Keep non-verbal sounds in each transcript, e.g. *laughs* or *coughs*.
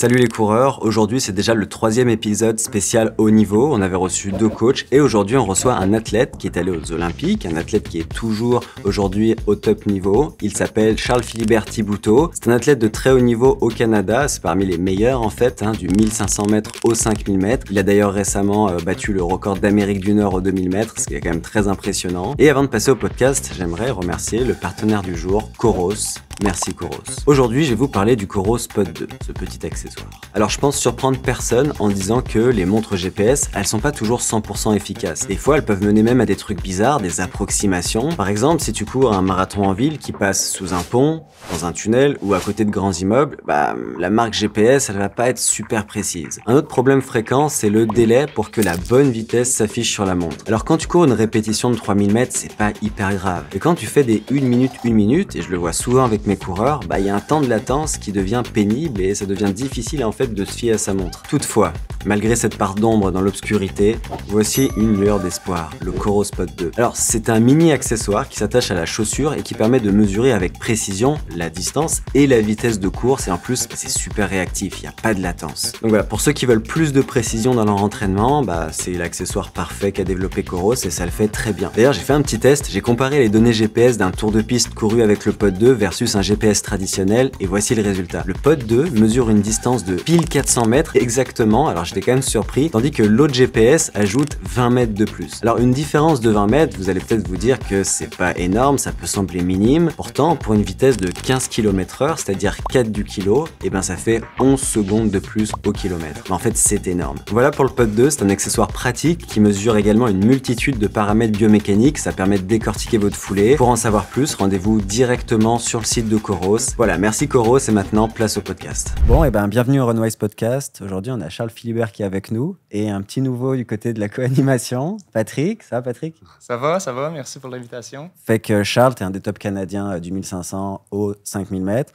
Salut les coureurs, aujourd'hui c'est déjà le troisième épisode spécial haut niveau, on avait reçu deux coachs et aujourd'hui on reçoit un athlète qui est allé aux Olympiques, un athlète qui est toujours aujourd'hui au top niveau, il s'appelle Charles Philibert Thibouteau. c'est un athlète de très haut niveau au Canada, c'est parmi les meilleurs en fait, hein, du 1500 mètres au 5000 mètres, il a d'ailleurs récemment euh, battu le record d'Amérique du Nord au 2000 mètres, ce qui est quand même très impressionnant. Et avant de passer au podcast, j'aimerais remercier le partenaire du jour, Coros. Merci Coros. Aujourd'hui je vais vous parler du Coros Pod 2, ce petit accessoire alors je pense surprendre personne en disant que les montres GPS, elles sont pas toujours 100% efficaces. Des fois, elles peuvent mener même à des trucs bizarres, des approximations. Par exemple, si tu cours un marathon en ville qui passe sous un pont, dans un tunnel ou à côté de grands immeubles, bah, la marque GPS, elle va pas être super précise. Un autre problème fréquent, c'est le délai pour que la bonne vitesse s'affiche sur la montre. Alors quand tu cours une répétition de 3000 mètres, c'est pas hyper grave. Et quand tu fais des 1 minute 1 minute, et je le vois souvent avec mes coureurs, bah il y a un temps de latence qui devient pénible et ça devient difficile difficile en fait de se fier à sa montre. Toutefois, malgré cette part d'ombre dans l'obscurité, voici une lueur d'espoir, le Coros Pod 2. Alors c'est un mini accessoire qui s'attache à la chaussure et qui permet de mesurer avec précision la distance et la vitesse de course et en plus c'est super réactif, il n'y a pas de latence. Donc voilà, pour ceux qui veulent plus de précision dans leur entraînement, bah, c'est l'accessoire parfait qu'a développé Coros et ça le fait très bien. D'ailleurs j'ai fait un petit test, j'ai comparé les données GPS d'un tour de piste couru avec le Pod 2 versus un GPS traditionnel et voici le résultat. Le Pod 2 mesure une distance de pile 400 mètres exactement, alors j'étais quand même surpris, tandis que l'autre GPS ajoute 20 mètres de plus. Alors une différence de 20 mètres, vous allez peut-être vous dire que c'est pas énorme, ça peut sembler minime, pourtant pour une vitesse de 15 km heure, c'est-à-dire 4 du kilo, et eh ben ça fait 11 secondes de plus au kilomètre. Mais en fait c'est énorme. Voilà pour le Pod 2, c'est un accessoire pratique qui mesure également une multitude de paramètres biomécaniques, ça permet de décortiquer votre foulée. Pour en savoir plus, rendez-vous directement sur le site de Coros. Voilà, merci Coros et maintenant place au podcast. Bon et eh ben bien bienvenue au Runwise Podcast. Aujourd'hui, on a Charles Philibert qui est avec nous et un petit nouveau du côté de la co-animation, Patrick. Ça va, Patrick Ça va, ça va. Merci pour l'invitation. Fait que Charles, tu es un des top canadiens euh, du 1500 au 5000 mètres.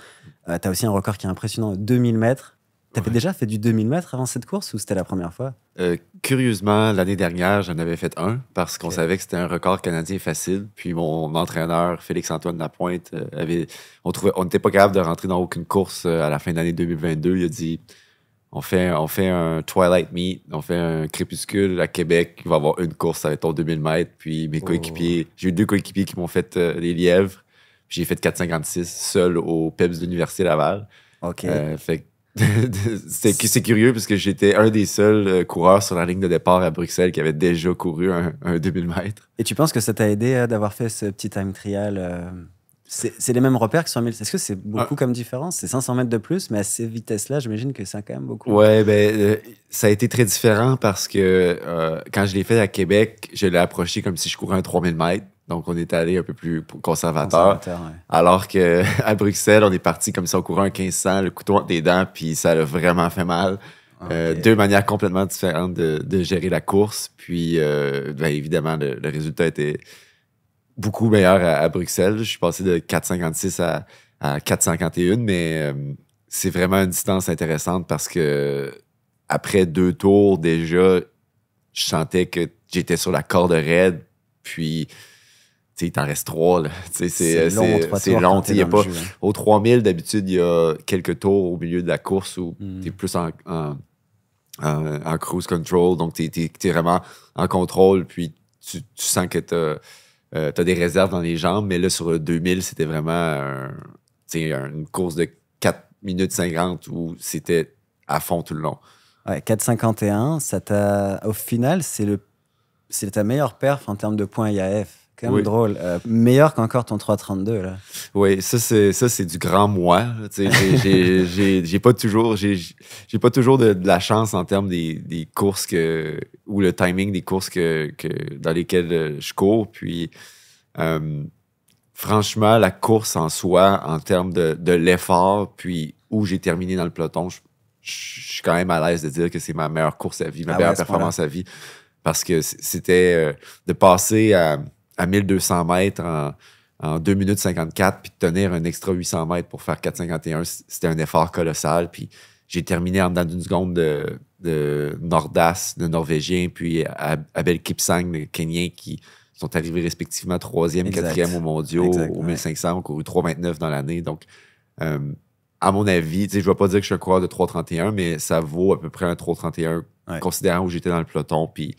Euh, t'as tu as aussi un record qui est impressionnant, 2000 mètres. T'avais déjà fait du 2000 mètres avant cette course ou c'était la première fois? Euh, curieusement, l'année dernière, j'en avais fait un parce qu'on savait que c'était un record canadien facile. Puis mon entraîneur, Félix-Antoine Lapointe, euh, avait, on n'était on pas capable de rentrer dans aucune course euh, à la fin de l'année 2022. Il a dit on fait, on fait un Twilight Meet, on fait un crépuscule à Québec. Il va y avoir une course avec ton 2000 mètres. Puis mes oh. coéquipiers, j'ai eu deux coéquipiers qui m'ont fait les lièvres. J'ai fait 4,56 seul au PEPS de l'Université Laval. OK. Euh, fait *laughs* c'est curieux parce que j'étais un des seuls euh, coureurs sur la ligne de départ à Bruxelles qui avait déjà couru un, 2000 mètres. Et tu penses que ça t'a aidé euh, d'avoir fait ce petit time trial euh, C'est les mêmes repères que sur mis. Est-ce que c'est beaucoup ah. comme différence C'est 500 mètres de plus, mais à ces vitesses-là, j'imagine que c'est quand même beaucoup. Ouais, ben, ça a été très différent parce que quand je l'ai fait à Québec, je l'ai approché comme si je courais un 3000 mètres. Donc, on est allé un peu plus conservateur. Alors qu'à *laughs* Bruxelles, on est parti comme ça courait courant 1500, le couteau entre les dents, puis ça a vraiment fait mal. Euh, deux manières complètement différentes de, gérer la course. Puis, euh, ben, évidemment, le, résultat était beaucoup meilleur à, Bruxelles. Je suis passé de 4,56 à, à 4,51, mais euh, c'est vraiment une distance intéressante parce que après deux tours, déjà, je sentais que j'étais sur la corde raide. Puis, il t'en reste trois. *laughs* C'est, euh, long, c'est long. y a pas, hein. Au 3000, d'habitude, il y a quelques tours au milieu de la course où mm. tu es plus en, cruise control. Donc, tu es, vraiment en contrôle. Puis, tu, sens que tu as, euh, des réserves dans les jambes. Mais là, sur le 2000, c'était vraiment une course de 4 minutes 50 où c'était à fond tout le long. Ouais, 4,51, ça au final, c'est, le, c'est ta meilleure perf en termes de points IAF quand même drôle. Euh, meilleur qu'encore ton 332, là. Oui, ça, c'est, du grand moi. *laughs* J'ai pas toujours, j'ai, pas toujours de, la chance en termes des, courses que, ou le timing des courses que, dans lesquelles euh, je cours. Puis, euh, franchement, la course en soi, en termes de, l'effort, puis où j'ai terminé dans le peloton, je, suis quand même à l'aise de dire que c'est ma meilleure course à vie, ma ah meilleure performance à vie. Parce que c'était de passer à à 1200 mètres en, 2 minutes 54, puis de tenir un extra 800 mètres pour faire 4,51, c'était un effort colossal. Puis j'ai terminé en dedans d'une seconde de, Nordas, de Norvégien, puis Abel Kipsang, le Kenyan, qui sont arrivés respectivement troisième, quatrième au mondiaux, ou au 1500, ont couru 3,29 dans l'année. Donc, euh, à mon avis, je ne vais pas dire que je suis un coureur de 3,31, mais ça vaut à peu près un 3,31, considérant où j'étais dans le peloton. Puis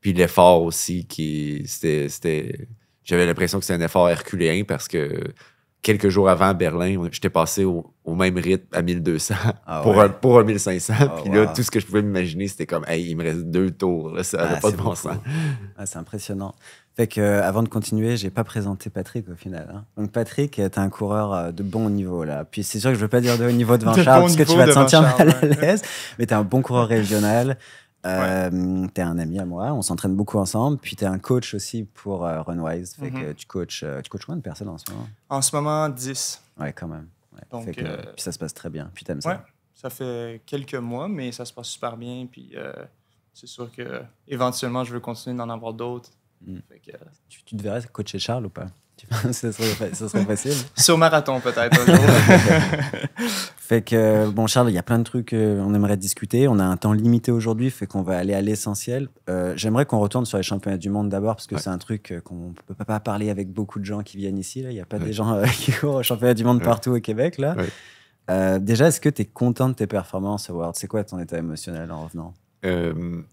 puis l'effort aussi, qui c'était. J'avais l'impression que c'était un effort herculéen parce que quelques jours avant Berlin, j'étais passé au, même rythme à 1200 ah pour, pour 1500. Ah puis là, tout ce que je pouvais m'imaginer, c'était comme, il me reste deux tours, ça n'a ah, pas de bon sens. c'est impressionnant. Fait que, euh, avant de continuer, j'ai pas présenté Patrick au final. Hein. Donc Patrick euh, est un coureur euh, de bon niveau là. Puis c'est sûr que je veux pas dire de haut niveau de Charles parce que tu vas te sentir mal à l'aise, mais tu es un bon coureur régional. Euh, T'es un ami à moi, on s'entraîne beaucoup ensemble. Puis t'es un coach aussi pour euh, Runwise. Fait mhm. tu coaches, euh, tu combien de personnes en ce moment En ce moment, 10. Ouais, quand même. Euh, puis ça se passe très bien. Puis t'aimes ouais, ça Ça fait quelques mois, mais ça se passe super bien. Puis c'est sûr que éventuellement, je veux continuer d'en avoir d'autres. Mm. Tu, tu devrais coacher Charles ou pas *laughs* ça, serait, facile. *laughs* Sur marathon, peut-être. *laughs* fait que, euh, bon, Charles, il y a plein de trucs qu'on euh, aimerait discuter. On a un temps limité aujourd'hui, fait qu'on va aller à l'essentiel. Euh, j'aimerais qu'on retourne sur les championnats du monde d'abord, parce que c'est un truc qu'on ne peut pas parler avec beaucoup de gens qui viennent ici. Il n'y a pas des gens qui courent aux championnats du monde partout au Québec. Là. déjà, est-ce que tu es content de tes performances, World? C'est quoi ton état émotionnel en revenant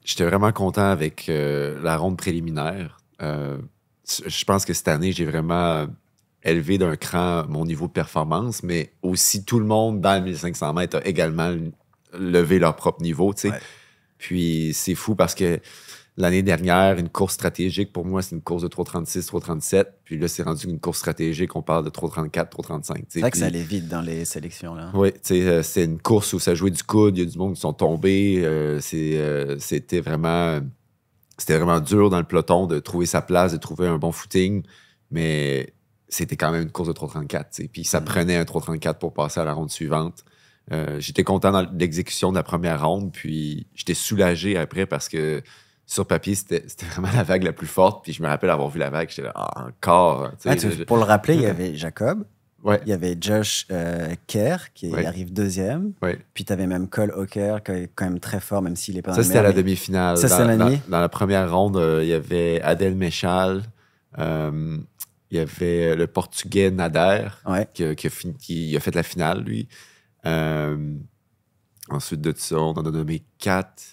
J'étais vraiment content avec la ronde préliminaire je pense que cette année, j'ai vraiment élevé d'un cran mon niveau de performance, mais aussi tout le monde dans le 1500 mètres a également levé leur propre niveau. Puis c'est fou parce que l'année dernière, une course stratégique, pour moi, c'est une course de 3,36, 3,37. Puis là, c'est rendu une course stratégique, on parle de 3,34, 3,35. C'est vrai que ça allait vite dans les sélections. Oui, euh, c'est une course où ça jouait du coude, il y a du monde qui sont tombés. Euh, euh, c'était vraiment c'était vraiment dur dans le peloton de trouver sa place, de trouver un bon footing, mais c'était quand même une course de 3.34. Puis ça mm-hmm. prenait un 3.34 pour passer à la ronde suivante. Euh, j'étais content dans l'exécution de la première ronde, puis j'étais soulagé après parce que sur papier, c'était vraiment la vague la plus forte. Puis je me rappelle avoir vu la vague, j'étais là, ah, encore. Ah, pour le rappeler, il y *laughs* avait Jacob, il y avait Josh euh, Kerr qui arrive deuxième. Puis tu avais même Cole Hawker qui est quand même très fort, même s'il est pas. Ça, c'était à la demi-finale. Ça, la Dans, dans, la première ronde, euh, il y avait Adèle Méchal. Euh, il y avait le Portugais Nader qui, a fait la finale, lui. ensuite de ça, on en a nommé quatre.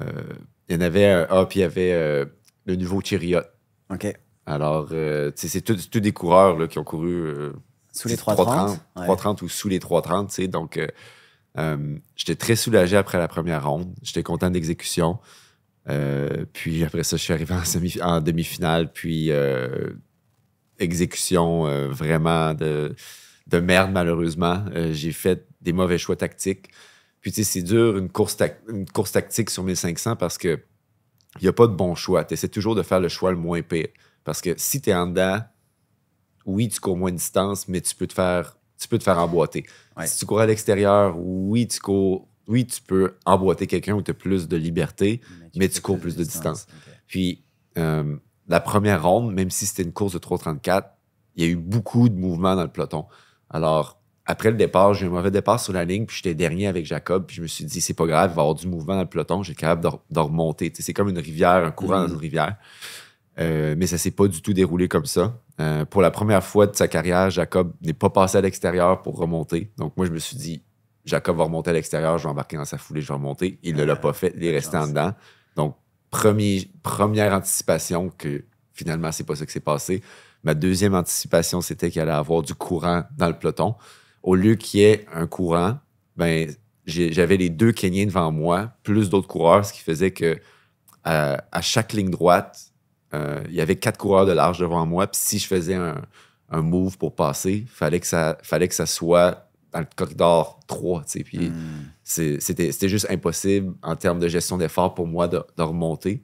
il y en avait. Ah, puis il y avait le nouveau Chiriot. OK. Alors, c'est tous des coureurs là, qui ont couru sous les 330. 330 ou sous les 330, tu sais. Donc, euh, euh, j'étais très soulagé après la première ronde. J'étais content d'exécution. Euh, puis après ça, je suis arrivé en, demi-finale. Puis, exécution vraiment de, merde, malheureusement. J'ai fait des mauvais choix tactiques. Puis, tu sais, c'est dur, une course, tactique sur 1500 parce que il n'y a pas de bon choix. Tu essaies toujours de faire le choix le moins pire. Parce que si tu es en dedans, oui, tu cours moins de distance, mais tu peux te faire, tu peux te faire emboîter. Si tu cours à l'extérieur, oui, tu oui, tu peux emboîter quelqu'un où tu as plus de liberté, mais tu, cours plus de distance. Puis, euh, la première ronde, même si c'était une course de 3,34, il y a eu beaucoup de mouvements dans le peloton. Alors, après le départ, j'ai eu un mauvais départ sur la ligne, puis j'étais dernier avec Jacob, puis je me suis dit, c'est pas grave, il va y avoir du mouvement dans le peloton, j'ai capable de remonter. c'est comme une rivière, un courant dans mm. une rivière. Euh, mais ça s'est pas du tout déroulé comme ça. Euh, pour la première fois de sa carrière, Jacob n'est pas passé à l'extérieur pour remonter. Donc moi, je me suis dit, Jacob va remonter à l'extérieur, je vais embarquer dans sa foulée, je vais remonter. Il ne l'a pas fait, il est resté en dedans. Donc, première anticipation que finalement, c'est pas ça qui s'est passé. Ma deuxième anticipation, c'était qu'il allait avoir du courant dans le peloton. Au lieu qu'il y ait un courant, ben, j'avais les deux Kenyans devant moi, plus d'autres coureurs, ce qui faisait que euh, à chaque ligne droite, euh, il y avait quatre coureurs de large devant moi. Puis si je faisais un, move pour passer, fallait fallait que ça soit dans le corridor 3. Hmm. c'était juste impossible en termes de gestion d'effort pour moi de, remonter.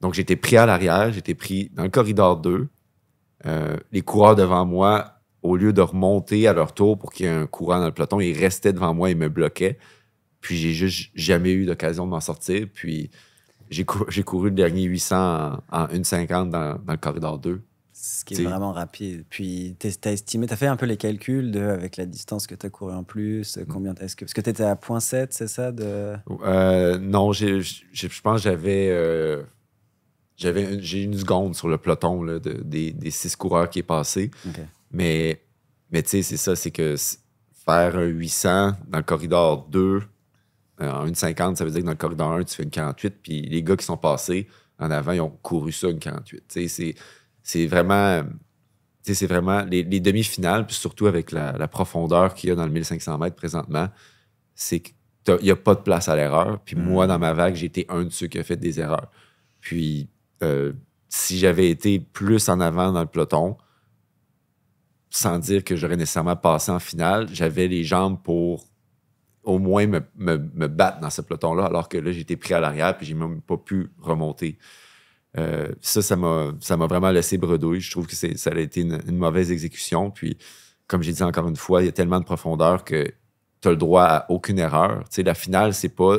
Donc j'étais pris à l'arrière, j'étais pris dans le corridor 2. Euh, les coureurs devant moi, au lieu de remonter à leur tour pour qu'il y ait un courant dans le peloton, ils restaient devant moi et me bloquaient. Puis j'ai juste jamais eu d'occasion de m'en sortir. Puis j'ai couru le dernier 800 en, 1,50 dans, le corridor 2. Ce qui est vraiment rapide. Puis, tu as estimé, tu as fait un peu les calculs de, avec la distance que tu as couru en plus, mm. combien est-ce que. Parce que tu étais à 0.7, c'est ça euh, non, je pense que j'avais. Euh, j'avais j'ai une seconde sur le peloton des, des, six coureurs qui est passé. Mais, mais tu sais, c'est ça, c'est que faire un 800 dans le corridor 2, euh, en 1,50, ça veut dire que dans le corridor 1, tu fais une 48, puis les gars qui sont passés en avant, ils ont couru ça une 48. C'est vraiment. C'est vraiment les, demi-finales, puis surtout avec la, profondeur qu'il y a dans le 1500 mètres présentement, c'est qu'il n'y a pas de place à l'erreur. Puis mm. moi, dans ma vague, j'ai été un de ceux qui a fait des erreurs. Puis euh, si j'avais été plus en avant dans le peloton, sans dire que j'aurais nécessairement passé en finale, j'avais les jambes pour au moins me, me, battre dans ce peloton-là, alors que là, j'étais pris à l'arrière puis j'ai même pas pu remonter. Euh, ça, ça m'a, vraiment laissé bredouille. Je trouve que ça a été une, mauvaise exécution. Puis, comme j'ai dit encore une fois, il y a tellement de profondeur que tu as le droit à aucune erreur. Tu sais, la finale, c'est pas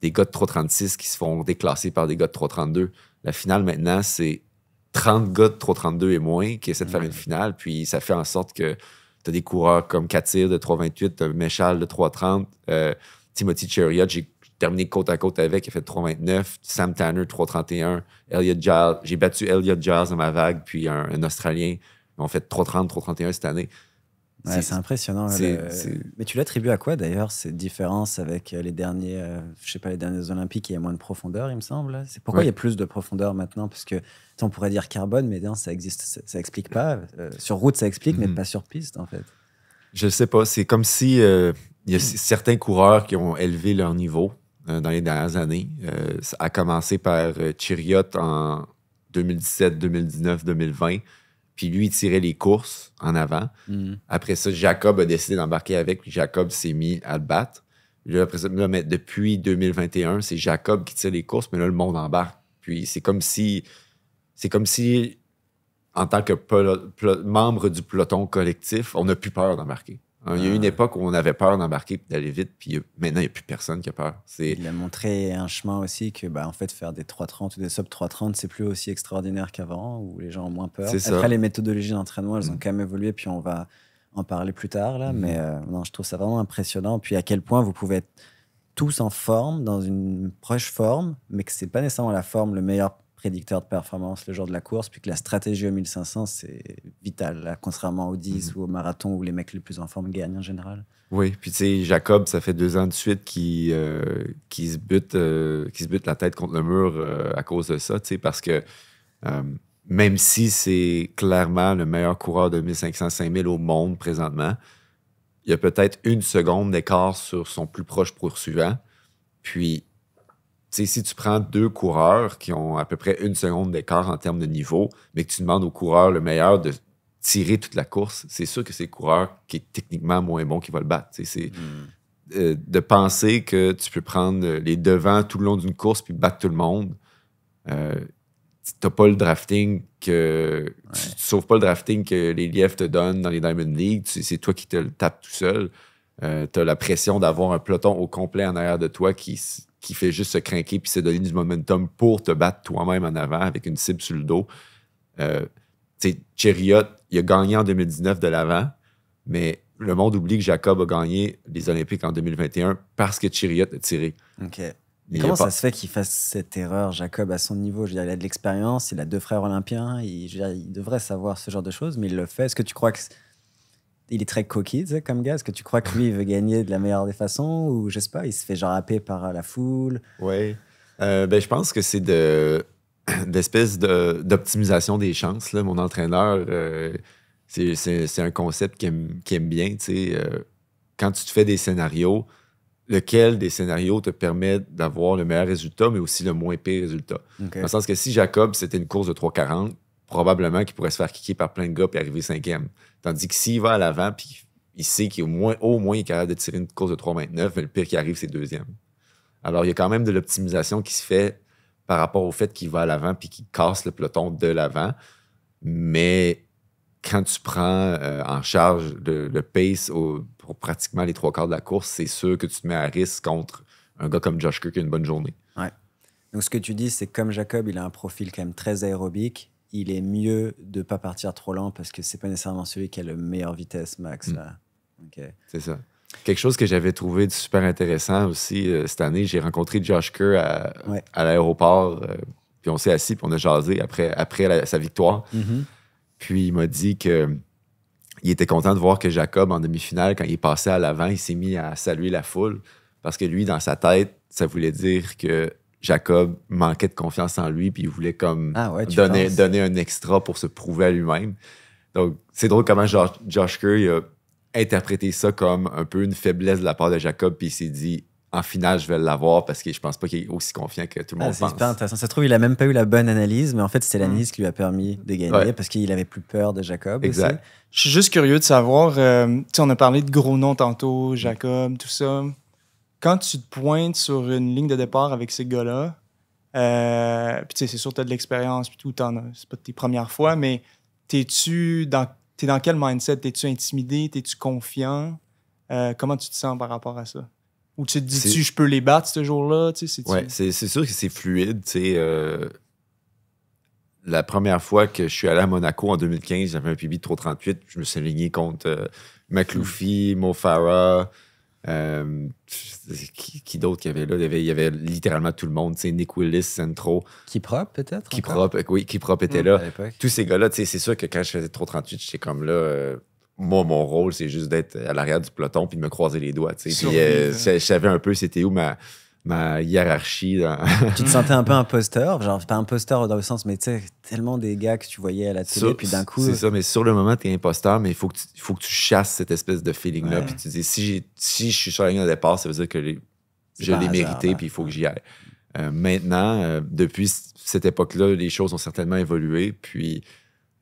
des gars de 336 qui se font déclasser par des gars de 332. La finale, maintenant, c'est 30 gars de 332 et moins qui essaient de faire une finale. Puis, ça fait en sorte que tu as des coureurs comme Katir de 3,28, tu as Méchal de 3,30, euh, Timothy Chariot, j'ai terminé côte à côte avec, il a fait 3,29, Sam Tanner 3,31, Elliot Giles. J'ai battu Elliot Giles dans ma vague, puis un, Australien, Australien. ont fait 3,30, 3,31 cette année c'est impressionnant. Mais tu l'attribues à quoi d'ailleurs cette différence avec euh, les derniers, euh, je sais pas, les derniers Olympiques Il y a moins de profondeur, il me semble. C'est pourquoi il y a plus de profondeur maintenant Parce que on pourrait dire carbone, mais ça existe, ça, explique pas. Euh, sur route, ça explique, mais mm-hmm. pas sur piste en fait. Je ne sais pas. C'est comme si il y a certains coureurs qui ont élevé leur niveau dans les dernières années. à a commencé par Chiriot en 2017, 2019, 2020 puis lui, tirait les courses en avant. Mm. Après ça, Jacob a décidé d'embarquer avec, Jacob s'est mis à le battre. après mais depuis 2021, c'est Jacob qui tire les courses, mais là, le monde embarque. Puis c'est comme si. C'est comme si, en tant que membre du peloton collectif, on n'a plus peur d'embarquer. Hein, il y a eu une euh. époque où on avait peur d'embarquer d'aller vite, puis maintenant, il n'y a plus personne qui a peur. Il a montré un chemin aussi que, bah, en fait, faire des 3.30 ou des sub 3.30, c'est plus aussi extraordinaire qu'avant, où les gens ont moins peur. Après, les méthodologies d'entraînement, elles ont mm. quand même évolué, puis on va en parler plus tard, là. Mm. Mais euh, non, je trouve ça vraiment impressionnant. Puis à quel point vous pouvez être tous en forme, dans une proche forme, mais que c'est pas nécessairement la forme le meilleur prédicteur de performance le jour de la course, puis que la stratégie au 1500, c'est vital, contrairement au 10 mhm. ou au marathon où les mecs les plus en forme gagnent en général. Oui, puis tu sais, Jacob, ça fait deux ans de suite qu'il euh, se, bute, euh, se bute la tête contre le mur euh, à cause de ça, tu sais, parce que même si c'est clairement le meilleur coureur de 1500-5000 au monde présentement, il y a peut-être une seconde d'écart sur son plus proche poursuivant, puis si tu prends deux coureurs qui ont à peu près une seconde d'écart en termes de niveau, mais que tu demandes au coureur le meilleur de tirer toute la course, c'est sûr que c'est le coureur qui est techniquement moins bon qui va le battre. C'est hmm. euh, de penser que tu peux prendre les devants tout le long d'une course puis battre tout le monde. Euh, pas le drafting que. Tu, ne sauves pas le drafting que les lièvres te donnent dans les Diamond League. C'est toi qui te le tapes tout seul. Euh, tu as la pression d'avoir un peloton au complet en arrière de toi qui qui fait juste se craquer puis se donner du momentum pour te battre toi-même en avant avec une cible sur le dos. Euh, Chériot, il a gagné en 2019 de l'avant, mais le monde oublie que Jacob a gagné les Olympiques en 2021 parce que Chériot a tiré. OK. Comment ça se fait qu'il fasse cette erreur, Jacob, à son niveau Je veux dire, il a de l'expérience, il a deux frères olympiens, il devrait savoir ce genre de choses, mais il le fait. Est-ce que tu crois que il est très coquille, comme gars. Est-ce que tu crois que lui, il veut gagner de la meilleure des façons ou je sais pas, il se fait genre par euh, la foule Oui. Euh, ben, je pense que c'est de *coughs* d'espèce d'optimisation des chances. Mon entraîneur, euh, c'est un concept qu'il aime, bien. quand tu te fais des scénarios, lequel des scénarios te permet d'avoir le meilleur résultat, mais aussi le moins pire résultat. Dans le sens que si Jacob, c'était une course de 3,40, probablement qu'il pourrait se faire kicker par plein de gars et arriver cinquième. Tandis que s'il va à l'avant, puis il sait qu'il au moins, au moins il est capable de tirer une course de 3,29, mais le pire qui arrive, c'est deuxième. Alors, il y a quand même de l'optimisation qui se fait par rapport au fait qu'il va à l'avant puis qu'il casse le peloton de l'avant. Mais quand tu prends euh, en charge le, pace pour pratiquement les trois quarts de la course, c'est sûr que tu te mets à risque contre un gars comme Josh Kirk qui a une bonne journée. Ouais. Donc, ce que tu dis, c'est que comme Jacob, il a un profil quand même très aérobique, il est mieux de ne pas partir trop lent parce que c'est pas nécessairement celui qui a le meilleur vitesse max. Mm. C'est ça. Quelque chose que j'avais trouvé de super intéressant aussi euh, cette année, j'ai rencontré Josh Kerr à, l'aéroport, euh, puis on s'est assis, puis on a jasé après, après sa victoire. Mm-hmm. Puis il m'a dit que il était content de voir que Jacob, en demi-finale, quand il passait à l'avant, il s'est mis à saluer la foule parce que lui, dans sa tête, ça voulait dire que Jacob manquait de confiance en lui, puis il voulait comme ah donner, un extra pour se prouver à lui-même. Donc, c'est drôle comment Josh, Josh Curry a interprété ça comme un peu une faiblesse de la part de Jacob, puis il s'est dit en finale, je vais l'avoir parce que je pense pas qu'il est aussi confiant que tout le ah, monde ah, pense. C'est intéressant. Ça se trouve, il a même pas eu la bonne analyse, mais en fait, c'était hmm. l'analyse qui lui a permis de gagner parce qu'il avait plus peur de Jacob. Exact. Je suis juste curieux de savoir, euh, on a parlé de gros noms tantôt, hmm. Jacob, tout ça quand tu te pointes sur une ligne de départ avec ces gars-là, euh, c'est sûr, tu as de l'expérience, puis tout, as, c'est pas tes premières fois, mais t'es-tu dans, es dans quel mindset? T'es-tu intimidé? T'es-tu confiant? Euh, comment tu te sens par rapport à ça? Ou tu te dis-tu, je peux les battre ce jour-là? Oui, c'est sûr que c'est fluide, euh, la première fois que je suis allé à Monaco en 2015, j'avais un PB de 338. Je me suis aligné contre euh, hmm. Mo Farah, euh, qui, d'autre qu'il y avait là? Il y avait, littéralement tout le monde. Nick Willis, Centro. Qui propre, peut-être? Qui propre, euh, oui, qui propre était mm, là. Tous ces gars-là, c'est sûr que quand je faisais trop 38, j'étais comme là. Euh, moi, mon rôle, c'est juste d'être à l'arrière du peloton puis de me croiser les doigts. Puis, hein. je savais un peu c'était où ma ma hiérarchie. *laughs* tu te sentais un peu imposteur, genre pas imposteur dans le sens, mais tu tellement des gars que tu voyais à la télé, puis d'un coup. C'est ça, mais sur le moment, tu es imposteur, mais il faut, que tu, faut que tu chasses cette espèce de feeling-là. Puis tu dis, si, si je suis sur la ligne de départ, ça veut dire que je l'ai mérité, puis il faut que j'y aille. Euh, maintenant, euh, depuis cette époque-là, les choses ont certainement évolué, puis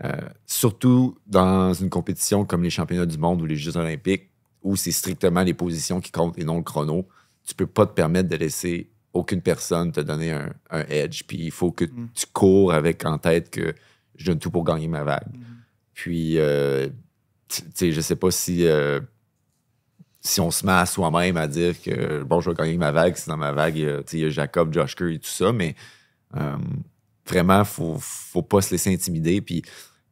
euh, surtout dans une compétition comme les championnats du monde ou les Jeux olympiques, où c'est strictement les positions qui comptent et non le chrono tu peux pas te permettre de laisser aucune personne te donner un, edge. Puis il faut que mm. tu cours avec en tête que je donne tout pour gagner ma vague. Mm-hmm. Puis, euh, tu sais, je sais pas si, euh, si on se met à soi-même à dire que bon, je vais gagner ma vague, c'est dans ma vague, il y a Jacob, Josh Curry, et tout ça, mais euh, vraiment, faut, faut pas se laisser intimider. Puis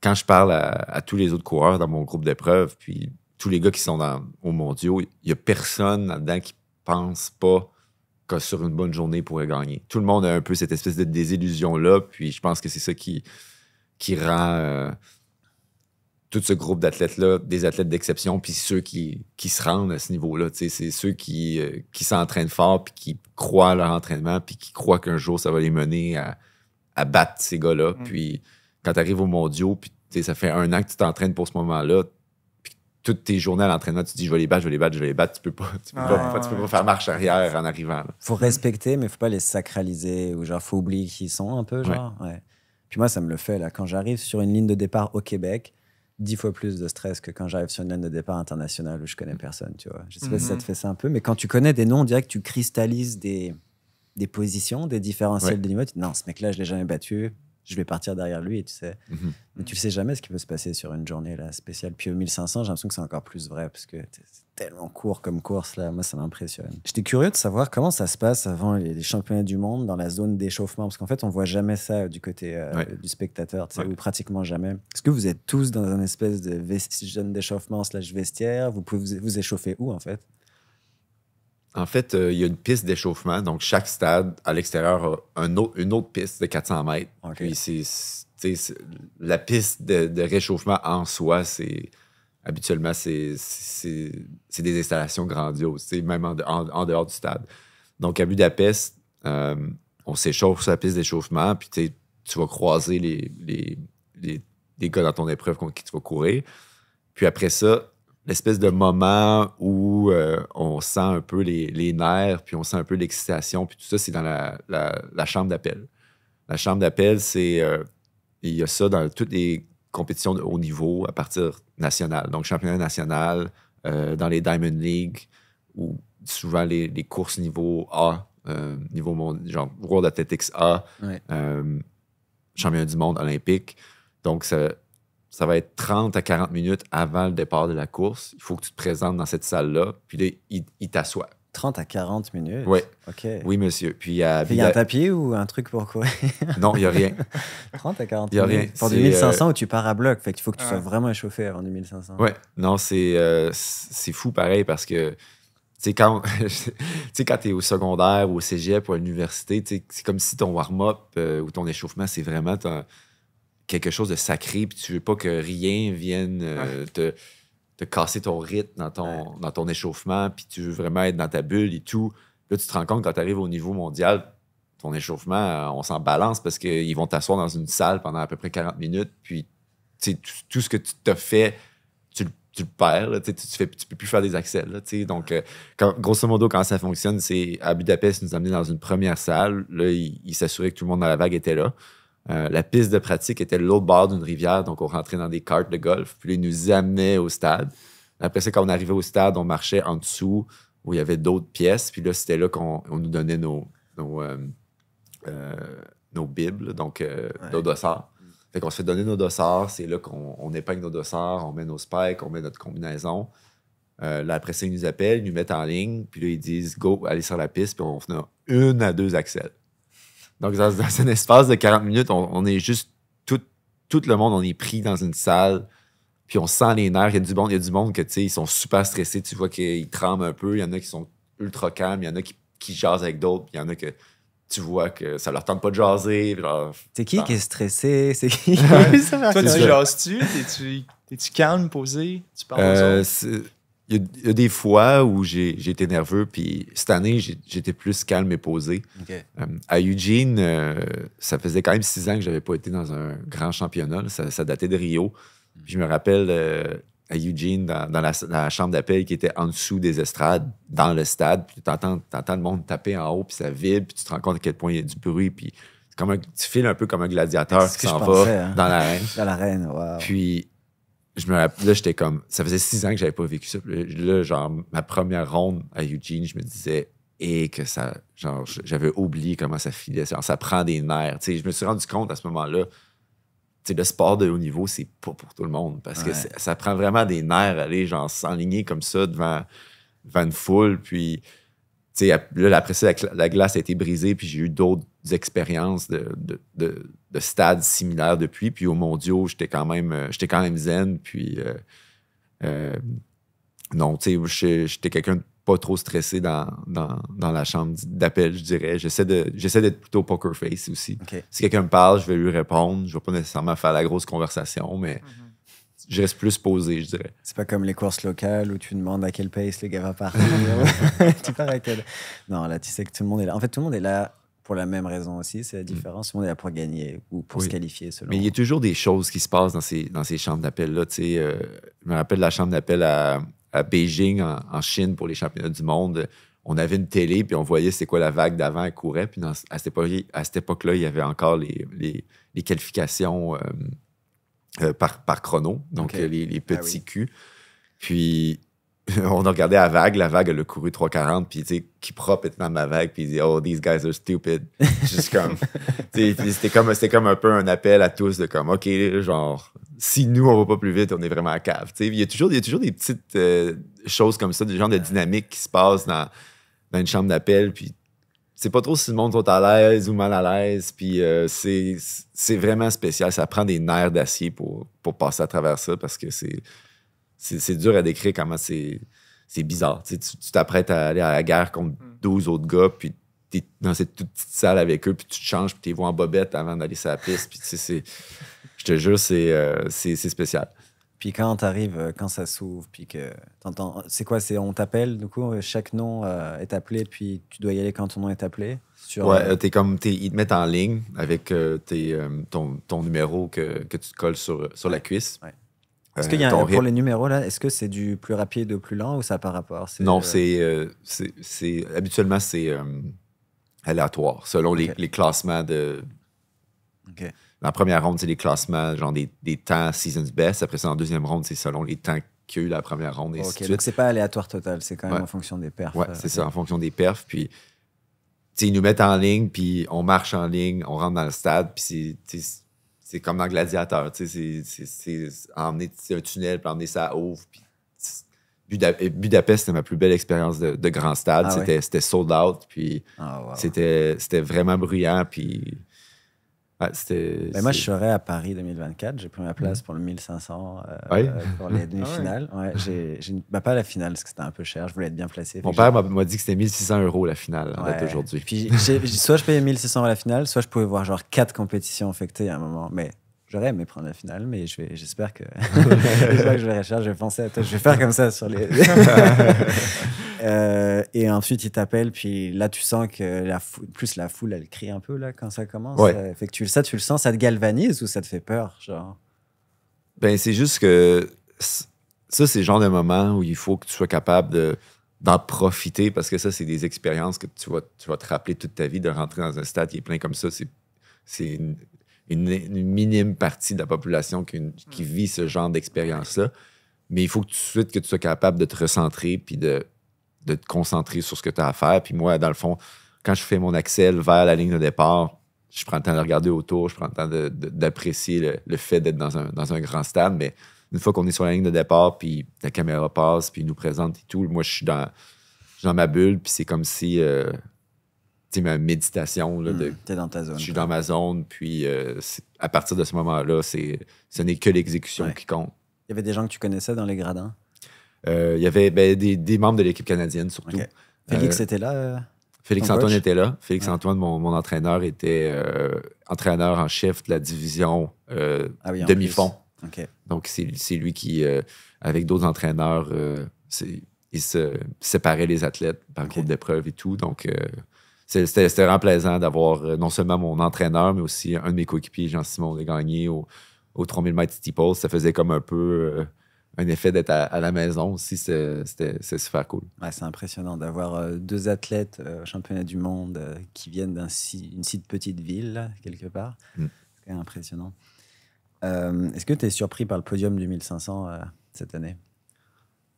quand je parle à, tous les autres coureurs dans mon groupe d'épreuves, puis tous les gars qui sont dans, mondiaux, il n'y a personne là-dedans qui pense pas que sur une bonne journée, pourrait gagner. Tout le monde a un peu cette espèce de désillusion-là, puis je pense que c'est ça qui, qui rend euh, tout ce groupe d'athlètes-là des athlètes d'exception, puis ceux qui, qui, se rendent à ce niveau-là. C'est ceux qui, euh, qui s'entraînent fort, puis qui croient à leur entraînement, puis qui croient qu'un jour, ça va les mener à, à battre ces gars-là. Mm. Puis quand tu arrives aux mondiaux, puis ça fait un an que tu t'entraînes pour ce moment-là, toutes tes journées à l'entraînement, tu te dis je vais les battre, je vais les battre, je vais les battre. Tu peux pas, tu peux, pas, faire marche arrière en arrivant. Faut respecter, mais faut pas les sacraliser ou genre faut oublier qui ils sont un peu. Genre, ouais. Puis moi, ça me le fait là. Quand j'arrive sur une ligne de départ au Québec, dix fois plus de stress que quand j'arrive sur une ligne de départ internationale où je connais personne, tu vois. Je sais pas si ça te mhm. fait ça un peu, mais quand tu connais des noms, on dirait que tu cristallises des, des positions, des différentiels de niveau. Non, ce mec-là, je l'ai jamais battu je vais partir derrière lui et tu sais. Mhm. Mais tu ne sais jamais ce qui peut se passer sur une journée là, spéciale. Puis au 1500, j'ai l'impression que c'est encore plus vrai parce que c'est tellement court comme course là. Moi, ça m'impressionne. J'étais curieux de savoir comment ça se passe avant les, championnats du monde dans la zone d'échauffement parce qu'en fait, on voit jamais ça euh, du côté euh, du spectateur, ou pratiquement jamais. Est-ce que vous êtes tous dans un espèce de zone d'échauffement slash vestiaire Vous pouvez vous, vous échauffer où en fait en fait, euh, il y a une piste d'échauffement. Donc, chaque stade à l'extérieur a une autre piste de 400 mètres. Puis, c'est, la piste de, réchauffement en soi, c'est habituellement, c'est, des installations grandioses, même en, dehors du stade. Donc, à Budapest, euh, on s'échauffe sur la piste d'échauffement, puis tu vas croiser les, les, les, les, gars dans ton épreuve contre qui tu vas courir. Puis après ça, l'espèce de moment où euh, on sent un peu les, les, nerfs, puis on sent un peu l'excitation, puis tout ça, c'est dans la, la, chambre d'appel. La chambre d'appel, c'est. Euh, il y a ça dans toutes les compétitions de haut niveau à partir national. Donc, championnat national, euh, dans les Diamond League, ou souvent les, les, courses niveau A, niveau monde, genre World Athletics A, championnat du monde olympique. Donc, ça ça va être 30 à 40 minutes avant le départ de la course. Il faut que tu te présentes dans cette salle-là, puis là, il, t'assoit. 30 à 40 minutes? Oui. OK. Oui, monsieur. Puis il y a un papier ou un truc pour courir? *laughs* non, il n'y a rien. 30 *laughs* à 40 n'y a Rien. Pour 2500 euh, où tu pars à bloc, fait qu'il faut que tu sois vraiment échauffé avant 2500. Oui. Non, euh, c'est fou pareil parce que tu sais, quand *laughs* tu es au secondaire ou au cégep ou à l'université, c'est comme si ton warm-up euh, ou ton échauffement, c'est vraiment quelque chose de sacré, puis tu veux pas que rien vienne euh, te, casser ton rythme dans ton, dans ton échauffement, puis tu veux vraiment être dans ta bulle et tout. Là, tu te rends compte quand tu arrives au niveau mondial, ton échauffement, euh, on s'en balance parce qu'ils vont t'asseoir dans une salle pendant à peu près 40 minutes, puis tout, ce que tu t'as fait, tu le perds, tu, fais, tu peux plus faire des accès. donc, euh, quand, grosso modo, quand ça fonctionne, c'est à Budapest, nous amener dans une première salle. Là, ils s'assuraient que tout le monde dans la vague était là. Euh, la piste de pratique était l'autre bord d'une rivière, donc on rentrait dans des cartes de golf, puis ils nous amenaient au stade. Après ça, quand on arrivait au stade, on marchait en dessous où il y avait d'autres pièces, puis là, c'était là qu'on nous donnait nos, nos, euh, euh, bibles, donc nos dossards. Fait qu'on se fait donner nos dossards, c'est là qu'on épingle nos dossards, on met nos spikes, on met notre combinaison. là, après ça, ils nous appellent, ils nous mettent en ligne, puis là, ils disent « Go, allez sur la piste », puis on fait une à deux accès. Donc, dans, un espace de 40 minutes, on, est juste tout, le monde, on est pris dans une salle, puis on sent les nerfs. Il y a du monde, il y a du monde que, tu sais, ils sont super stressés. Tu vois qu'ils tremblent un peu. Il y en a qui sont ultra calmes. Il y en a qui, qui jasent avec d'autres. Il y en a que tu vois que ça leur tente pas de jaser. C'est qui bah. qui est stressé? C'est qui? *laughs* Toi, tu jases-tu? Es-tu calme, posé? Tu parles aux euh, il y, a des fois où j'ai été nerveux, puis cette année, j'étais plus calme et posé. Euh, à Eugene, euh, ça faisait quand même six ans que j'avais pas été dans un grand championnat. ça, datait de Rio. je me rappelle euh, à Eugene, dans, la, chambre d'appel qui était en dessous des estrades, dans le stade, tu entends, le monde taper en haut, puis ça vibre, puis tu te rends compte à quel point il y a du bruit, puis comme tu files un peu comme un gladiateur qui s'en va hein. dans l'arène. Dans l'arène, wow je là, j'étais comme. Ça faisait six ans que j'avais pas vécu ça. Là, genre, ma première ronde à Eugene, je me disais, et que ça. Genre, j'avais oublié comment ça filait. Genre, ça prend des nerfs. Tu sais, je me suis rendu compte à ce moment-là. Tu le sport de haut niveau, c'est pas pour tout le monde parce que ça prend vraiment des nerfs aller genre s'enligner comme ça devant, devant une foule. Puis, là, après ça, la, glace a été brisée, puis j'ai eu d'autres expériences de, de, de, stades similaires depuis. Puis au mondiaux, j'étais quand même, euh, j'étais quand même zen. Puis euh, euh, non, tu j'étais quelqu'un de pas trop stressé dans, dans, la chambre d'appel, je dirais. J'essaie d'être plutôt poker face aussi. Si quelqu'un me parle, je vais lui répondre. Je ne vais pas nécessairement faire la grosse conversation, mais. Mm-hmm je reste plus posé, je dirais. C'est pas comme les courses locales où tu demandes à quel pace les gars va partir. *laughs* tu Non, là, tu sais que tout le monde est là. En fait, tout le monde est là pour la même raison aussi, c'est la mm. différence. Tout le monde est là pour gagner ou pour se qualifier, selon. Mais il y a toujours des choses qui se passent dans ces, dans ces chambres d'appel-là. Tu euh, je me rappelle la chambre d'appel à, à, Beijing, en, Chine, pour les championnats du monde. On avait une télé, puis on voyait c'est quoi la vague d'avant, elle courait. Puis à cette époque-là, il y avait encore les, qualifications. Euh, euh, par, chrono, donc euh, les, ah petits Puis *laughs* on a regardé la vague, la vague, elle a couru 3,40, puis tu sais, qui propre était dans ma vague, puis il dit, oh, these guys are stupid. *laughs* Juste comme, c'était comme, un peu un appel à tous de comme, OK, genre, si nous, on va pas plus vite, on est vraiment à cave. il y a toujours, toujours des petites euh, choses comme ça, des genres de dynamique qui se passe dans, dans une chambre d'appel, puis c'est pas trop si le monde est à l'aise ou mal à l'aise. Puis euh, c'est vraiment spécial. Ça prend des nerfs d'acier pour, passer à travers ça parce que c'est dur à décrire comment c'est bizarre. Tu t'apprêtes à aller à la guerre contre 12 mm. autres gars, puis t'es dans cette toute petite salle avec eux, puis tu te changes, puis t'es vois en bobette avant d'aller sur la piste. Puis je te jure, c'est euh, spécial. Puis quand t'arrives, euh, quand ça s'ouvre, puis que t'entends, c'est quoi, c'est on t'appelle du coup, euh, chaque nom euh, est appelé, puis tu dois y aller quand ton nom est appelé. Sur, ouais, comme, t'es, ils te mettent en ligne avec tes, ton, ton, numéro que, que, tu te colles sur, sur la cuisse. Ouais. Est-ce qu'il y a pour les numéros là, est-ce que c'est du plus rapide au plus lent ou ça par rapport Non, c'est, c'est, habituellement c'est aléatoire selon les, les, classements de la première ronde, c'est les classements, genre des, des, temps season's best. Après ça, en deuxième ronde, c'est selon les temps qu'il y a eu la première ronde. Et ok, donc c'est pas aléatoire total, c'est quand même en fonction des perfs. Ouais, c'est euh, ça, en fonction des perfs. Puis, ils nous mettent en ligne, puis on marche en ligne, on rentre dans le stade, puis c'est comme dans Gladiateur, tu sais, c'est emmener un tunnel, puis emmener ça à Ouvre. Puis euh, Budapest, c'était ma plus belle expérience de, grand stade. Ah c'était sold out, puis ah, c'était vraiment bruyant, puis ben, moi, je serai à Paris 2024. J'ai pris ma place mm. pour le 1500 euh, pour les *laughs* ah demi-finales. ouais. j'ai, j'ai ben, pas la finale parce que c'était un peu cher. Je voulais être bien placé. Mon père m'a dit que c'était 1600 euros la finale en aujourd'hui. Puis soit je payais 1600 à la finale, soit je pouvais voir genre quatre compétitions affectées à un moment. Mais J'aurais aimé prendre la finale, mais j'espère que... *laughs* *laughs* que je vais Je vais penser à toi. Je vais faire comme ça sur les. *laughs* Euh, et ensuite, il t'appelle, puis là, tu sens que la plus la foule, elle crie un peu là quand ça commence. Ça, tu, le sens, ça te galvanise ou ça te fait peur, genre Ben, c'est juste que ça, c'est le genre de moment où il faut que tu sois capable d'en profiter parce que ça, c'est des expériences que tu vas, tu vas te rappeler toute ta vie de rentrer dans un stade qui est plein comme ça. C'est c'est une, minime partie de la population qui, mm. vit ce genre d'expérience-là. Mais il faut que tout de suite que tu sois capable de te recentrer puis de, de te concentrer sur ce que tu as à faire. Puis moi, dans le fond, quand je fais mon accès vers la ligne de départ, je prends le temps de regarder autour, je prends le temps d'apprécier le, fait d'être dans un, grand stade. Mais une fois qu'on est sur la ligne de départ, puis la caméra passe, puis nous présente et tout, moi, je suis dans, dans ma bulle, puis c'est comme si euh, ma méditation. Hmm, de, Je suis dans ma zone, puis euh, à partir de ce moment-là, c'est, ce n'est que l'exécution qui compte. Il y avait des gens que tu connaissais dans les gradins? Euh, il y avait ben, des, membres de l'équipe canadienne, surtout. Félix euh, était là? Félix-Antoine était là. Félix-Antoine, mon, entraîneur, était entraîneur en chef de la division ah demi-fond. Donc, c'est lui qui, avec d'autres entraîneurs, c'est il se séparait les athlètes par groupe d'épreuves et tout. Donc, c'était vraiment plaisant d'avoir euh, non seulement mon entraîneur, mais aussi un de mes coéquipiers, Jean-Simon gagner au, au 3000 mètres steeple. Ça faisait comme un peu euh, un effet d'être à, la maison aussi. C'était super cool. c'est impressionnant d'avoir euh, deux athlètes au championnat du monde qui viennent d'une si, petite ville, quelque part. Mm. C'est impressionnant. Est-ce que tu es surpris par le podium du 1500 cette année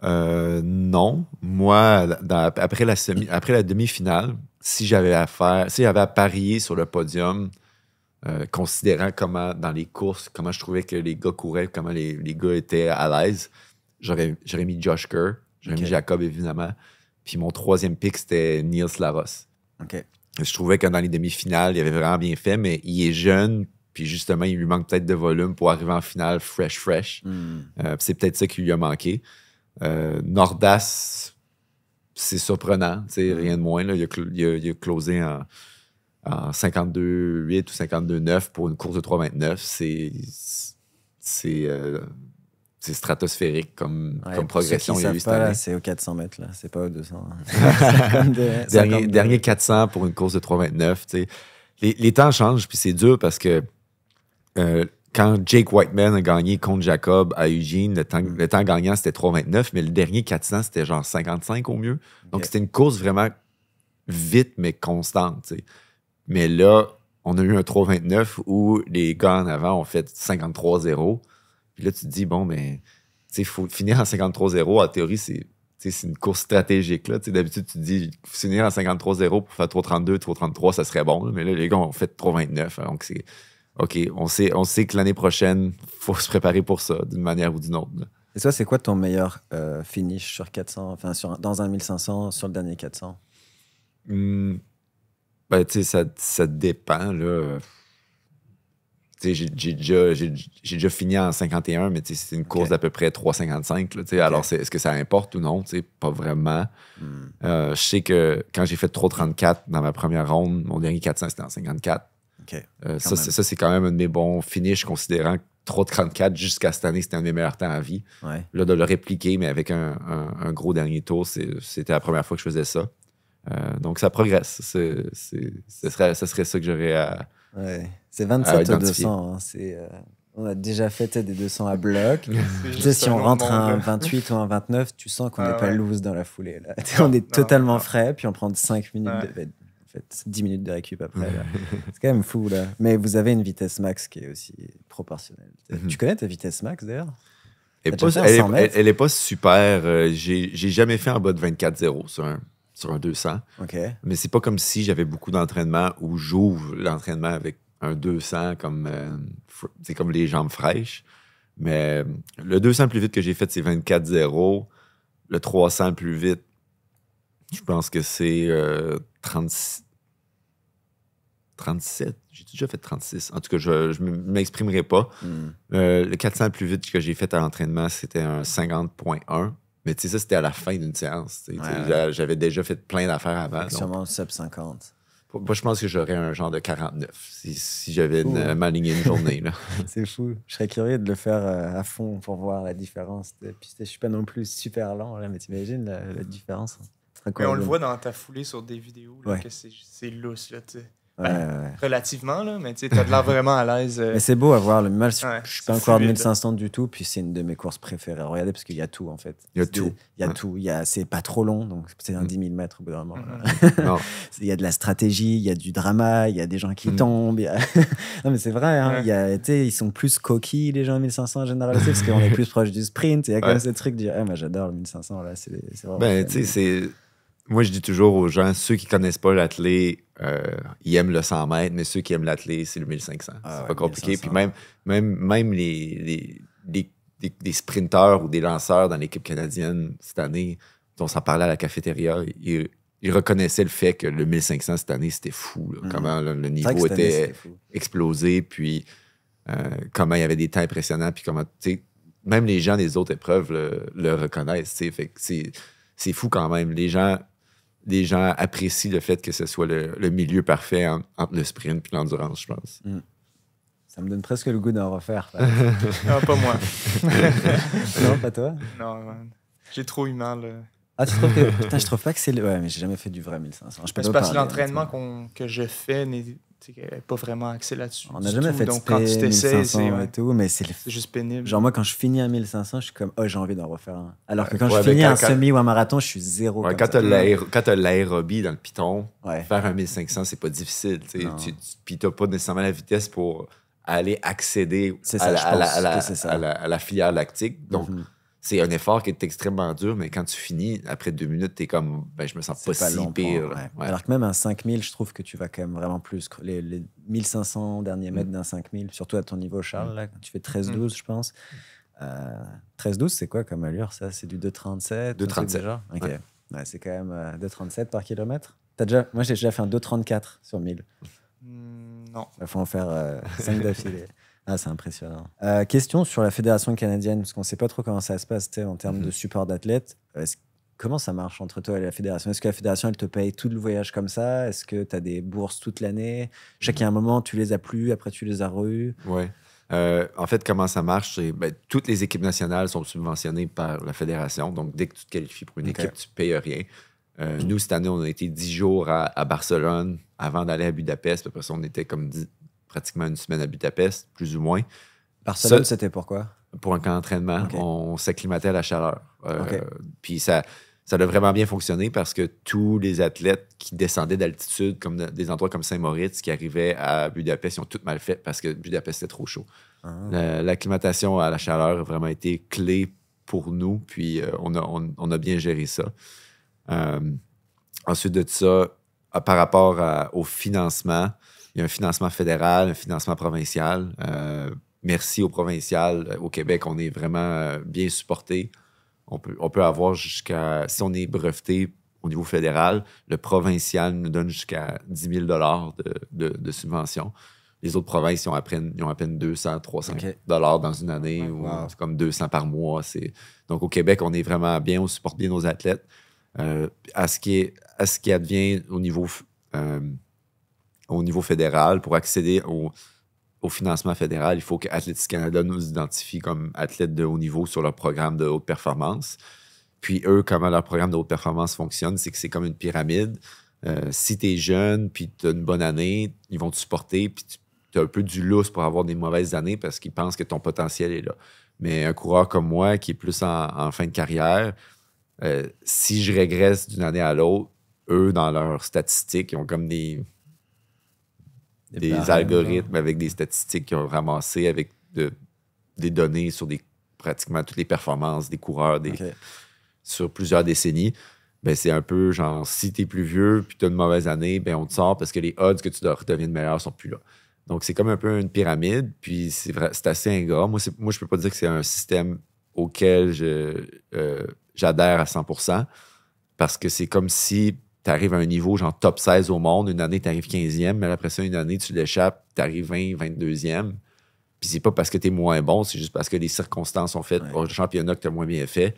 euh, non. Moi, après la, demi-finale, si j'avais à faire, si j'avais à parier sur le podium, euh, considérant comment dans les courses, comment je trouvais que les gars couraient, comment les, gars étaient à l'aise, j'aurais mis Josh Kerr, j'aurais mis Jacob évidemment. Puis mon troisième pick, c'était Niels Laros. Je trouvais que dans les demi-finales, il avait vraiment bien fait, mais il est jeune, puis justement, il lui manque peut-être de volume pour arriver en finale fresh, fresh. Hmm. Euh, c'est peut-être ça qui lui a manqué. Euh, Nordas, c'est surprenant, mm. rien de moins. Là. Il, a, closé en, 52.8 ou 52-9 pour une course de 3,29. C'est euh, c'est stratosphérique comme, progression. C'est au 400 mètres, là. C'est pas au 200. Hein. *laughs* dernier, 400 pour une course de 3,29. Les, les temps changent, puis c'est dur parce que euh, quand Jake Whiteman a gagné contre Jacob à Eugene, le temps, mm. gagnant, c'était 3,29, mais le dernier 400, c'était genre 55 au mieux. Donc, c'était une course vraiment vite, mais constante. Mais là, on a eu un 3,29 où les gars en avant ont fait 53-0. Puis là, tu te dis, bon, mais il faut finir en 53-0. En théorie, c'est une course stratégique. D'habitude, tu te dis finir en 53-0 pour faire 3,32, 3,33, ça serait bon. Mais là, les gars ont fait 3,29. Hein, donc, c'est OK, on sait, on sait que l'année prochaine, faut se préparer pour ça, d'une manière ou d'une autre. Et toi, c'est quoi ton meilleur euh, finish sur 400, enfin, sur, dans un 1500, sur le dernier 400? Hmm. Ben, tu sais, ça, ça, dépend, là. Tu sais, j'ai déjà, fini en 51, mais c'est une course d'à peu près 3,55, Alors, est-ce que ça importe ou non? Tu pas vraiment. Hmm. Euh, je sais que quand j'ai fait 3,34 dans ma première ronde, mon dernier 400, c'était en 54 euh, ça, c'est quand même un de mes bons finishes, considérant que 34 jusqu'à cette année, c'était un de mes meilleurs temps à vie. Là, de le répliquer, mais avec un, gros dernier tour, c'était la première fois que je faisais ça. Euh, donc, ça progresse. ce, serait, serait, ça que j'aurais à. Ouais. C'est 27 à 200. Hein. Euh, on a déjà fait des 200 à bloc. *laughs* si on rentre un 28 ou un 29, tu sens qu'on n'est ah pas loose dans la foulée. *laughs* on est totalement frais, puis on prend 5 minutes de faites 10 minutes de récup après. *laughs* c'est quand même fou, là. Mais vous avez une vitesse max qui est aussi proportionnelle. Tu mhm. connais ta vitesse max, d'ailleurs elle, elle, est pas super. Euh, j'ai jamais fait en bas de 24-0 sur un, 200. Mais Mais c'est pas comme si j'avais beaucoup d'entraînement ou j'ouvre l'entraînement avec un 200 comme. Euh, c'est comme les jambes fraîches. Mais euh, le 200 plus vite que j'ai fait, c'est 24-0. Le 300 plus vite, je pense que c'est 37. J'ai déjà fait 36. En tout cas, je ne m'exprimerai pas. Hmm. Euh, le 400 le plus vite que j'ai fait à l'entraînement, c'était un 50.1. Mais tu sais, ça, c'était à la fin d'une séance. J'avais déjà fait plein d'affaires avant. Sûrement sub 50. Moi, je pense que j'aurais un genre de 49 si, si j'avais m'aligné une journée. *laughs* c'est fou. Je serais curieux de le faire euh, à fond pour voir la différence. Puis je suis pas non plus super lent, mais t'imagines la, la différence. Mais on le voit dans ta foulée sur des vidéos, que c'est lousse, là, tu sais. Ben, relativement, là, mais tu as de l'air *laughs* vraiment à l'aise. Euh. Mais c'est beau à voir. Le mal, je ne suis pas encore à 1500 du tout, puis c'est une de mes courses préférées. Regardez, parce qu'il y a tout, en fait. Il y a tout. Il y a tout. Il c'est pas trop long, donc c'est un 10 mm. 000 mètres au bout d'un moment. Mm, *laughs* mm, il y a de la stratégie, il y a du drama, il y a des gens qui tombent. *laughs* non, mais c'est vrai, hein, ils sont plus coquilles, les gens à 1500 en général, parce qu'on est plus proche du sprint. Il y a quand même ce truc du. Ah, moi, j'adore le 1500, là. C'est, Ben, tu sais, c'est moi, je dis toujours aux gens, ceux qui connaissent pas l'athlé, euh, ils aiment le 100 mètres, mais ceux qui aiment l'athlé, c'est le 1500. Ah c'est pas compliqué. Puis même, même, même les, sprinteurs ou des lanceurs dans l'équipe canadienne cette année, on s'en parlait à la cafétéria, ils, reconnaissaient le fait que le 1500 cette année, c'était fou. Mm. Comment le, niveau était, explosé, puis euh, comment il y avait des temps impressionnants, puis comment, même les gens des autres épreuves le, reconnaissent. Fait c'est fou quand même. Les gens des gens apprécient le fait que ce soit le, milieu parfait en, entre le sprint et l'endurance, je pense. Mm. Ça me donne presque le goût d'en refaire. *laughs* Ah, pas moi. *laughs* non, pas toi Non, j'ai trop eu mal. Euh. Ah, tu trouves que. *laughs* Putain, je trouve pas que c'est le. Ouais, mais j'ai jamais fait du vrai 1500. Je, je pense pas si l'entraînement que je fais n'a pas vraiment accès là-dessus. On n'a jamais fait Donc, quand tu 1500 tout, mais c'est juste pénible. Genre, moi, quand je finis à 1500, je suis comme, oh, j'ai envie d'en refaire un. Alors que quand je finis en semi ou en marathon, je suis zéro. quand tu as l'aérobie dans le piton, faire un 1500, c'est pas difficile. Tu, puis tu pas nécessairement la vitesse pour aller accéder à, la, filière lactique. Donc, mhm c'est un effort qui est extrêmement dur, mais quand tu finis, après deux minutes, tu es comme, ben, je me sens pas, si pire. Alors que même un 5000, je trouve que tu vas quand même vraiment plus. Les, 1500 derniers mètres mm. d'un 5000, surtout à ton niveau, Charles, mm. là, quand tu fais 13-12, mm. je pense. 13-12, euh, c'est quoi comme allure ça C'est du 2,37 2,37. Ok. Ouais. c'est quand même 2,37 euh, par kilomètre. As déjà... Moi, j'ai déjà fait un 2,34 sur 1000. non. Il faut en faire 5 euh, d'affilée. Ah, c'est impressionnant. Euh, question sur la fédération canadienne, parce qu'on ne sait pas trop comment ça se passe en termes de mhm. support d'athlètes. Comment ça marche entre toi et la fédération Est-ce que la fédération, elle te paye tout le voyage comme ça Est-ce que tu as des bourses toute l'année Chacun un moment, tu les as plus, après tu les as reus Ouais. Euh, en fait, comment ça marche, ben, toutes les équipes nationales sont subventionnées par la fédération. Donc, dès que tu te qualifies pour une équipe, tu ne payes rien. Euh, nous, cette année, on a été 10 jours à, Barcelone avant d'aller à Budapest. Après ça, on était comme 10, pratiquement une semaine à Budapest, plus ou moins. Barcelone, c'était pourquoi? Pour un camp d'entraînement. On s'acclimatait à la chaleur. Euh, puis ça, ça a vraiment bien fonctionné parce que tous les athlètes qui descendaient d'altitude, comme des endroits comme Saint-Moritz, qui arrivaient à Budapest, ils ont tout mal fait parce que Budapest était trop chaud. Ah. L'acclimatation à la chaleur a vraiment été clé pour nous, puis euh, on, a, on, a, bien géré ça. Euh, ensuite de ça, par rapport au financement, il y a un financement fédéral, un financement provincial. Euh, merci au provincial. Euh, au Québec, on est vraiment euh, bien supporté. On peut, on peut avoir jusqu'à, si on est breveté au niveau fédéral, le provincial nous donne jusqu'à 10 000 de, de, subvention. Les autres provinces, ils ont à peine, ont à peine 200, 300 dollars dans une année, ou c'est comme 200 par mois. Donc, au Québec, on est vraiment bien, on supporte bien nos athlètes. à, ce qui à ce qui advient au niveau au niveau fédéral, pour accéder au, financement fédéral, il faut que qu'Athlétique Canada nous identifie comme athlètes de haut niveau sur leur programme de haute performance. Puis eux, comment leur programme de haute performance fonctionne, c'est que c'est comme une pyramide. Euh, si tu es jeune, puis tu as une bonne année, ils vont te supporter, puis tu as un peu du lousse pour avoir des mauvaises années parce qu'ils pensent que ton potentiel est là. Mais un coureur comme moi, qui est plus en, fin de carrière, euh, si je régresse d'une année à l'autre, eux, dans leurs statistiques, ils ont comme des, des algorithmes avec des statistiques qui ont ramassé avec des données sur pratiquement toutes les performances des coureurs sur plusieurs décennies. Ben, c'est un peu genre, si t'es plus vieux puis t'as une mauvaise année, ben, on te sort parce que les odds que tu deviennes meilleur sont plus là. Donc, c'est comme un peu une pyramide, puis c'est, vrai, c'est assez ingrat. Moi, je moi, je peux pas dire que c'est un système auquel je, euh, j'adhère à 100 parce que c'est comme si tu arrives à un niveau genre top 16 au monde, une année tu arrives 15e, mais après ça, une année tu l'échappes, tu arrives 20, 22e. Puis c'est pas parce que tu es moins bon, c'est juste parce que les circonstances ont fait au championnat que tu as moins bien fait.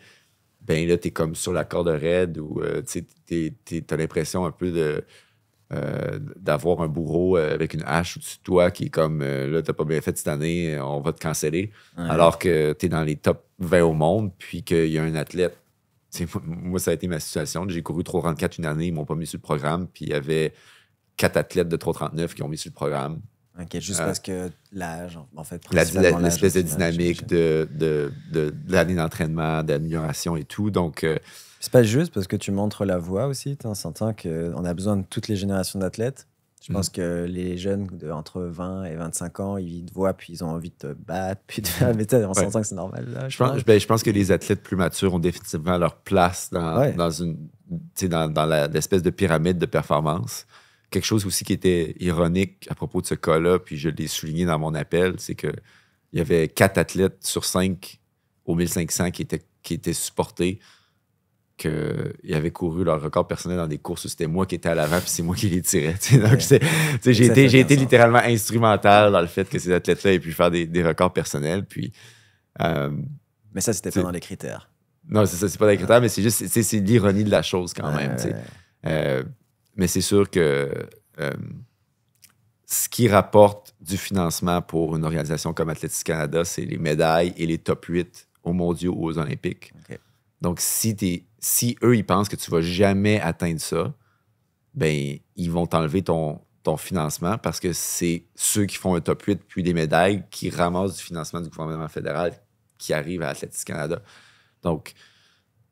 Ben là, tu es comme sur la corde raide ou euh, tu as l'impression un peu de. Euh, d'avoir un bourreau euh, avec une hache au-dessus de toi qui est comme là là, t'as pas bien fait cette année, on va te canceller. Alors que tu es dans les top 20 au monde, puis qu'il y a un athlète moi, ça a été ma situation. J'ai couru 3,34 une année, ils m'ont pas mis sur le programme, puis il y avait quatre athlètes de 3,39 qui ont mis sur le programme. OK, juste euh, parce que l'âge, en fait, L'espèce de dynamique de, de, l'année d'entraînement, d'amélioration et tout. Donc. Euh, c'est pas juste parce que tu montres la voie aussi, en sentant qu'on a besoin de toutes les générations d'athlètes. Je pense mhm. que les jeunes de entre 20 et 25 ans, ils te voient, puis ils ont envie de te battre. Puis de... *laughs* on s'entend que c'est normal. Ben, je, pense, que les athlètes plus matures ont définitivement leur place dans, une, dans, l'espèce de pyramide de performance. Quelque chose aussi qui était ironique à propos de ce cas-là, puis je l'ai souligné dans mon appel, c'est que il y avait quatre athlètes sur cinq au 1500 qui étaient supportés qu'ils avaient couru leur record personnel dans des courses où c'était moi qui étais à l'avant puis c'est moi qui les tirais. j'ai été, littéralement instrumental dans le fait que ces athlètes-là aient pu faire des, records personnels. Euh, mais ça, c'était pas dans les critères. Non, c'est ça, c'est pas dans les critères, mais c'est juste l'ironie de la chose quand même. Euh, mais c'est sûr que euh, ce qui rapporte du financement pour une organisation comme Athletics Canada, c'est les médailles et les top 8 aux mondiaux ou aux Olympiques. Donc, si, es, si eux, ils pensent que tu ne vas jamais atteindre ça, ben, ils vont t'enlever ton, financement parce que c'est ceux qui font un top 8 puis des médailles qui ramassent du financement du gouvernement fédéral qui arrive à Athletics Canada. Donc,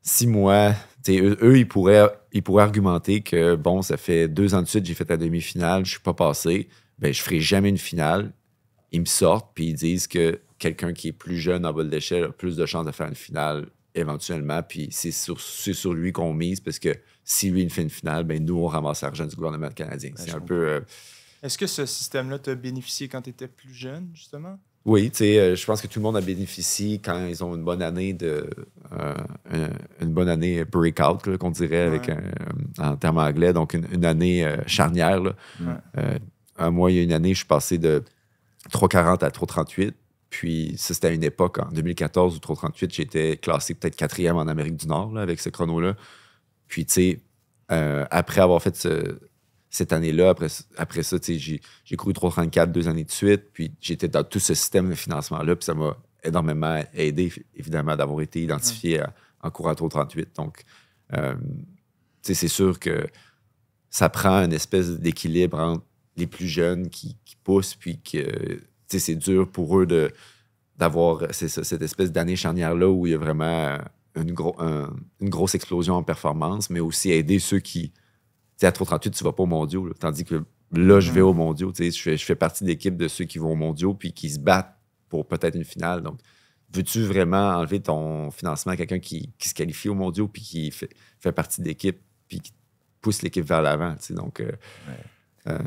si moi, eux, eux ils, pourraient, ils argumenter que bon, ça fait deux ans de suite, j'ai fait la demi-finale, je suis pas passé, ben je ferai jamais une finale. Ils me sortent puis ils disent que quelqu'un qui est plus jeune en bas de l'échelle a plus de chances de faire une finale éventuellement. Puis c'est sur, lui qu'on mise parce que si lui, il fait une finale, ben nous, on ramasse l'argent du gouvernement canadien. Ben, c'est un peu. Euh, Est-ce que ce système-là t'a bénéficié quand tu étais plus jeune, justement? Oui, tu sais, euh, je pense que tout le monde a bénéficié quand ils ont une bonne année de euh, une, bonne année breakout qu'on dirait avec un, en termes anglais, donc une, année charnière. Là. un mois, il y a une année, je suis passé de 3,40 à 3,38. Puis ça, c'était à une époque, en 2014 ou 38 j'étais classé peut-être quatrième en Amérique du Nord avec ce chrono-là. Puis, tu sais, euh, après avoir fait cette année-là, après, après ça, j'ai couru 334 deux années de suite. Puis j'étais dans tout ce système de financement-là. Puis ça m'a énormément aidé, évidemment, d'avoir été identifié en courant 338. Donc, euh, c'est sûr que ça prend une espèce d'équilibre entre les plus jeunes qui, qui poussent, puis que c'est dur pour eux d'avoir cette espèce d'année charnière-là où il y a vraiment une, une grosse explosion en performance, mais aussi aider ceux qui. Tu à 338, tu tu vas pas au mondiaux, tandis que là, je vais mm. au mondiaux. Je fais, partie d'équipe de ceux qui vont au mondiaux puis qui se battent pour peut-être une finale. Donc, veux-tu vraiment enlever ton financement à quelqu'un qui, se qualifie au mondiaux puis qui fait, partie de l'équipe puis qui pousse l'équipe vers l'avant? Donc, euh, euh,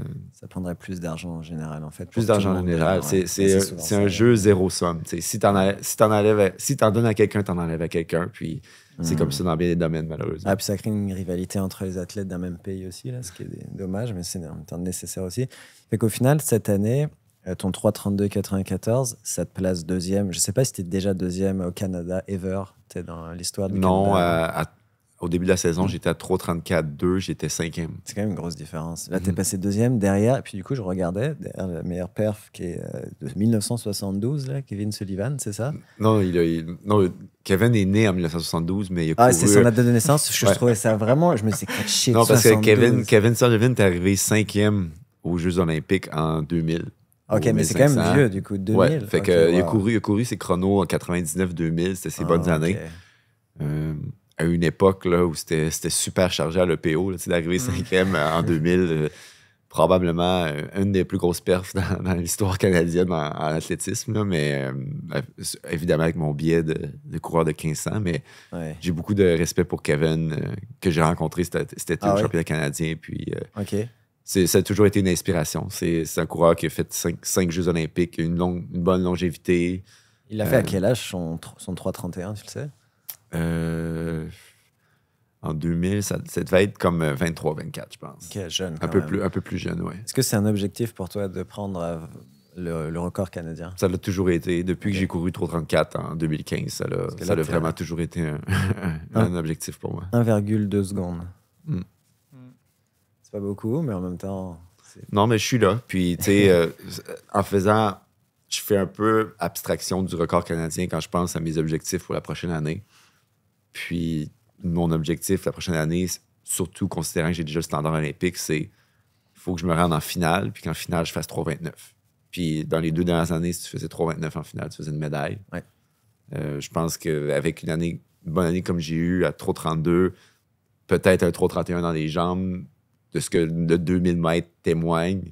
ça prendrait plus d'argent en général, en fait. Plus d'argent en général. C'est euh, un jeu zéro somme. si tu en, si en, enlèves, si en donnes à quelqu'un, tu en enlèves à quelqu'un. Puis c'est comme hmm. ça dans bien des domaines, malheureusement. Ah, puis ça crée une rivalité entre les athlètes d'un même pays aussi, là, ce qui est dommage, mais c'est nécessaire aussi. Fait qu'au final, cette année, euh, ton 94 ça te place deuxième. Je sais pas si tu es déjà deuxième au Canada, ever. Tu es dans l'histoire du non, Canada. Non, euh, au début de la saison, j'étais à 3,34-2, j'étais cinquième. C'est quand même une grosse différence. Là, tu es mhm. passé deuxième derrière, puis du coup, je regardais derrière le meilleur perf qui est euh, de 1972, là, Kevin Sullivan, c'est ça Non, il, Kevin est né en 1972, mais il a Ah, c'est son date de naissance, je, trouvais ça vraiment, je me suis caché. Non, parce que Kevin, Kevin Sullivan est arrivé cinquième aux Jeux Olympiques en 2000. Ok, mais c'est quand même vieux, du coup, 2000. Ouais, fait il, a couru, il couru ses chronos en 99-2000, c'était ses ah, bonnes années. Euh, à une époque là, où c'était super chargé à l'EPO, d'arriver mm. cinquième euh, en 2000, euh, probablement euh, une des plus grosses perfs *laughs* dans, l'histoire canadienne en, athlétisme, mais évidemment avec mon biais de, coureur de 1500, mais j'ai beaucoup de respect pour Kevin que j'ai rencontré c'était cet ah champion canadien. Puis, Ça a toujours été une inspiration. C'est un coureur qui a fait cinq, Jeux olympiques, une, une bonne longévité. Il l'a fait à quel âge, son, son 3,31, tu le sais? Euh, en 2000, ça, ça, devait être comme 23-24, euh, je pense. un, peu Plus, un peu plus jeune, oui. Est-ce que c'est un objectif pour toi de prendre euh, le, record canadien Ça l'a toujours été. Depuis que j'ai couru 3,34 en 2015, ça a vraiment toujours été *laughs* un, objectif pour moi. 1,2 secondes. Hmm. C'est pas beaucoup, mais en même temps. Non, mais je suis là. Puis, tu sais, *laughs* en faisant. Je fais un peu abstraction du record canadien quand je pense à mes objectifs pour la prochaine année. Puis mon objectif la prochaine année, surtout considérant que j'ai déjà le standard olympique, c'est qu'il faut que je me rende en finale, puis qu'en finale, je fasse 3,29. Puis dans les deux dernières années, si tu faisais 3,29 en finale, tu faisais une médaille. Euh, je pense qu'avec une année, bonne année comme j'ai eu à 3,32, peut-être un 3,31 dans les jambes, de ce que le 2000 mètres témoigne,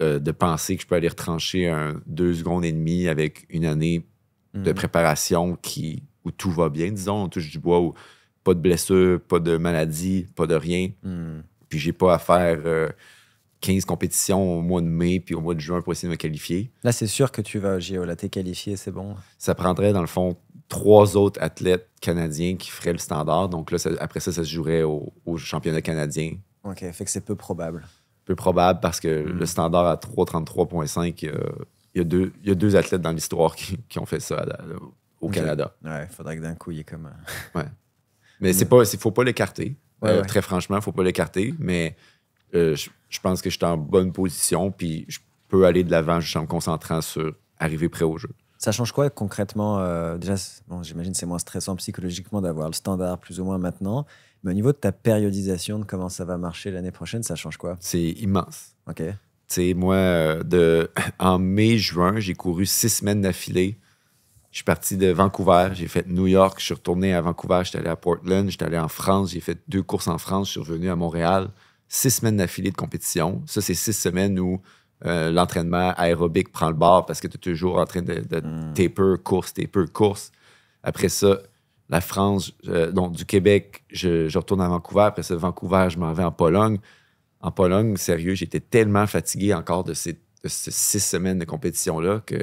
euh, de penser que je peux aller retrancher un 2 secondes et demie avec une année de mm-hmm. préparation qui où tout va bien, disons, on touche du bois, où pas de blessure, pas de maladie, pas de rien. Hmm. Puis j'ai pas à faire 15 euh, compétitions au mois de mai puis au mois de juin pour essayer de me qualifier. Là, c'est sûr que tu vas au t'es qualifié, c'est bon. Ça prendrait, dans le fond, trois autres athlètes canadiens qui feraient le standard. Donc là, après ça, ça se jouerait au, championnat canadien. OK, fait que c'est peu probable. Peu probable parce que hmm. le standard à 3,33,5, euh, il y, a deux, il y a deux athlètes dans l'histoire qui, ont fait ça au Canada. Ouais, faudrait que d'un coup, il est comme. Euh, *laughs* mais c'est pas, faut pas l'écarter. Euh, ouais, Très franchement, faut pas l'écarter. Mais euh, je, pense que je en bonne position, puis je peux aller de l'avant juste en me concentrant sur arriver prêt au jeu. Ça change quoi concrètement Déjà, bon, j'imagine c'est moins stressant psychologiquement d'avoir le standard plus ou moins maintenant. Mais au niveau de ta périodisation de comment ça va marcher l'année prochaine, ça change quoi C'est immense. OK. Tu moi, de, *laughs* en mai-juin, j'ai couru six semaines d'affilée je suis parti de Vancouver, j'ai fait New York, je suis retourné à Vancouver, j'étais allé à Portland, j'étais allé en France, j'ai fait deux courses en France, je suis revenu à Montréal. Six semaines d'affilée de compétition. Ça, c'est six semaines où euh, l'entraînement aérobique prend le bord parce que tu es toujours en train de, hmm. taper, course, taper, course. Après ça, la France, euh, donc du Québec, je, retourne à Vancouver. Après ça, Vancouver, je m'en vais en Pologne. En Pologne, sérieux, j'étais tellement fatigué encore de ces six semaines de compétition-là que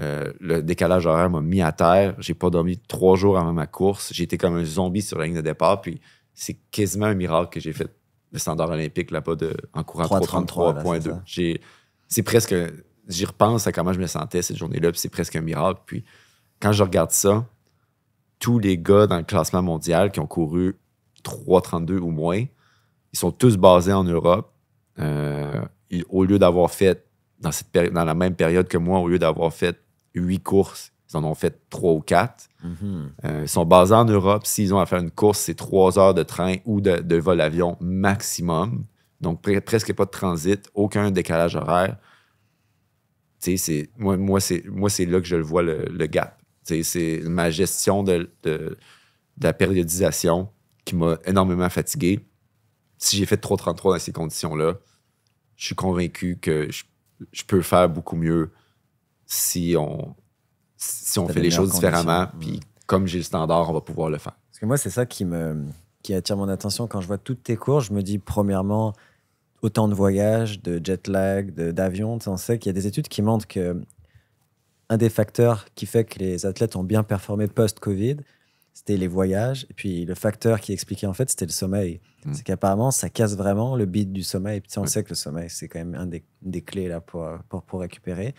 euh, le décalage horaire m'a mis à terre. J'ai pas dormi trois jours avant ma course. J'étais comme un zombie sur la ligne de départ. Puis c'est quasiment un miracle que j'ai fait le standard olympique là-bas de, en courant 333.2. C'est presque. J'y repense à comment je me sentais cette journée-là. Puis c'est presque un miracle. Puis quand je regarde ça, tous les gars dans le classement mondial qui ont couru 3,32 ou moins, ils sont tous basés en Europe. Euh, au lieu d'avoir fait, dans, cette dans la même période que moi, au lieu d'avoir fait huit courses. Ils en ont fait trois ou quatre. Mhm. Euh, ils sont basés en Europe. S'ils ont à faire une course, c'est trois heures de train ou de, vol avion maximum. Donc, presque pas de transit, aucun décalage horaire. Moi, moi c'est là que je le vois le, gap. C'est ma gestion de, la périodisation qui m'a énormément fatigué. Si j'ai fait 3.33 dans ces conditions-là, je suis convaincu que je peux faire beaucoup mieux si on, si on fait les choses différemment. Puis hmm. comme j'ai le standard, on va pouvoir le faire. Parce que moi, c'est ça qui me qui attire mon attention quand je vois toutes tes cours. Je me dis, premièrement, autant de voyages, de jet lag, d'avion. On sait qu'il y a des études qui montrent que un des facteurs qui fait que les athlètes ont bien performé post-Covid, c'était les voyages. Et puis le facteur qui expliquait en fait, c'était le sommeil. Hmm. C'est qu'apparemment, ça casse vraiment le beat du sommeil. puis, on sait que le sommeil, c'est quand même un des, clés là, pour, pour, pour récupérer.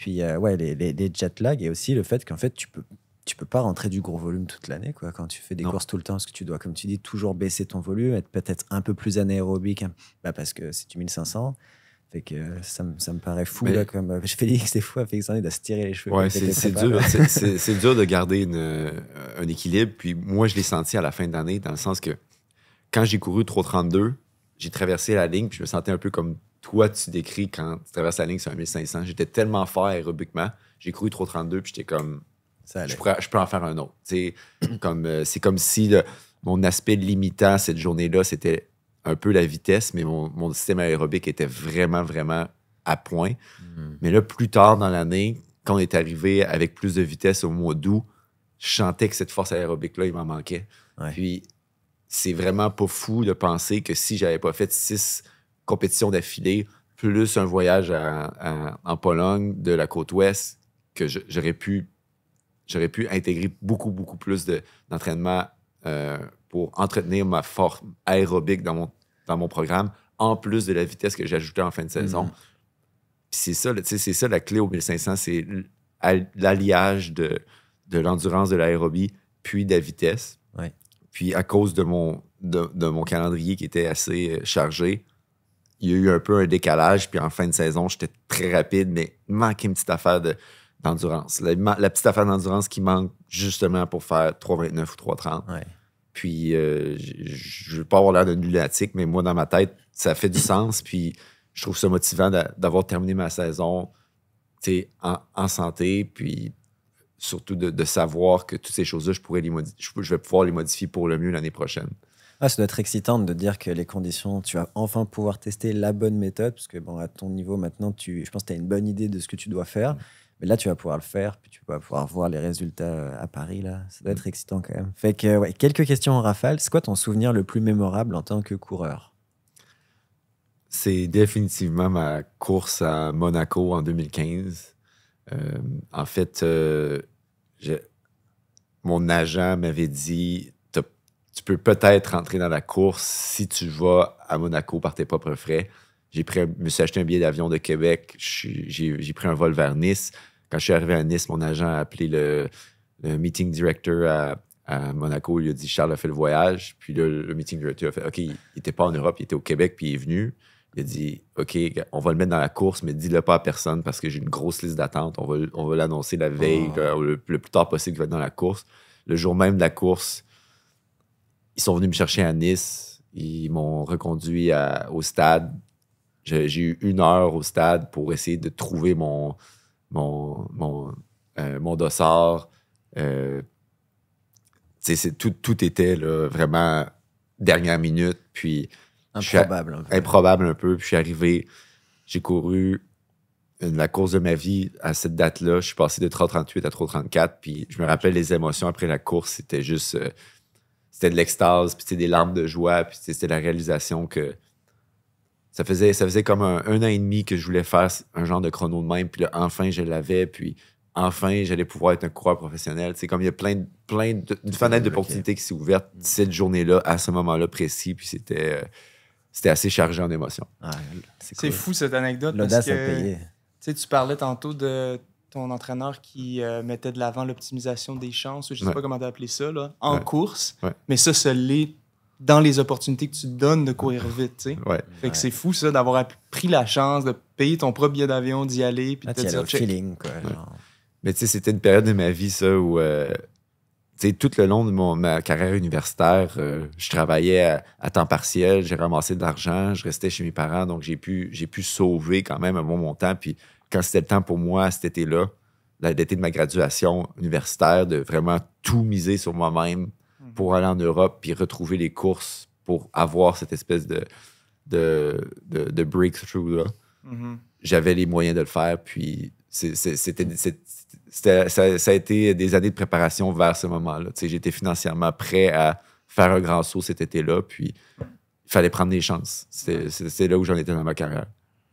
Puis, euh, ouais, les, les, jet lag et aussi le fait qu'en fait, tu peux, tu peux pas rentrer du gros volume toute l'année, quoi, quand tu fais des courses tout le temps, parce que tu dois, comme tu dis, toujours baisser ton volume, être peut-être un peu plus anaérobique, hein. bah parce que c'est du 1500. Fait que ça, me, ça, me paraît fou, là, comme euh, *laughs* Félix, des fois, Félix de se tirer les cheveux. c'est dur, *laughs* dur de garder une, euh, un équilibre. Puis moi, je l'ai senti à la fin de l'année, dans le sens que quand j'ai couru 3.32, j'ai traversé la ligne, puis je me sentais un peu comme toi, tu décris quand tu traverses la ligne sur 1500. J'étais tellement fort aérobiquement. J'ai couru 3,32 puis j'étais comme. je, peux en faire un autre. *clears throat* Euh, c'est comme, comme si mon aspect limitant cette journée-là, c'était un peu la vitesse, mais mon, système aérobique était vraiment, vraiment à point. Hmm. Mais là, plus tard dans l'année, quand on est arrivé avec plus de vitesse au mois d'août, je sentais que cette force aérobique-là, il m'en manquait. Puis, c'est vraiment pas fou de penser que si j'avais pas fait six compétition d'affilée, plus un voyage en Pologne de la côte ouest, que j'aurais pu, pu intégrer beaucoup, beaucoup plus d'entraînement euh, pour entretenir ma forme aérobique dans mon, dans mon programme, en plus de la vitesse que j'ai j'ajoutais en fin de saison. Mm-hmm. C'est ça, c'est ça la clé au 1500, c'est l'alliage de, de l'endurance de l'aérobie, puis de la vitesse. Puis à cause de mon, de mon calendrier qui était assez euh, chargé, il y a eu un peu un décalage. Puis en fin de saison, j'étais très rapide, mais il manquait une petite affaire d'endurance. De, la, la, petite affaire d'endurance qui manque justement pour faire 3,29 ou 3,30. Puis euh, je ne veux pas avoir l'air d'un lunatique, mais moi, dans ma tête, ça fait du sens. Puis je trouve ça motivant d'avoir terminé ma saison en, en santé. Puis surtout de, savoir que toutes ces choses-là, je, pourrais je vais pouvoir les modifier pour le mieux l'année prochaine. Ah, ça doit être excitant de dire que les conditions, tu vas enfin pouvoir tester la bonne méthode, parce que bon, à ton niveau maintenant, tu, je pense que tu as une bonne idée de ce que tu dois faire. Mm. Mais là, tu vas pouvoir le faire, puis tu vas pouvoir voir les résultats euh, à Paris, là. Ça doit mm. être excitant quand même. Fait que, euh, ouais, quelques questions en rafale. C'est quoi ton souvenir le plus mémorable en tant que coureur C'est définitivement ma course à Monaco en 2015. Euh, en fait, mon agent m'avait dit tu peux peut-être rentrer dans la course si tu vas à Monaco par tes propres frais. J'ai pris, me suis acheté un billet d'avion de Québec, j'ai pris un vol vers Nice. Quand je suis arrivé à Nice, mon agent a appelé le, meeting director à, Monaco. Il a dit Charles a fait le voyage. Puis le meeting director a fait OK, il n'était pas en Europe, il était au Québec, puis il est venu. Il a dit OK, on va le mettre dans la course, mais dis-le pas à personne parce que j'ai une grosse liste d'attente. On va, l'annoncer la veille, ah. euh, le, plus tard possible qu'il va être dans la course. Le jour même de la course, ils sont venus me chercher à Nice. Ils m'ont reconduit au stade. J'ai eu une heure au stade pour essayer de trouver mon, mon, mon, euh, mon dossard. Euh, tout, était là, vraiment dernière minute. Puis improbable. Un hein, peu. Improbable un peu. Puis je suis arrivé, j'ai couru la course de ma vie à cette date-là. Je suis passé de 3,38 à 3,34. Puis je me rappelle les émotions après la course. C'était juste. Euh, c'était de l'extase, puis des larmes de joie, puis c'était la réalisation que ça faisait, ça faisait comme un, an et demi que je voulais faire un genre de chrono de même, puis enfin, je l'avais, puis enfin, j'allais pouvoir être un coureur professionnel. C'est comme il y a plein, de, plein de, fenêtre d'opportunités qui s'est ouverte mm. cette journée-là, à ce moment-là précis, puis c'était euh, c'était assez chargé en émotions. c'est fou cette anecdote. parce que... Tu parlais tantôt de ton entraîneur qui euh, mettait de l'avant l'optimisation des chances, je ne sais pas comment t'appeler ça, en course. Mais ça, se l'est dans les opportunités que tu donnes de courir vite. Fait que c'est fou, ça, d'avoir pris la chance de payer ton propre billet d'avion, d'y aller, puis ah, de te dire feeling, Mais tu sais, c'était une période de ma vie, ça, où. Euh, tu tout le long de mon, ma carrière universitaire, euh, je travaillais à, temps partiel, j'ai ramassé de l'argent, je restais chez mes parents, donc j'ai pu, j'ai pu sauver quand même un bon montant. Puis quand c'était le temps pour moi, cet été-là, l'été de ma graduation universitaire, de vraiment tout miser sur moi-même mhm. pour aller en Europe puis retrouver les courses pour avoir cette espèce de, de, de, breakthrough-là. Mhm. J'avais les moyens de le faire, puis c'était ça, ça, a été des années de préparation vers ce moment-là. J'étais financièrement prêt à faire un grand saut cet été-là, puis il fallait prendre les chances. C'est là où j'en étais dans ma carrière.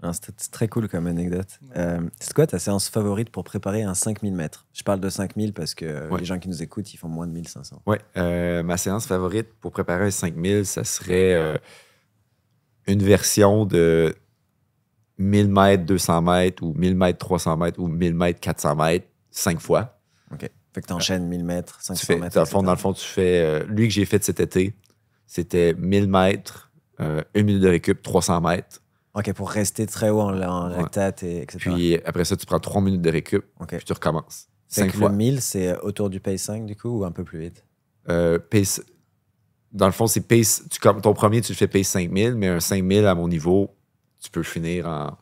Hein, c'était très cool comme anecdote. Euh, c'est quoi ta séance favorite pour préparer un 5000 mètres Je parle de 5000 parce que les gens qui nous écoutent, ils font moins de 1500. Oui, euh, ma séance favorite pour préparer un 5000, ça serait euh, une version de 1000 mètres, 200 mètres, ou 1000 mètres, 300 mètres, ou 1000 mètres, 400 mètres, 5 fois. OK. Fait que tu enchaînes 1000 mètres, 500 mètres. Dans le, fond, dans le fond, tu fais. lui que j'ai fait cet été, c'était 1000 mètres, 1 minute de récup, 300 mètres. OK, pour rester très haut en, tête et, Puis après ça, tu prends 3 minutes de récup, puis tu recommences. fois. 1000, c'est euh, autour du pace 5 du coup, ou un peu plus vite? Euh, pace, dans le fond, c'est pace. Tu, comme, ton premier, tu le fais pace 5000, mais un 5000 à mon niveau, tu peux finir en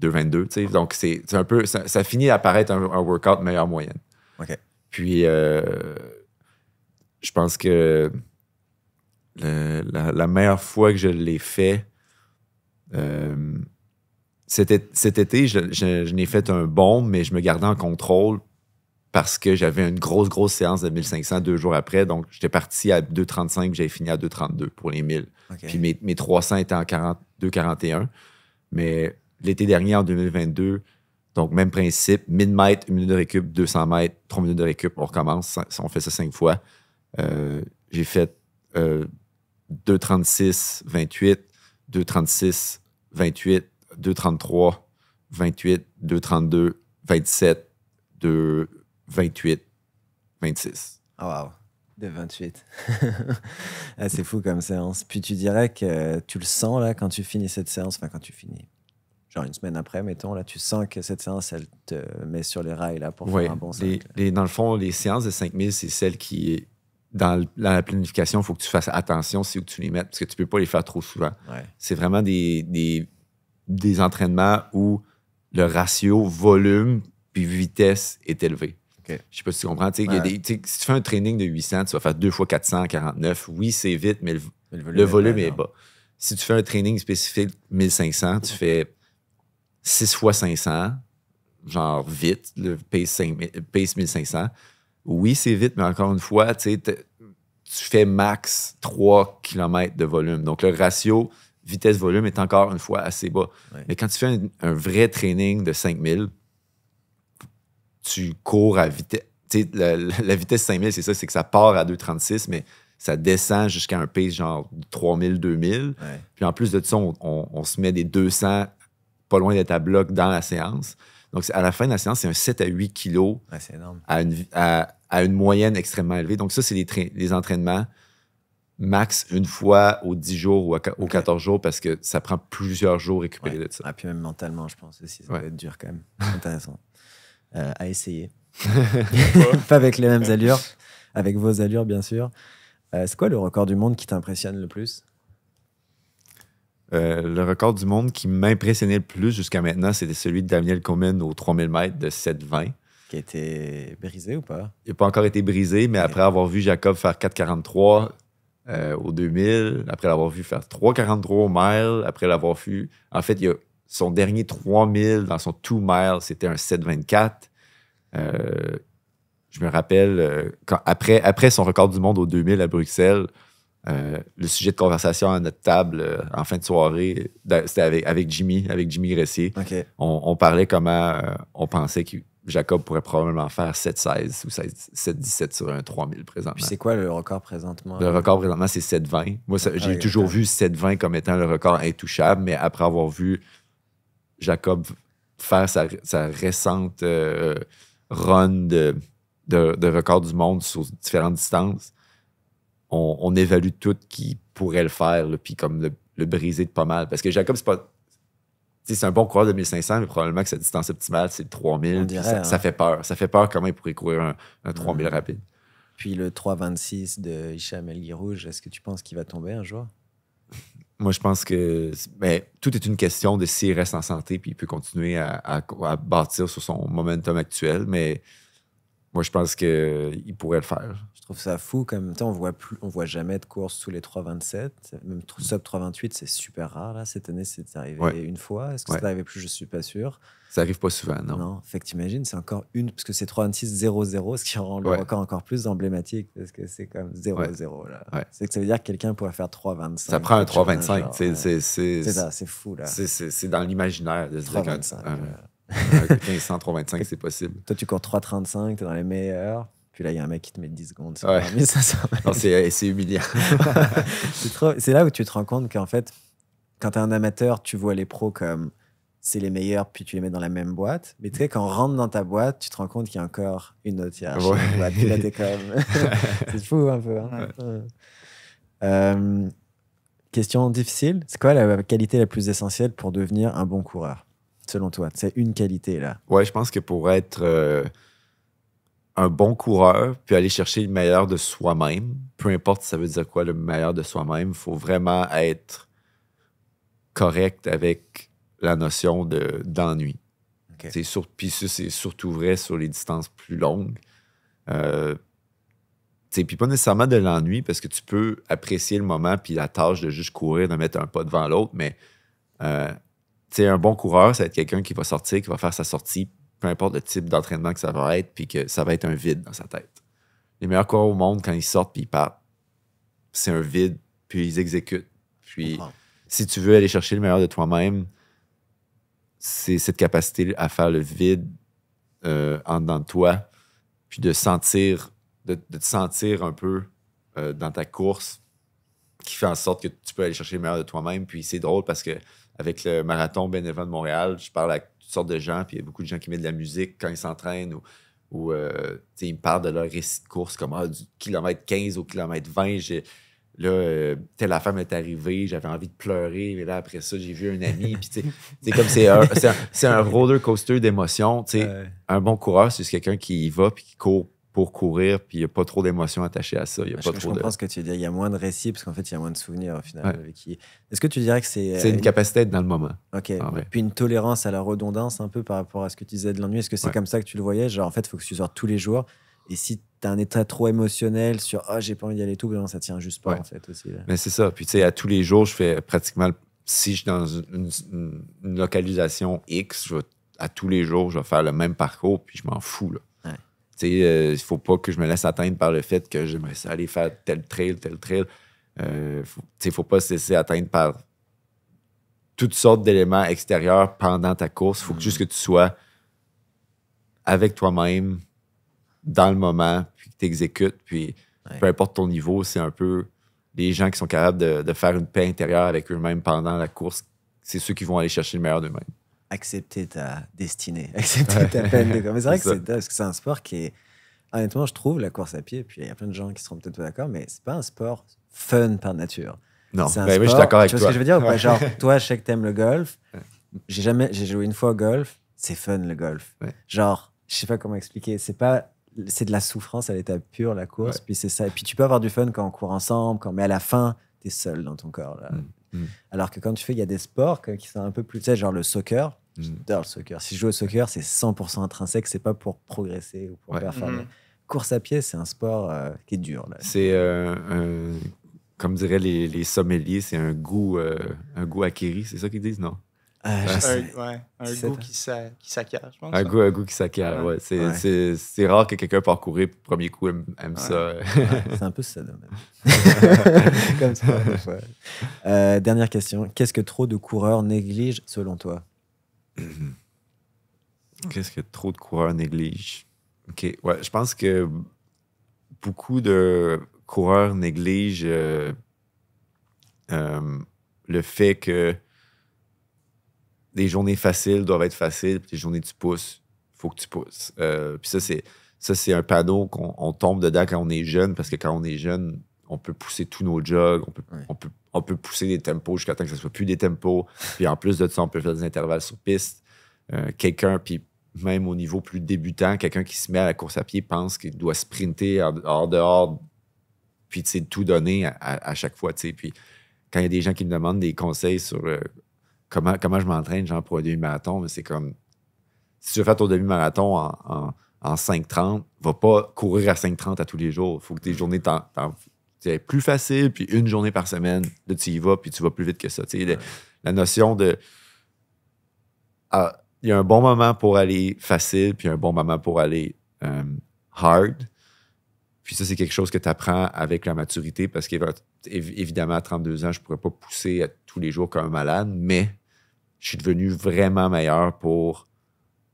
2,22. Tu sais, donc, c'est un peu. Ça, finit à paraître un, workout meilleure moyenne. Puis, euh, je pense que la, la, meilleure fois que je l'ai fait, euh, cet, été, je, n'ai fait un bon, mais je me gardais en contrôle parce que j'avais une grosse, grosse séance de 1500 deux jours après. Donc, j'étais parti à 2,35 j'avais fini à 2,32 pour les 1000. Puis mes, 300 étaient en 2,41. Mais l'été dernier, en 2022, donc même principe, 1000 mètres, 1 minute de récup, 200 mètres, 3 minutes de récup, on recommence. On fait ça 5 fois. Euh, j'ai fait 2,36, 28, 2,36, 28, 233, 28, 232, 27, 2, 28, 26. Oh wow. De 28. c'est fou comme séance. Puis tu dirais que tu le sens là quand tu finis cette séance, enfin quand tu finis, genre une semaine après, mettons, là tu sens que cette séance, elle te met sur les rails là pour faire un bon cycle. Les, dans le fond, les séances de 5000, c'est celles qui, dans, la planification, il faut que tu fasses attention si où tu les mets, parce que tu ne peux pas les faire trop souvent. C'est vraiment des, des, entraînements où le ratio volume puis vitesse est élevé. Je ne sais pas si tu comprends. si tu fais un training de 800, tu vas faire 2 fois 449. Oui, c'est vite, mais le, volume, est, bas. Si tu fais un training spécifique 1500, tu fais 6 fois 500, genre vite, le pace, pace 1500 oui, c'est vite, mais encore une fois, tu fais max 3 km de volume. Donc, le ratio vitesse-volume est encore une fois assez bas. Mais quand tu fais un, vrai training de 5000, tu cours à vitesse. La, vitesse 5000, c'est ça, c'est que ça part à 2,36, mais ça descend jusqu'à un pace genre 3000, 2000. Puis en plus de ça, on, se met des 200 pas loin de ta bloc dans la séance. Donc, à la fin de la séance, c'est un 7 à 8 kilos À, une, à, une, moyenne extrêmement élevée. Donc, ça, c'est les, les, entraînements max une fois aux 10 jours ou au aux 14 jours parce que ça prend plusieurs jours récupérer de ça. Ah, puis même mentalement, je pense aussi, ça être dur quand même. Intéressant. *laughs* Euh, à essayer. *laughs* Pas avec les mêmes allures, avec vos allures, bien sûr. Euh, c'est quoi le record du monde qui t'impressionne le plus euh, le record du monde qui m'impressionnait le plus jusqu'à maintenant, c'était celui de Daniel Comin au 3000 mètres de 7,20. Qui a été brisé ou pas? Il n'a pas encore été brisé, mais après avoir vu Jacob faire 4,43 euh, au 2000, après l'avoir vu faire 3,43 au mile, après l'avoir vu. En fait, son dernier 3000 dans son 2 mile, c'était un 7,24. Euh, je me rappelle, après, après son record du monde au 2000 à Bruxelles, euh, le sujet de conversation à notre table euh, en fin de soirée, c'était avec, Jimmy, avec Jimmy Gressier. On, parlait comment euh, on pensait que Jacob pourrait probablement faire 7-16 ou 7-17 sur un 3000 présentement. Puis c'est quoi le record présentement? Le record présentement, c'est 7-20. Moi, j'ai ah toujours vu 7-20 comme étant le record intouchable, mais après avoir vu Jacob faire sa, récente run de record du monde sur différentes distances, on, évalue tout qui pourrait le faire, puis comme le, briser de pas mal. Parce que Jacob, c'est pas. C'est un bon coureur de 1500, mais probablement que sa distance optimale, c'est 3000. ça, hein. fait peur. Ça fait peur quand même il pourrait courir un, 3000 rapide. Puis le 3,26 de Hicham El est-ce que tu penses qu'il va tomber un jour *laughs* moi, je pense que mais ben, tout est une question de s'il reste en santé puis il peut continuer à, à, bâtir sur son momentum actuel. Mais moi, je pense qu'il pourrait le faire trouve ça fou quand même on voit plus on voit jamais de course sous les 3,27 même sub 3,28 c'est super rare là cette année c'est arrivé une fois est-ce que ça arrivé plus je suis pas sûr ça arrive pas souvent non non fait que imagines c'est encore une parce que c'est 3,26 0,0 ce qui rend le encore plus emblématique parce que c'est comme 0,0 là c'est que ça veut dire que quelqu'un pourrait faire 3,25 ça prend un 3,25 euh, c'est c'est fou là c'est dans l'imaginaire de 3,25 c'est possible toi tu cours 3,35 tu es dans les meilleurs là, il y a un mec qui te met 10 secondes. c'est humiliant. c'est là où tu te rends compte qu'en fait, quand tu es un amateur, tu vois les pros comme c'est les meilleurs, puis tu les mets dans la même boîte. Mais tu sais, quand on rentre dans ta boîte, tu te rends compte qu'il y a encore une autre *laughs* c'est fou un peu. Hein. Euh, question difficile. C'est quoi la qualité la plus essentielle pour devenir un bon coureur, selon toi C'est une qualité, là. Ouais, je pense que pour être. Euh, un bon coureur, puis aller chercher le meilleur de soi-même. Peu importe ça veut dire quoi, le meilleur de soi-même, faut vraiment être correct avec la notion d'ennui. De, puis c'est surtout vrai sur les distances plus longues. c'est euh, puis pas nécessairement de l'ennui, parce que tu peux apprécier le moment, puis la tâche de juste courir, de mettre un pas devant l'autre, mais euh, un bon coureur, ça va être quelqu'un qui va sortir, qui va faire sa sortie, peu importe le type d'entraînement que ça va être, puis que ça va être un vide dans sa tête. Les meilleurs coureurs au monde, quand ils sortent puis ils partent, c'est un vide, puis ils exécutent. Puis si tu veux aller chercher le meilleur de toi-même, c'est cette capacité à faire le vide euh, en dedans de toi, puis de sentir, de, te sentir un peu euh, dans ta course, qui fait en sorte que tu peux aller chercher le meilleur de toi-même. Puis c'est drôle parce que avec le marathon Bénévent de Montréal, je parle à sorte de gens, puis il y a beaucoup de gens qui mettent de la musique quand ils s'entraînent ou, euh, ils me parlent de leur récit de course, comme ah, du kilomètre 15 au kilomètre 20, j'ai. Là, euh, telle affaire m'est arrivée, j'avais envie de pleurer, mais là, après ça, j'ai vu un ami. Puis, *laughs* c'est comme c'est un, un, roller coaster d'émotions. Un bon coureur, c'est quelqu'un qui y va puis qui court pour courir, puis il n'y a pas trop d'émotions attachées à ça. Y je, pas que tu dire. Il y a moins de récits, parce qu'en fait, il y a moins de souvenirs, au final. Est-ce que tu dirais que c'est. Euh, c'est une, capacité d'être dans le moment. Ok. Ah puis une tolérance à la redondance, un peu par rapport à ce que tu disais de l'ennui. Est-ce que c'est comme ça que tu le voyais Genre, en fait, il faut que tu sors tous les jours. Et si tu as un état trop émotionnel sur Ah, j'ai pas envie d'y aller tout, ben ça tient juste pas, en fait, aussi. Mais c'est ça. Puis, tu sais, à tous les jours, je fais pratiquement. Si je suis dans une, localisation X, à tous les jours, je vais faire le même parcours, puis je m'en fous, euh, il ne faut pas que je me laisse atteindre par le fait que j'aimerais aller faire tel trail, tel trail. Euh, il ne faut pas se laisser atteindre par toutes sortes d'éléments extérieurs pendant ta course. Il faut mm-hmm. juste que tu sois avec toi-même, dans le moment, puis que tu exécutes. Puis peu importe ton niveau, c'est un peu les gens qui sont capables de, de faire une paix intérieure avec eux-mêmes pendant la course. C'est ceux qui vont aller chercher le meilleur d'eux-mêmes accepter ta destinée, *laughs* accepter ta peine. Mais c'est vrai que c'est un sport qui est, honnêtement, je trouve, la course à pied, puis il y a plein de gens qui seront peut-être d'accord, mais c'est pas un sport fun par nature. Non, un je suis d'accord avec tu vois ce que je veux dire Genre, toi, je sais que t'aimes le golf. J'ai jamais, j'ai joué une fois au golf. C'est fun le golf. Genre, je sais pas comment expliquer. C'est pas c'est de la souffrance à l'état pur, la course. Puis c'est ça. Et puis tu peux avoir du fun quand on court ensemble, quand, mais à la fin, tu es seul dans ton corps. Mm. Mm. Alors que quand tu fais, il y a des sports qui sont un peu plus, tu genre le soccer. Mm. J'adore le soccer. Si je joue au soccer, c'est 100% intrinsèque, c'est pas pour progresser ou pour performer. Mm. Course à pied, c'est un sport euh, qui est dur. C'est, euh, un, comme diraient les, sommeliers, c'est un goût, euh, un goût acquéri, c'est ça qu'ils disent, non? Ah, ah, un, goût qui, s'acquiert, je pense. Un goût, un goût, qui s'acquiert, ouais. C'est, rare que quelqu'un par courir premier coup aime, ça. *laughs* c'est un peu ça, *laughs* Comme ça, dernière question. Qu'est-ce que trop de coureurs négligent selon toi *clears throat* Qu'est-ce que trop de coureurs négligent? OK. Ouais, je pense que beaucoup de coureurs négligent euh, euh, le fait que des journées faciles doivent être faciles, puis des journées tu pousses, faut que tu pousses. Euh, puis ça, c'est ça, c'est un panneau qu'on tombe dedans quand on est jeune, parce que quand on est jeune, on peut pousser tous nos jogs, on peut on peut pousser des tempos jusqu'à temps que ce ne soit plus des tempos. Puis en plus de ça, on peut faire des intervalles sur piste. Euh, quelqu'un, puis même au niveau plus débutant, quelqu'un qui se met à la course à pied pense qu'il doit sprinter hors dehors, puis tout donner à, chaque fois. Puis quand il y a des gens qui me demandent des conseils sur euh, comment, comment je m'entraîne, genre pour un demi-marathon, c'est comme si tu veux faire ton demi-marathon en, en 5.30, va pas courir à 5.30 à tous les jours. Il faut que tes journées t'en c'est plus facile, puis une journée par semaine, tu y vas, puis tu vas plus vite que ça. La, notion de. Ah, il y a un bon moment pour aller facile, puis un bon moment pour aller euh, hard. Puis ça, c'est quelque chose que tu apprends avec la maturité, parce qu'évidemment, à 32 ans, je ne pourrais pas pousser tous les jours comme un malade, mais je suis devenu vraiment meilleur pour,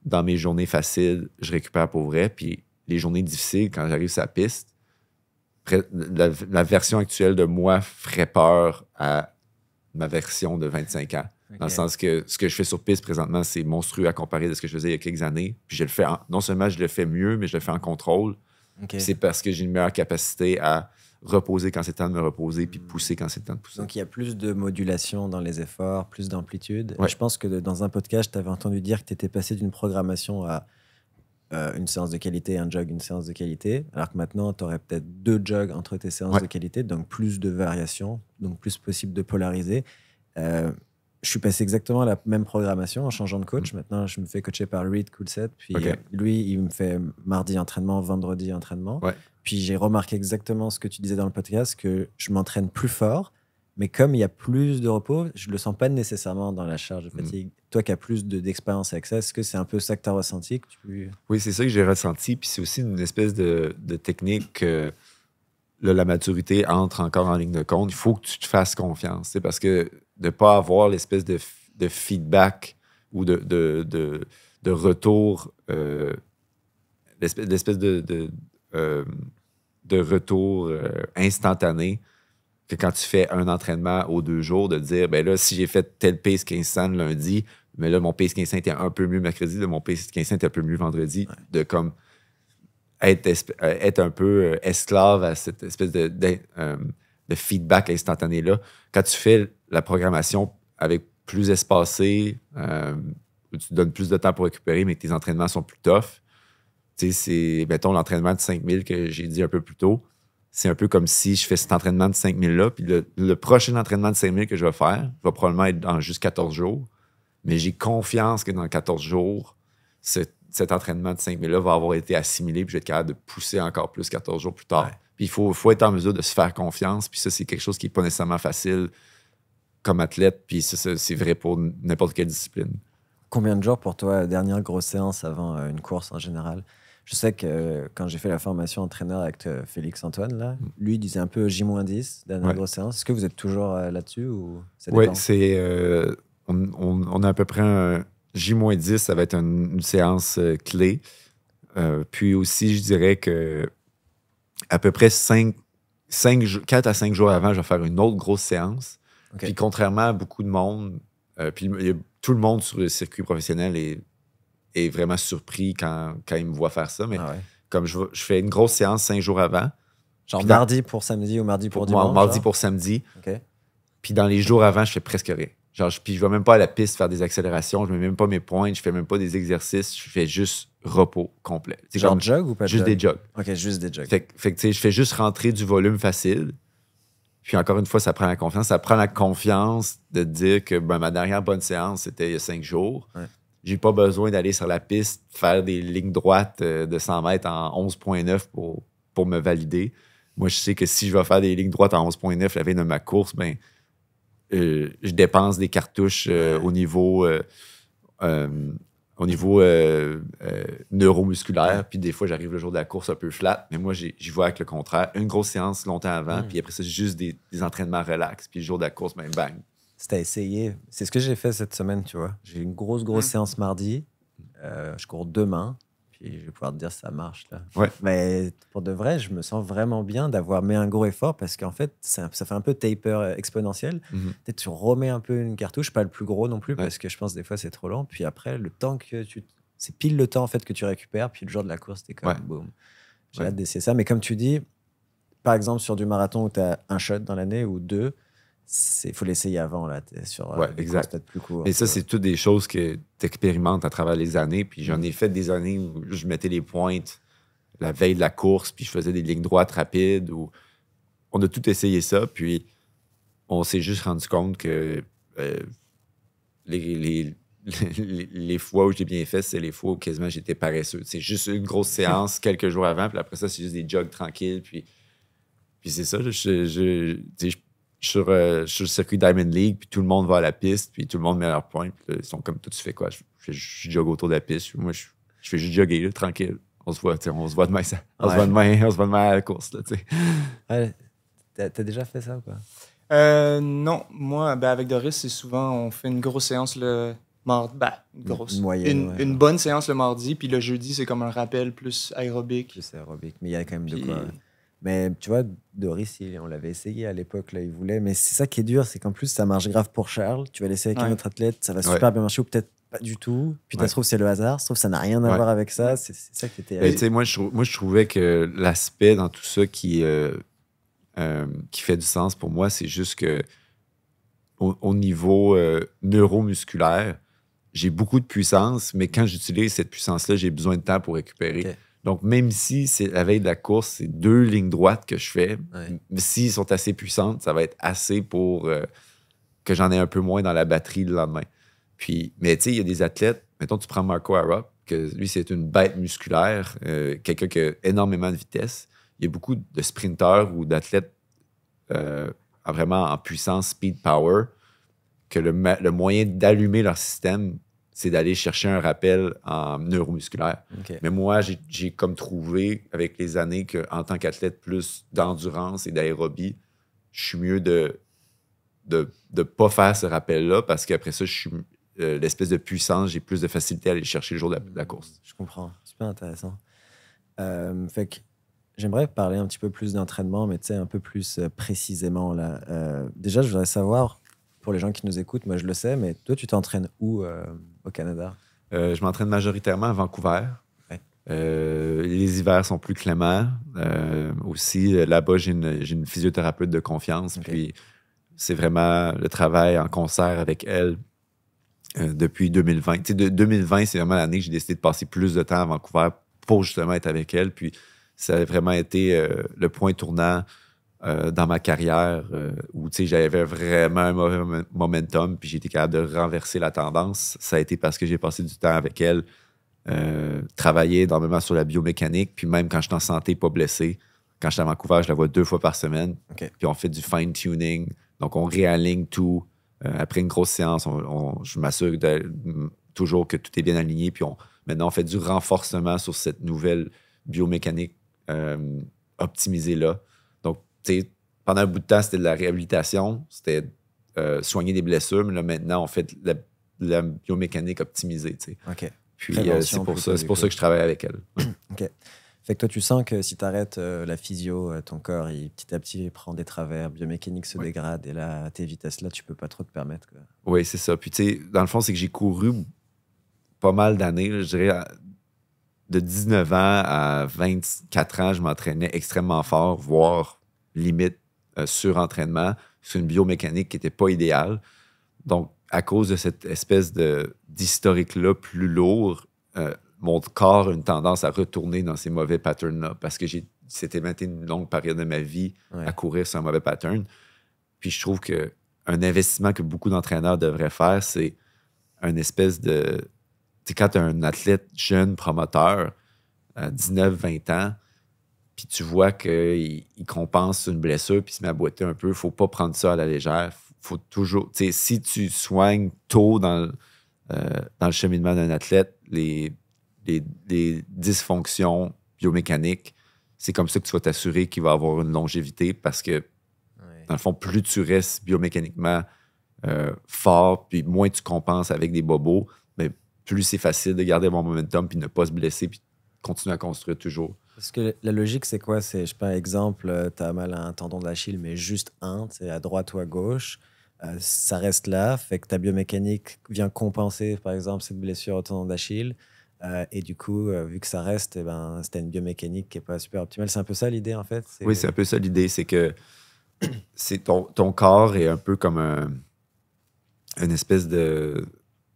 dans mes journées faciles, je récupère pour vrai. Puis les journées difficiles, quand j'arrive sur la piste, la, version actuelle de moi ferait peur à ma version de 25 ans. Dans le sens que ce que je fais sur piste présentement, c'est monstrueux à comparer de ce que je faisais il y a quelques années. Puis je le fais, non seulement je le fais mieux, mais je le fais en contrôle. C'est parce que j'ai une meilleure capacité à reposer quand c'est temps de me reposer, puis pousser quand c'est temps de pousser. Donc il y a plus de modulation dans les efforts, plus d'amplitude. Je pense que dans un podcast, tu avais entendu dire que tu étais passé d'une programmation à euh, une séance de qualité, un jog, une séance de qualité. Alors que maintenant, tu aurais peut-être deux jogs entre tes séances de qualité, donc plus de variations, donc plus possible de polariser. Euh, je suis passé exactement à la même programmation en changeant de coach. Mm. Maintenant, je me fais coacher par Reed Coolset. Puis euh, lui, il me fait mardi entraînement, vendredi entraînement. Puis j'ai remarqué exactement ce que tu disais dans le podcast, que je m'entraîne plus fort mais comme il y a plus de repos, je ne le sens pas nécessairement dans la charge de mm. fatigue. Toi qui as plus d'expérience avec ça, est-ce que c'est un peu ça que tu as ressenti Oui, c'est ça que j'ai ressenti. Puis c'est aussi une espèce de, technique que la maturité entre encore en ligne de compte. Il faut que tu te fasses confiance. parce que de ne pas avoir l'espèce de, feedback ou de, retour, euh, l'espèce de, de euh, retour euh, instantané que quand tu fais un entraînement aux deux jours, de dire, ben là, si j'ai fait tel pace 1500 lundi, mais là, mon pace 1500 était un peu mieux mercredi, là, mon pace 1500 était un peu mieux vendredi, de comme être, euh, un peu euh, esclave à cette espèce euh, de, feedback instantané-là. Quand tu fais la programmation avec plus espacé, où tu donnes plus de temps pour récupérer, mais tes entraînements sont plus tough, tu sais, c'est, mettons, l'entraînement de 5000 que j'ai dit un peu plus tôt, c'est un peu comme si je fais cet entraînement de 5000 là, puis le, prochain entraînement de 5000 que je vais faire va probablement être dans juste 14 jours. Mais j'ai confiance que dans 14 jours, cet entraînement de 5000 là va avoir été assimilé, puis je vais être capable de pousser encore plus 14 jours plus tard. Puis il faut, être en mesure de se faire confiance, puis ça, c'est quelque chose qui n'est pas nécessairement facile comme athlète, puis ça, c'est vrai pour n'importe quelle discipline. Combien de jours pour toi, dernière grosse séance avant euh, une course en général je sais que euh, quand j'ai fait la formation entraîneur avec euh, Félix Antoine, là, mm. lui, disait un peu J-10, dernière grosse séance. Est-ce que vous êtes toujours euh, là-dessus ou Oui, c'est. On, a à peu près un J-10, ça va être une, séance clé. puis aussi, je dirais que à peu près 5, 5, 4 à 5 jours avant, je vais faire une autre grosse séance. Puis contrairement à beaucoup de monde, puis tout le monde sur le circuit professionnel est est vraiment surpris quand, il me voit faire ça. Mais ah comme je, fais une grosse séance cinq jours avant. Genre mardi pour samedi ou mardi pour, dimanche? Mardi pour samedi. Puis dans les jours avant, je fais presque rien. Genre, je, puis je vais même pas à la piste faire des accélérations, je ne mets même pas mes points je fais même pas des exercices, je fais juste repos complet. C'est genre jog ou pas Juste des jogs. OK, juste des jogs. Fait, que, je fais juste rentrer du volume facile. Puis encore une fois, ça prend la confiance. Ça prend la confiance de dire que ben, ma dernière bonne séance, c'était il y a cinq jours j'ai pas besoin d'aller sur la piste faire des lignes droites euh, de 100 mètres en 11.9 pour, pour me valider. Moi, je sais que si je vais faire des lignes droites en 11.9 la veille de ma course, ben, euh, je dépense des cartouches euh, au niveau, au niveau neuromusculaire. Puis des fois, j'arrive le jour de la course un peu flat, mais moi, j'y vois avec le contraire. Une grosse séance longtemps avant, puis après ça, juste des, des entraînements relax. Puis le jour de la course, ben, bang, c'était essayer. C'est ce que j'ai fait cette semaine, tu vois. J'ai une grosse, grosse mmh. séance mardi. Euh, je cours demain. Puis je vais pouvoir te dire ça marche là. Mais pour de vrai, je me sens vraiment bien d'avoir mis un gros effort parce qu'en fait, ça, fait un peu taper euh, exponentiel. Mmh. Peut-être tu remets un peu une cartouche, pas le plus gros non plus parce que je pense des fois c'est trop lent. Puis après, le temps que tu. C'est pile le temps en fait que tu récupères. Puis le jour de la course, t'es comme ouais. boum. J'ai hâte d'essayer ça. Mais comme tu dis, par exemple, sur du marathon où tu as un shot dans l'année ou deux, il faut l'essayer avant, là, sur euh, ouais, exact. peut-être plus court. Mais ça, c'est toutes des choses que tu expérimentes à travers les années. Puis j'en mm. ai fait des années où je mettais les pointes la veille de la course, puis je faisais des lignes droites rapides. Ou... On a tout essayé ça, puis on s'est juste rendu compte que euh, les, les, les, fois où j'ai bien fait, c'est les fois où quasiment j'étais paresseux. C'est juste une grosse *laughs* séance quelques jours avant, puis après ça, c'est juste des jogs tranquilles. Puis, puis c'est ça, je, je, je euh, sur, le circuit Diamond League, puis tout le monde va à la piste, puis tout le monde met leur point, puis ils sont comme, tout tu fais quoi? Je, je, jogue autour de la piste, moi, je, fais juste jogger, tranquille. On se voit, on se voit demain, ça. à la course, tu t'as déjà fait ça ou quoi? Euh, non, moi, ben, avec Doris, c'est souvent, on fait une grosse séance le mardi. Ben, une, bonne séance le mardi, puis le jeudi, c'est comme un rappel plus aérobique. Plus aérobique, mais il y a quand même mais tu vois, Doris, on l'avait essayé à l'époque, là, il voulait. Mais c'est ça qui est dur, c'est qu'en plus, ça marche grave pour Charles. Tu vas l'essayer avec un autre athlète, ça va super bien marcher, ou peut-être pas du tout. Puis, tu trouves trouve, c'est le hasard. Ça ça n'a rien à voir avec ça. C'est ça qui était. tu moi je, moi, je trouvais que l'aspect dans tout ça qui, euh, euh, qui fait du sens pour moi, c'est juste que au, niveau euh, neuromusculaire, j'ai beaucoup de puissance, mais quand j'utilise cette puissance-là, j'ai besoin de temps pour récupérer. Donc, même si c'est la veille de la course, c'est deux lignes droites que je fais, s'ils sont assez puissantes, ça va être assez pour euh, que j'en ai un peu moins dans la batterie le lendemain. Puis, mais tu sais, il y a des athlètes, mettons, tu prends Marco Arap, que lui, c'est une bête musculaire, euh, quelqu'un qui a énormément de vitesse. Il y a beaucoup de sprinteurs ou d'athlètes euh, vraiment en puissance, speed, power, que le moyen d'allumer leur système, c'est d'aller chercher un rappel en neuromusculaire. Mais moi, j'ai comme trouvé avec les années qu'en tant qu'athlète plus d'endurance et d'aérobie, je suis mieux de ne de, de, pas faire ce rappel-là parce qu'après ça, je suis euh, l'espèce de puissance, j'ai plus de facilité à aller chercher le jour de la, course. Je comprends. Super intéressant. Euh, fait que j'aimerais parler un petit peu plus d'entraînement, mais tu sais, un peu plus euh, précisément là. déjà, je voudrais savoir, pour les gens qui nous écoutent, moi je le sais, mais toi, tu t'entraînes où au Canada? Euh, je m'entraîne majoritairement à Vancouver. Euh, les hivers sont plus cléments. Euh, aussi, là-bas, j'ai une, physiothérapeute de confiance. Puis c'est vraiment le travail en concert avec elle depuis 2020. 2020, c'est vraiment l'année que j'ai décidé de passer plus de temps à Vancouver pour justement être avec elle. Puis ça a vraiment été le point tournant euh, dans ma carrière euh, où j'avais vraiment un mauvais momentum puis j'ai été capable de renverser la tendance, ça a été parce que j'ai passé du temps avec elle, euh, travaillé énormément sur la biomécanique, puis même quand je suis en santé, pas blessé. Quand je suis à Vancouver, je la vois deux fois par semaine. Puis on fait du fine-tuning. Donc, on réaligne tout. après une grosse séance, je m'assure toujours que tout est bien aligné. Puis on, maintenant, on fait du renforcement sur cette nouvelle biomécanique optimisée-là pendant un bout de temps, c'était de la réhabilitation, c'était euh, soigner des blessures, mais là, maintenant, on fait la, biomécanique optimisée. Puis euh, c'est pour, ça, que je travaille avec elle. *clears throat* Fait que toi, tu sens que si tu arrêtes euh, la physio, ton corps, il, petit à petit, prend des travers, biomécanique se dégrade, et là, à tes vitesses-là, tu peux pas trop te permettre. Oui, c'est ça. Puis, tu sais, dans le fond, c'est que j'ai couru pas mal d'années, je dirais, de 19 ans à 24 ans, je m'entraînais extrêmement fort, voire limite euh, sur entraînement, sur une biomécanique qui n'était pas idéale. Donc, à cause de cette espèce d'historique-là plus lourd, euh, mon corps a une tendance à retourner dans ces mauvais patterns-là parce que j'ai c'était une longue période de ma vie à courir sur un mauvais pattern. Puis je trouve que un investissement que beaucoup d'entraîneurs devraient faire, c'est une espèce de. Tu quand tu un athlète jeune promoteur, à euh, 19-20 ans, puis tu vois qu'il il compense une blessure, puis il se met à boiter un peu. il faut pas prendre ça à la légère. faut toujours. Si tu soignes tôt dans, euh, dans le cheminement d'un athlète, les, les, dysfonctions biomécaniques, c'est comme ça que tu vas t'assurer qu'il va avoir une longévité parce que, dans le fond, plus tu restes biomécaniquement euh, fort, puis moins tu compenses avec des bobos, mais plus c'est facile de garder mon momentum, puis ne pas se blesser, puis continuer à construire toujours. Parce que la logique, c'est quoi C'est, je sais exemple, euh, tu as mal à un tendon d'Achille, mais juste un, c'est à droite ou à gauche. Euh, ça reste là, fait que ta biomécanique vient compenser, par exemple, cette blessure au tendon d'Achille. Euh, et du coup, vu que ça reste, eh ben, c'était une biomécanique qui n'est pas super optimale. C'est un peu ça l'idée, en fait. Oui, c'est un peu ça l'idée. C'est que *clears throat* c'est ton, ton, corps est un peu comme un, une espèce de.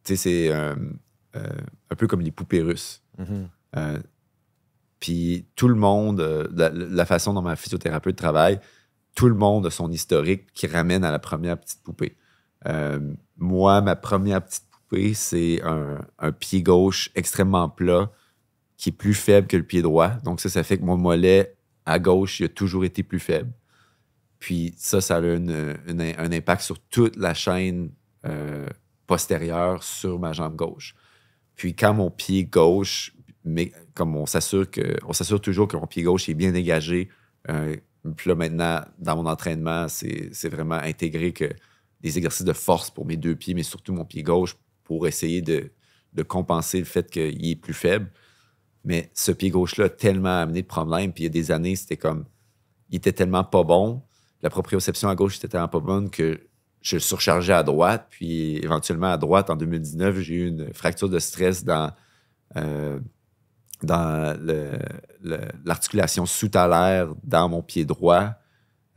Tu sais, c'est un peu comme les poupées russes. Mm-hmm. Puis tout le monde, euh, la, façon dont ma physiothérapeute travaille, tout le monde a son historique qui ramène à la première petite poupée. Euh, moi, ma première petite poupée, c'est un, pied gauche extrêmement plat qui est plus faible que le pied droit. Donc ça, ça fait que mon mollet à gauche, il a toujours été plus faible. Puis ça, ça a une, un impact sur toute la chaîne euh, postérieure sur ma jambe gauche. Puis quand mon pied gauche mais comme on s'assure que on s'assure toujours que mon pied gauche est bien dégagé. Euh, puis là, maintenant, dans mon entraînement, c'est vraiment intégré que des exercices de force pour mes deux pieds, mais surtout mon pied gauche, pour essayer de, de compenser le fait qu'il est plus faible. Mais ce pied gauche-là a tellement amené de problèmes. Puis il y a des années, c'était comme. Il était tellement pas bon. La proprioception à gauche était tellement pas bonne que je surchargeais à droite. Puis éventuellement à droite, en 2019, j'ai eu une fracture de stress dans. Euh, dans l'articulation sous talère dans mon pied droit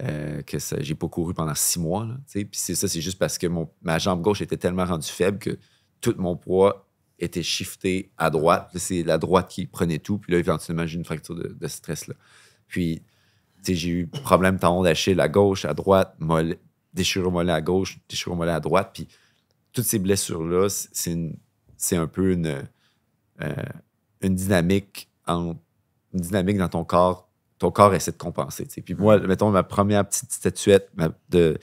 euh, que j'ai pas couru pendant six mois. Puis c'est ça, c'est juste parce que ma jambe gauche était tellement rendue faible que tout mon poids était shifté à droite. C'est la droite qui prenait tout. Puis là, éventuellement, j'ai eu une fracture de, stress-là. Puis, j'ai eu problème tendon d'Achille à gauche, à droite, molle déchirure mollet à gauche, déchirure mollet à droite. Puis toutes ces blessures-là, c'est un peu une... Euh, une dynamique en, dynamique dans ton corps. Ton corps essaie de compenser. Puis moi, mettons, ma première petite statuette de,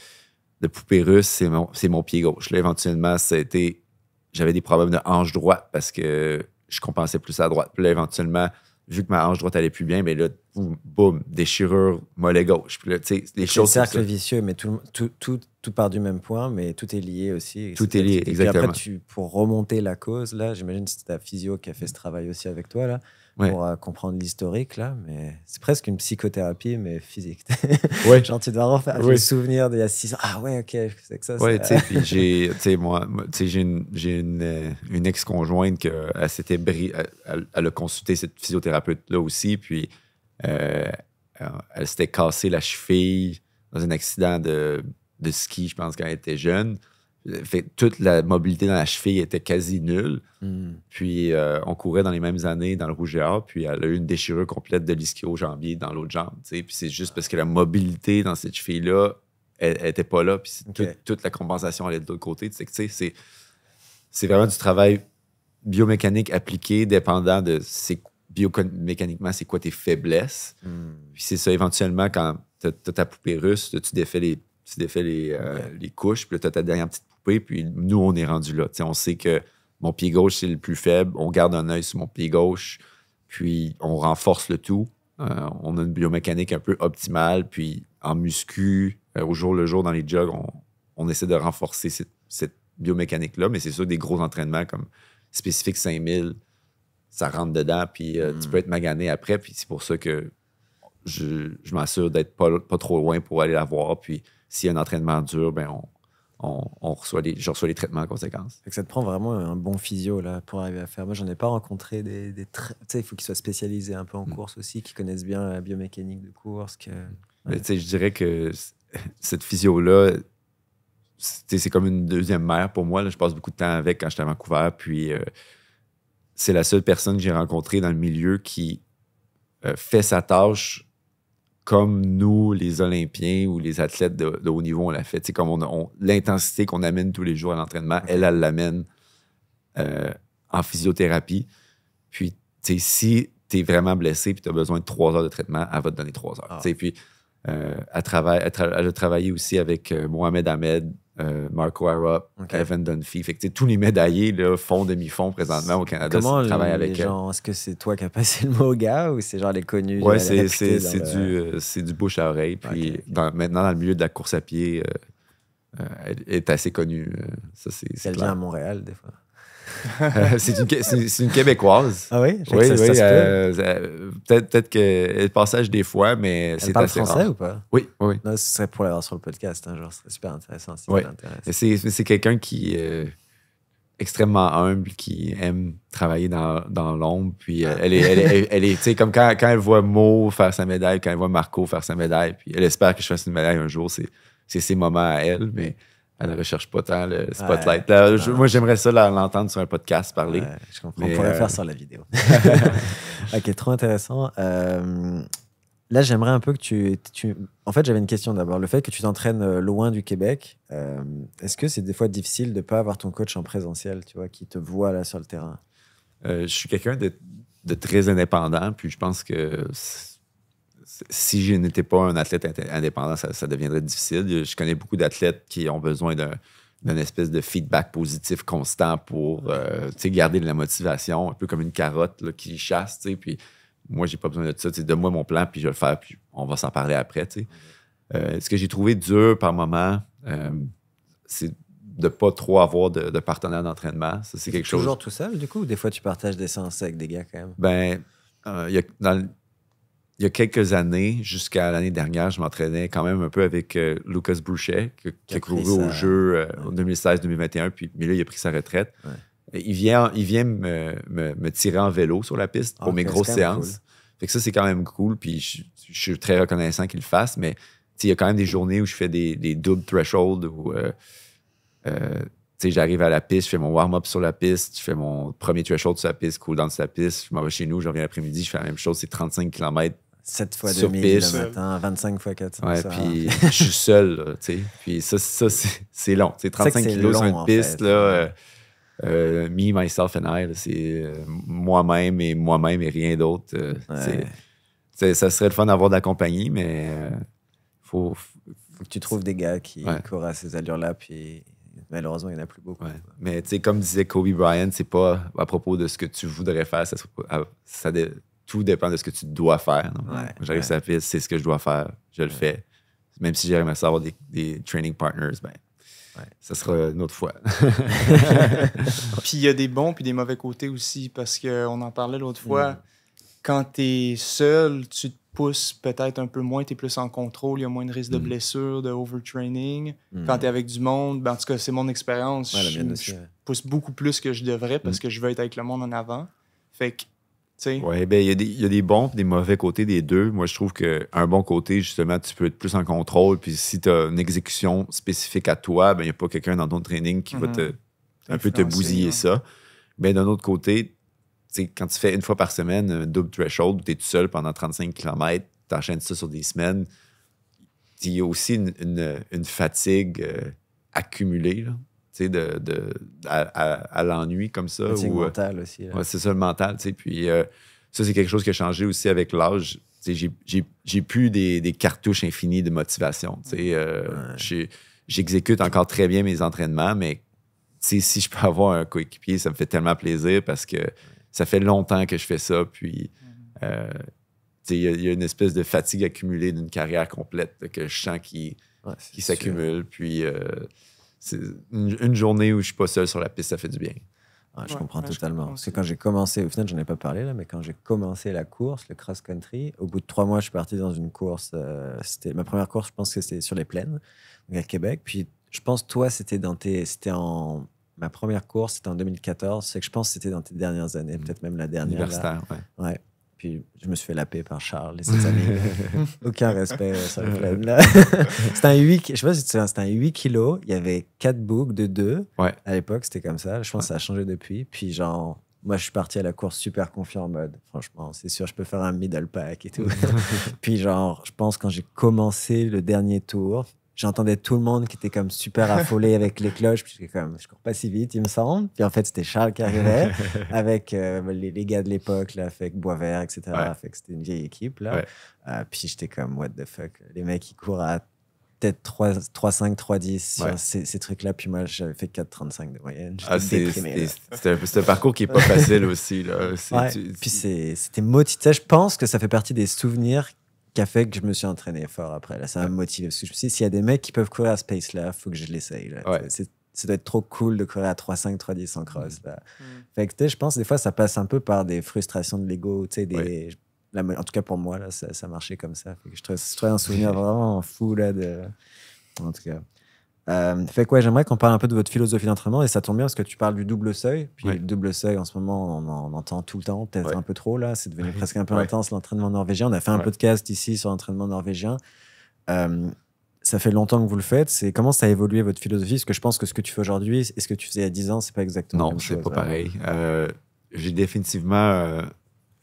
de poupée russe, c'est mon, mon, pied gauche. Là, éventuellement, ça a été. J'avais des problèmes de hanche droite parce que je compensais plus à droite. Puis là, éventuellement, vu que ma hanche droite allait plus bien, mais ben là, boum, déchirure, mollet gauche. Puis là, tu sais, les choses. C'est un cercle vicieux, mais tout, tout, tout, part du même point, mais tout est lié aussi. Tout est lié, exactement. Et après, tu, pour remonter la cause, là, j'imagine que c'est ta physio qui a fait ce travail aussi avec toi, là pour euh, comprendre l'historique, là. Mais c'est presque une psychothérapie, mais physique. *laughs* ouais. Genre, tu dois refaire ouais. souvenirs d'il y a six ans. Ah ouais, ok, c'est que ça. Ouais, tu sais, puis j'ai, tu sais, moi, tu sais, j'ai une, une, euh, une ex-conjointe qui euh, elle s'était elle, a consulté cette physiothérapeute-là aussi, puis elle s'était cassée la cheville dans un accident de, de ski, je pense, quand elle était jeune toute la mobilité dans la cheville était quasi nulle. Hmm. Puis euh, on courait dans les mêmes années dans le rouge et or, puis elle a eu une déchirure complète de l'ischio-jambier dans l'autre jambe. Puis c'est juste parce que la mobilité dans cette cheville-là, elle n'était pas là. Puis toute, la compensation allait de l'autre côté. c'est, vraiment du travail biomécanique appliqué, dépendant de c'est, biomécaniquement c'est quoi tes faiblesses. Hmm. Puis c'est ça, éventuellement, quand tu as ta poupée russe, tu défais les, tu les, euh, les couches, puis tu as ta dernière petite puis nous, on est rendu là. on sait que mon pied gauche, c'est le plus faible. On garde un œil sur mon pied gauche, puis on renforce le tout. Euh, on a une biomécanique un peu optimale, puis en muscu, euh, au jour le jour, dans les jogs, on, essaie de renforcer cette, biomécanique-là, mais c'est sûr des gros entraînements comme spécifique 5000, ça rentre dedans, puis euh, tu mm. peux être magané après, puis c'est pour ça que je, m'assure d'être pas, trop loin pour aller la voir, puis s'il y a un entraînement dur, ben on, on, reçoit les, je reçois les traitements en conséquence. Ça, ça te prend vraiment un bon physio là, pour arriver à faire. Moi, j'en ai pas rencontré des. des tu il faut qu'ils soient spécialisés un peu en mm. course aussi, qu'ils connaissent bien la biomécanique de course. Que... Mm. Je dirais que *laughs* cette physio-là, c'est comme une deuxième mère pour moi. Je passe beaucoup de temps avec quand j'étais à Vancouver. Puis, euh, c'est la seule personne que j'ai rencontrée dans le milieu qui euh, fait sa tâche comme nous, les Olympiens ou les athlètes de, haut niveau, on l'a fait. C'est comme on, l'intensité qu'on amène tous les jours à l'entraînement, elle, elle l'amène euh, en physiothérapie. Puis, si tu es vraiment blessé puis tu as besoin de trois heures de traitement, elle va te donner trois heures. Ah. Puis, euh, elle, a travaillé aussi avec euh, Mohamed Ahmed, euh, Marco Arup, Evan Dunphy. Fait tous les médaillés là, font demi-fond présentement au Canada. Comment avec gens, Est-ce que c'est toi qui as passé le mot au gars ou c'est genre les connus? Oui, c'est du, euh, du, bouche à oreille. Puis maintenant, dans le milieu de la course à pied, euh, elle est assez connue. c'est Elle vient à Montréal, des fois. Euh, c'est une, une, Québécoise. Ah oui? Oui, oui. Euh, peut-être peut qu'elle passage des fois, mais c'est assez français rare. ou pas? Oui, oui. Non, ce serait pour l'avoir sur le podcast. Hein, genre, ce serait super intéressant si oui. C'est quelqu'un qui... est euh, extrêmement humble, qui aime travailler dans, dans l'ombre. Puis elle est, elle est, elle est, comme quand, quand, elle voit Mo faire sa médaille, quand elle voit Marco faire sa médaille, puis elle espère que je fasse une médaille un jour, c'est, c'est ses moments à elle. Mais elle ne recherche pas tant le spotlight. moi, j'aimerais ça l'entendre sur un podcast parler. On pourrait le euh, faire sur la vidéo. *laughs* *laughs* ok, trop intéressant. Euh, là, j'aimerais un peu que tu, tu... En fait, j'avais une question d'abord. Le fait que tu t'entraînes euh, loin du Québec, est-ce que c'est des fois difficile de ne pas avoir ton coach en présentiel, tu vois, qui te voit là sur le terrain Je suis quelqu'un de, de, très indépendant, puis je pense que si je n'étais pas un athlète indépendant, ça, deviendrait difficile. Je connais beaucoup d'athlètes qui ont besoin d'un d'une espèce de feedback positif constant pour euh, garder de la motivation, un peu comme une carotte qui chasse. Puis moi, j'ai pas besoin de ça. De moi mon plan, puis je vais le faire, puis on va s'en parler après. Euh, ce que j'ai trouvé dur par moment, euh, c'est de pas trop avoir de, partenaire d'entraînement. c'est quelque toujours chose. toujours tout seul, du coup, ou des fois tu partages des sens avec des gars quand même? Ben, y a, il y a quelques années, jusqu'à l'année dernière, je m'entraînais quand même un peu avec euh, Lucas Bouchet, qui, a couru au jeu euh, en 2016-2021, puis, mais là, il a pris sa retraite. Il vient, il vient me, tirer en vélo sur la piste pour ah, mes grosses séances. Fait que ça, c'est quand même cool, puis je, suis très reconnaissant qu'il le fasse, mais il y a quand même des journées où je fais des, des doubles thresholds où euh, j'arrive à la piste, je fais mon warm-up sur la piste, je fais mon premier threshold sur la piste, cool dans la piste, je m'en vais chez nous, je reviens l'après-midi, je fais la même chose, c'est 35 km 7 fois 2000 le matin, 25 fois 400. Ouais, puis je suis seul, tu sais. Puis ça, ça c'est long. C'est 35 kilos sur une piste, là. Euh, euh, me, myself and I, c'est euh, moi-même et moi-même et rien d'autre. Ça serait le fun d'avoir de la compagnie, mais faut, faut que tu trouves des gars qui courent à ces allures-là, puis malheureusement, il n'y en a plus beaucoup. Mais tu sais, comme disait Kobe Bryant, c'est pas à propos de ce que tu voudrais faire, ça, ça, tout dépend de ce que tu dois faire. J'arrive sur la piste, c'est ce que je dois faire, je le fais. Même si j'aimerais savoir des, des, training partners, ben, ça sera une autre fois. *laughs* puis il y a des bons puis des mauvais côtés aussi, parce qu'on en parlait l'autre fois. Mm. Quand tu es seul, tu te pousses peut-être un peu moins, tu es plus en contrôle, il y a moins de risque de mm. blessure, de overtraining. Mm. Quand tu es avec du monde, ben, en tout cas, c'est mon expérience. je, je, pousse beaucoup plus que je devrais parce que je veux être avec le monde en avant. Fait que oui, ben, il y, a des bons et des mauvais côtés des deux. Moi, je trouve qu'un bon côté, justement, tu peux être plus en contrôle. Puis si tu as une exécution spécifique à toi, ben il n'y a pas quelqu'un dans ton training qui va te, un peu te bousiller ça. Mais ben, d'un autre côté, quand tu fais une fois par semaine un double threshold, tu es tout seul pendant 35 km, tu enchaînes ça sur des semaines, il y a aussi une, fatigue euh, accumulée. Là de, à, l'ennui comme ça. C'est le euh, mental aussi. c'est ça, le mental. Puis euh, ça, c'est quelque chose qui a changé aussi avec l'âge. J'ai plus des, cartouches infinies de motivation. Euh, j'exécute encore très bien mes entraînements, mais si je peux avoir un coéquipier, ça me fait tellement plaisir parce que ça fait longtemps que je fais ça. Puis. Mm-hmm. il y, a une espèce de fatigue accumulée d'une carrière complète que je sens qui, qui s'accumule. Puis, une, une, journée où je suis pas seul sur la piste, ça fait du bien. Ah, je comprends totalement. c'est quand j'ai commencé, au final, j'en ai pas parlé là, mais quand j'ai commencé la course, le cross-country, au bout de trois mois, je suis parti dans une course. Euh, c'était ma première course, je pense que c'était sur les plaines, à Québec. Puis je pense, toi, c'était dans tes. C'était en. Ma première course, c'était en 2014. C'est que je pense que c'était dans tes dernières années, mmh. peut-être même la dernière. Universitaire, puis je me suis fait la paix par Charles et ses amis. *laughs* Aucun respect sur le *laughs* c'était un 8, je sais pas un 8 kilos. Il y avait 4 boucles de 2. À l'époque, c'était comme ça. Je pense que ça a changé depuis. Puis genre, moi, je suis parti à la course super confiant en mode, franchement, c'est sûr, je peux faire un middle pack et tout. *laughs* Puis genre, je pense quand j'ai commencé le dernier tour, j'entendais tout le monde qui était comme super affolé avec les cloches, puis comme, je cours pas si vite, il me semble. Puis en fait, c'était Charles qui arrivait *laughs* avec euh, les, gars de l'époque, là, avec Boisvert, etc. c'était une vieille équipe, là. Euh, puis j'étais comme, what the fuck, les mecs, ils courent à peut-être 3-5, 3-10 sur ces, trucs-là. Puis moi, j'avais fait 4-35 de moyenne. Ah, C'était un, parcours qui n'est pas facile aussi. Là. *laughs* puis c'était motivant. Je pense que ça fait partie des souvenirs qui a fait que je me suis entraîné fort après. Là, ça m'a motivé parce que je me suis dit, s'il y a des mecs qui peuvent courir à Space là, faut que je l'essaye. Ouais. Ça doit être trop cool de courir à 3,5, 3,10 en cross. Mmh. Là. Mmh. Fait que, je pense, des fois, ça passe un peu par des frustrations de l'ego. Des... en tout cas, pour moi, là, ça, ça marchait comme ça. je, trouvais, je un souvenir vraiment fou là, de. En tout cas. Euh, fait quoi j'aimerais qu'on parle un peu de votre philosophie d'entraînement et ça tombe bien parce que tu parles du double seuil. Puis le double seuil, en ce moment, on en entend tout le temps, peut-être un peu trop là. C'est devenu *laughs* presque un peu intense l'entraînement norvégien. On a fait un podcast ici sur l'entraînement norvégien. Euh, ça fait longtemps que vous le faites. C'est comment ça a évolué votre philosophie Parce que je pense que ce que tu fais aujourd'hui et ce que tu faisais il y a 10 ans, c'est pas exactement. Non, c'est pas hein. pareil. Euh, j'ai définitivement euh,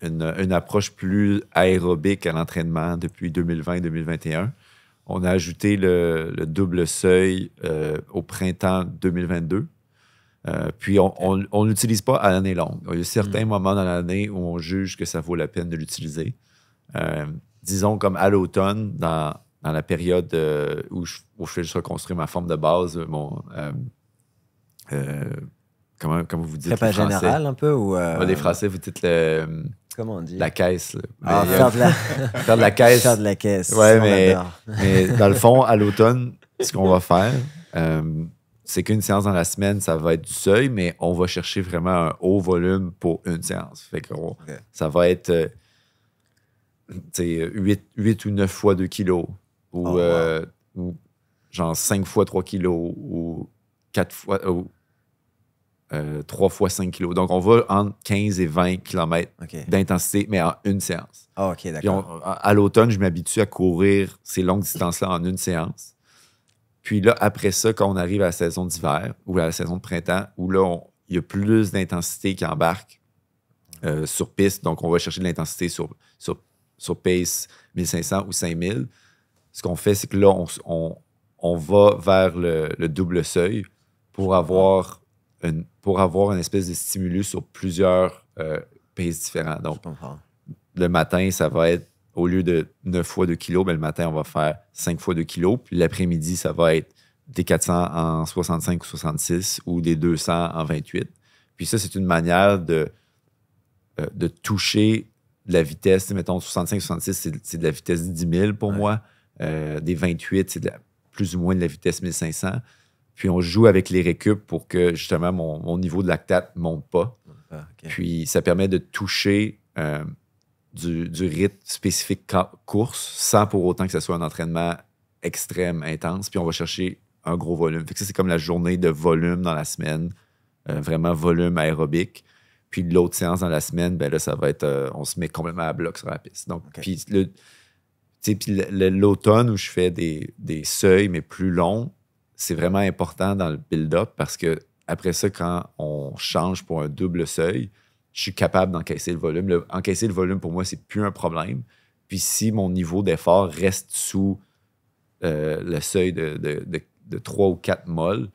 une, une approche plus aérobique à l'entraînement depuis 2020-2021. On a ajouté le, double seuil euh, au printemps 2022. Euh, puis on n'utilise pas à l'année longue. Il y a certains hmm. moments dans l'année où on juge que ça vaut la peine de l'utiliser. Euh, disons comme à l'automne, dans, la période où je, où reconstruire ma forme de base, mon, Comment, vous dites pas général un peu ou euh... ouais, Les Français, vous dites le. Comment on dit La caisse. Ah, euh, faire, de la... caisse. Faire de la caisse. Ouais, mais, dans le fond, à l'automne, ce qu'on va *laughs* faire, euh, c'est qu'une séance dans la semaine, ça va être du seuil, mais on va chercher vraiment un haut volume pour une séance. Fait ça va être 8, euh, 8, ou 9 fois 2 kilos, ou, oh, genre 5 fois 3 kilos, ou 4 fois. 3 euh, fois 5 kilos. Donc, on va entre 15 et 20 km d'intensité, mais en une séance. Ah, OK, d'accord. à l'automne, je m'habitue à courir ces longues distances-là en une séance. Puis là, après ça, quand on arrive à la saison d'hiver ou à la saison de printemps, où là, il y a plus d'intensité qui embarque euh, sur piste. Donc, on va chercher de l'intensité sur, sur, pace 1500 ou 5000. Ce qu'on fait, c'est que là, on, va vers le double seuil pour avoir une pour avoir une espèce de stimulus sur plusieurs euh, paces différents. Donc, le matin, ça va être au lieu de 9 fois 2 kilos, ben, le matin, on va faire 5 fois 2 kilos. Puis l'après-midi, ça va être des 400 en 65 ou 66 ou des 200 en 28. Puis ça, c'est une manière de, euh, de toucher la vitesse. Mettons, 65-66, c'est de la vitesse 10 000 pour moi. Euh, des 28, c'est plus ou moins de la vitesse 1500. Puis on joue avec les récup pour que justement mon, niveau de lactate ne monte pas. Ah, puis ça permet de toucher euh, du, rythme spécifique course sans pour autant que ce soit un entraînement extrême, intense. Puis on va chercher un gros volume. ça, c'est comme la journée de volume dans la semaine, euh, vraiment volume aérobique. Puis l'autre séance dans la semaine, ben là, ça va être, euh, on se met complètement à bloc sur la piste. Donc, puis l'automne où je fais des, seuils, mais plus longs, c'est vraiment important dans le build-up parce que après ça, quand on change pour un double seuil, je suis capable d'encaisser le volume. encaisser le volume, pour moi, c'est plus un problème. Puis si mon niveau d'effort reste sous euh, le seuil de, de, 3 ou 4 molles,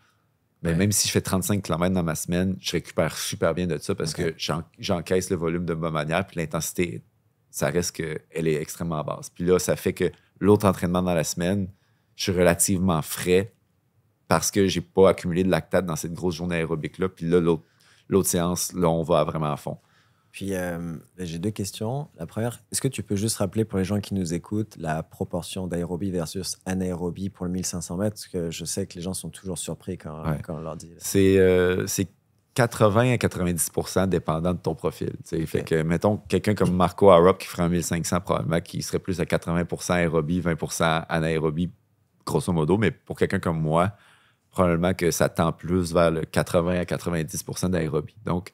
ben, même si je fais 35 km dans ma semaine, je récupère super bien de ça parce que j'encaisse le volume de ma manière, puis l'intensité, ça reste qu'elle est extrêmement basse. Puis là, ça fait que l'autre entraînement dans la semaine, je suis relativement frais, parce que j'ai pas accumulé de lactate dans cette grosse journée aérobique-là. Puis là, l'autre séance, là, on va vraiment à fond. Puis euh, j'ai deux questions. La première, est-ce que tu peux juste rappeler pour les gens qui nous écoutent la proportion d'aérobie versus anaérobie pour le 1500 mètres Parce que je sais que les gens sont toujours surpris quand, on leur dit. C'est 80 euh, à 90 dépendant de ton profil. Okay. Fait que, mettons, quelqu'un comme Marco Arop qui ferait un 1500, probablement qui serait plus à 80 aérobie, 20 anaérobie, grosso modo. Mais pour quelqu'un comme moi, probablement que ça tend plus vers le 80 à 90 d'aérobie. Donc,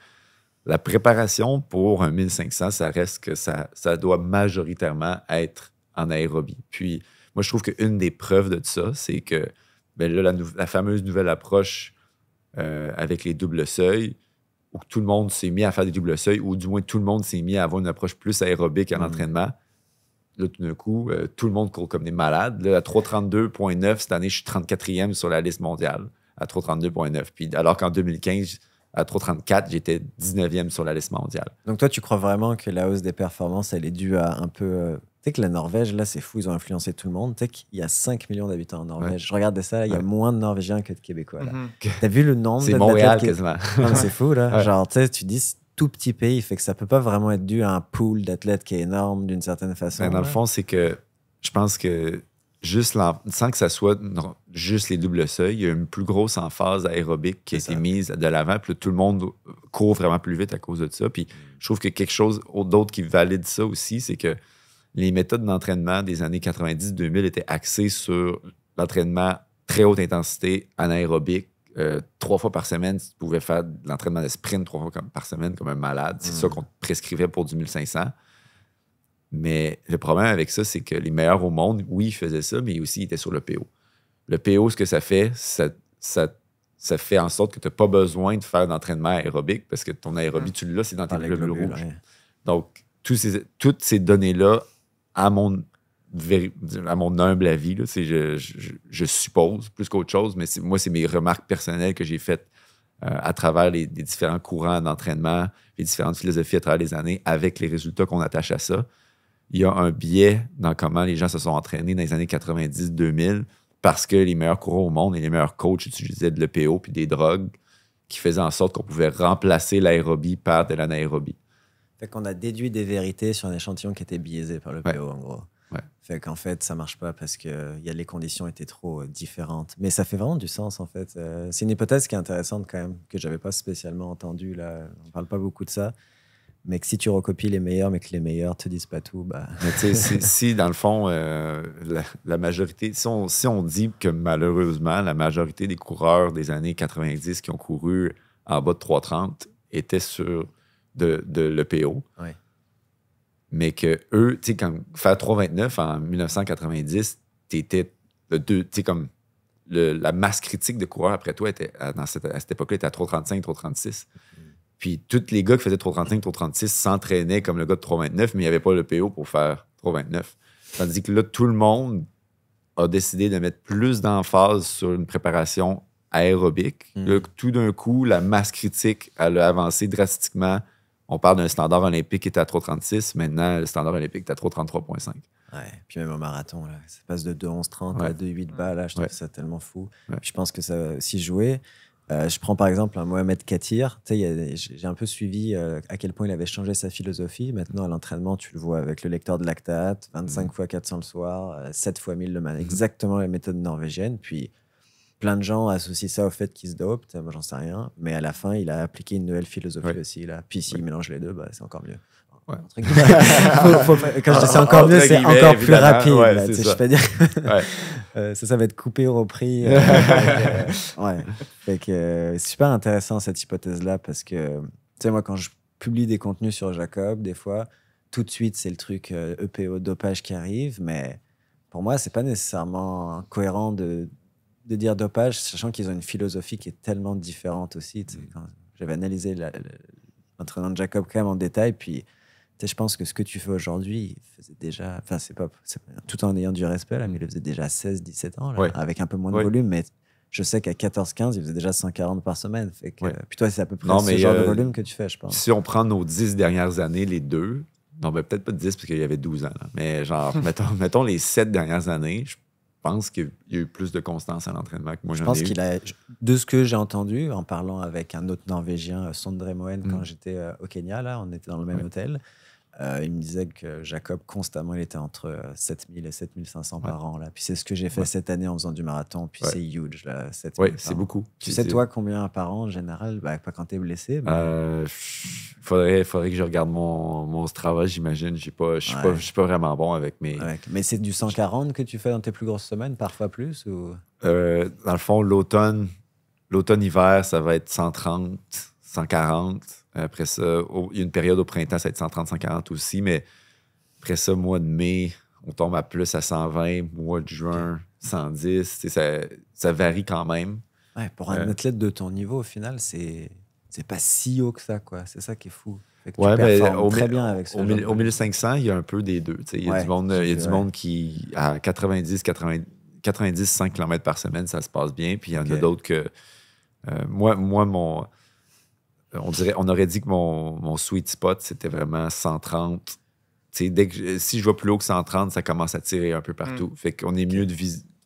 la préparation pour un 1500, ça reste que ça, doit majoritairement être en aérobie. Puis, moi, je trouve qu'une des preuves de ça, c'est que ben la, fameuse nouvelle approche euh, avec les doubles seuils, où tout le monde s'est mis à faire des doubles seuils, ou du moins tout le monde s'est mis à avoir une approche plus aérobique à l'entraînement, mmh tout d'un coup, euh, tout le monde court comme des malades. Là, à 332.9, cette année, je suis 34e sur la liste mondiale, à 332.9. Puis, alors qu'en 2015, à 334, j'étais 19e sur la liste mondiale. Donc, toi, tu crois vraiment que la hausse des performances, elle est due à un peu. Euh, tu sais que la Norvège, là, c'est fou, ils ont influencé tout le monde. Tu sais qu'il y a 5 millions d'habitants en Norvège. Je regardais ça, il y a moins de Norvégiens que de Québécois. Mm-hmm. T'as vu le nombre de. C'est Montréal, quasiment. c'est fou, là. *laughs* Genre, tu sais, tu dis tout petit pays, fait que ça peut pas vraiment être dû à un pool d'athlètes qui est énorme d'une certaine façon. dans le fond, c'est que je pense que juste sans que ça soit juste les doubles seuils, il y a une plus grosse emphase aérobique qui a été mise de l'avant, puis tout le monde court vraiment plus vite à cause de ça. Puis je trouve que quelque chose d'autre qui valide ça aussi, c'est que les méthodes d'entraînement des années 90-2000 étaient axées sur l'entraînement très haute intensité anaérobique euh, trois fois par semaine, tu pouvais faire de l'entraînement de sprint trois fois par semaine comme un malade. C'est mm. ça qu'on te prescrivait pour du 1500. Mais le problème avec ça, c'est que les meilleurs au monde, oui, ils faisaient ça, mais aussi ils étaient sur le PO. Le PO, ce que ça fait, ça, fait en sorte que tu n'as pas besoin de faire d'entraînement aérobique parce que ton aérobie, tu l'as, c'est dans tes globules rouges. Donc, tous toutes ces données-là, à mon, à mon humble avis, là, je, suppose plus qu'autre chose, mais moi, c'est mes remarques personnelles que j'ai faites euh, à travers les, différents courants d'entraînement, les différentes philosophies à travers les années, avec les résultats qu'on attache à ça. Il y a un biais dans comment les gens se sont entraînés dans les années 90-2000 parce que les meilleurs coureurs au monde et les meilleurs coachs utilisaient de l'EPO puis des drogues qui faisaient en sorte qu'on pouvait remplacer l'aérobie par de l'anaérobie. Fait qu'on a déduit des vérités sur un échantillon qui était biaisé par l'EPO, en gros. Ouais. Fait qu'en fait, ça marche pas parce que y a, les conditions étaient trop euh, différentes. Mais ça fait vraiment du sens, en fait. Euh, c'est une hypothèse qui est intéressante, quand même, que j'avais pas spécialement entendue. Là. On parle pas beaucoup de ça. Mais que si tu recopies les meilleurs, mais que les meilleurs te disent pas tout, bah. si, *laughs* si, dans le fond, euh, la, majorité, si on, si on, dit que malheureusement, la majorité des coureurs des années 90 qui ont couru en bas de 3,30 étaient sur de, de l'EPO. Ouais mais que eux, tu sais, quand faire 329 en 1990, t'étais le tu sais, comme la masse critique de coureurs après toi était, à, cette, époque-là était à 335, 336. Puis tous les gars qui faisaient 335, 336 s'entraînaient comme le gars de 329, mais il n'y avait pas le PO pour faire 329. Tandis que là, tout le monde a décidé de mettre plus d'emphase sur une préparation aérobique. Mm. tout d'un coup, la masse critique, a avancé drastiquement on parle d'un standard olympique qui était à 3,36. Maintenant, le standard olympique est à 3,33,5. Ouais, puis même au marathon, là, ça passe de 2,11,30 à 2,8 balles. Là, je trouve ça tellement fou. Je pense que ça va aussi jouer. Euh, je prends par exemple un Mohamed Katir. J'ai un peu suivi euh, à quel point il avait changé sa philosophie. Maintenant, à l'entraînement, tu le vois avec le lecteur de lactate, 25 x fois 400 le soir, 7 euh, fois 1000 le matin, exactement la méthode norvégienne. Puis plein de gens associent ça au fait qu'il se dope, moi j'en sais rien, mais à la fin, il a appliqué une nouvelle philosophie aussi. Là. Puis s'il mélange les deux, bah, c'est encore mieux. *laughs* quand je dis c'est encore mieux, c'est encore plus rapide. ça. dire. ça, ça va être coupé, repris. Euh, *laughs* euh, ouais. c'est euh, super intéressant cette hypothèse-là parce que, tu sais, moi, quand je publie des contenus sur Jacob, des fois, tout de suite, c'est le truc EPO euh, e dopage qui arrive, mais pour moi, c'est pas nécessairement cohérent de de dire dopage, sachant qu'ils ont une philosophie qui est tellement différente aussi. Mm. J'avais analysé l'entraînement de Jacob même en détail, puis je pense que ce que tu fais aujourd'hui, il faisait déjà, enfin, c'est pas, tout en ayant du respect, là, mais il faisait déjà 16, 17 ans, avec un peu moins de volume, mais je sais qu'à 14, 15, il faisait déjà 140 par semaine. Fait que, Puis toi, c'est à peu près ce genre de euh, volume que tu fais, je pense. Si on prend nos 10 dernières années, les deux, non, ben, peut-être pas 10 parce qu'il y avait 12 ans, mais genre, *laughs* mettons, les 7 dernières années, je pense qu'il y a eu plus de constance à l'entraînement que moi. Je pense qu'il a. De ce que j'ai entendu en parlant avec un autre Norvégien, euh, Sondre Moen, quand mm. j'étais euh, au Kenya, là, on était dans le même hôtel. Euh, il me disait que Jacob, constamment, il était entre 7000 euh, et 7500 par an. Là. Puis c'est ce que j'ai fait cette année en faisant du marathon. Puis c'est huge. Là, ouais, c'est beaucoup. Tu sais, toi, combien par an en général bah, Pas quand t'es blessé. Mais... Euh, faudrait, faudrait que je regarde mon, mon Strava, j'imagine. Je ne suis pas vraiment bon avec mes. Mais c'est du 140 que tu fais dans tes plus grosses semaines, parfois plus ou... Euh, dans le fond, l'automne, l'automne-hiver, ça va être 130, 140. Après ça, il y a une période au printemps, ça va être 130, 140 aussi, mais après ça, mois de mai, on tombe à plus à 120, mois de juin, 110. Ça, ça varie quand même. pour un euh, athlète de ton niveau, au final, c'est pas si haut que ça, quoi. C'est ça qui est fou. Ben, au, très bien avec ça au, 1500, il y a un peu des deux. Il y a du monde, a qui, à 90, 90, 100 km par semaine, ça se passe bien. Puis il y en a d'autres que. Euh, moi, moi, mon euh, on dirait, on aurait dit que mon, sweet spot, c'était vraiment 130. Euh, si je vois plus haut que 130, ça commence à tirer un peu partout. Mm. Fait qu'on est mieux de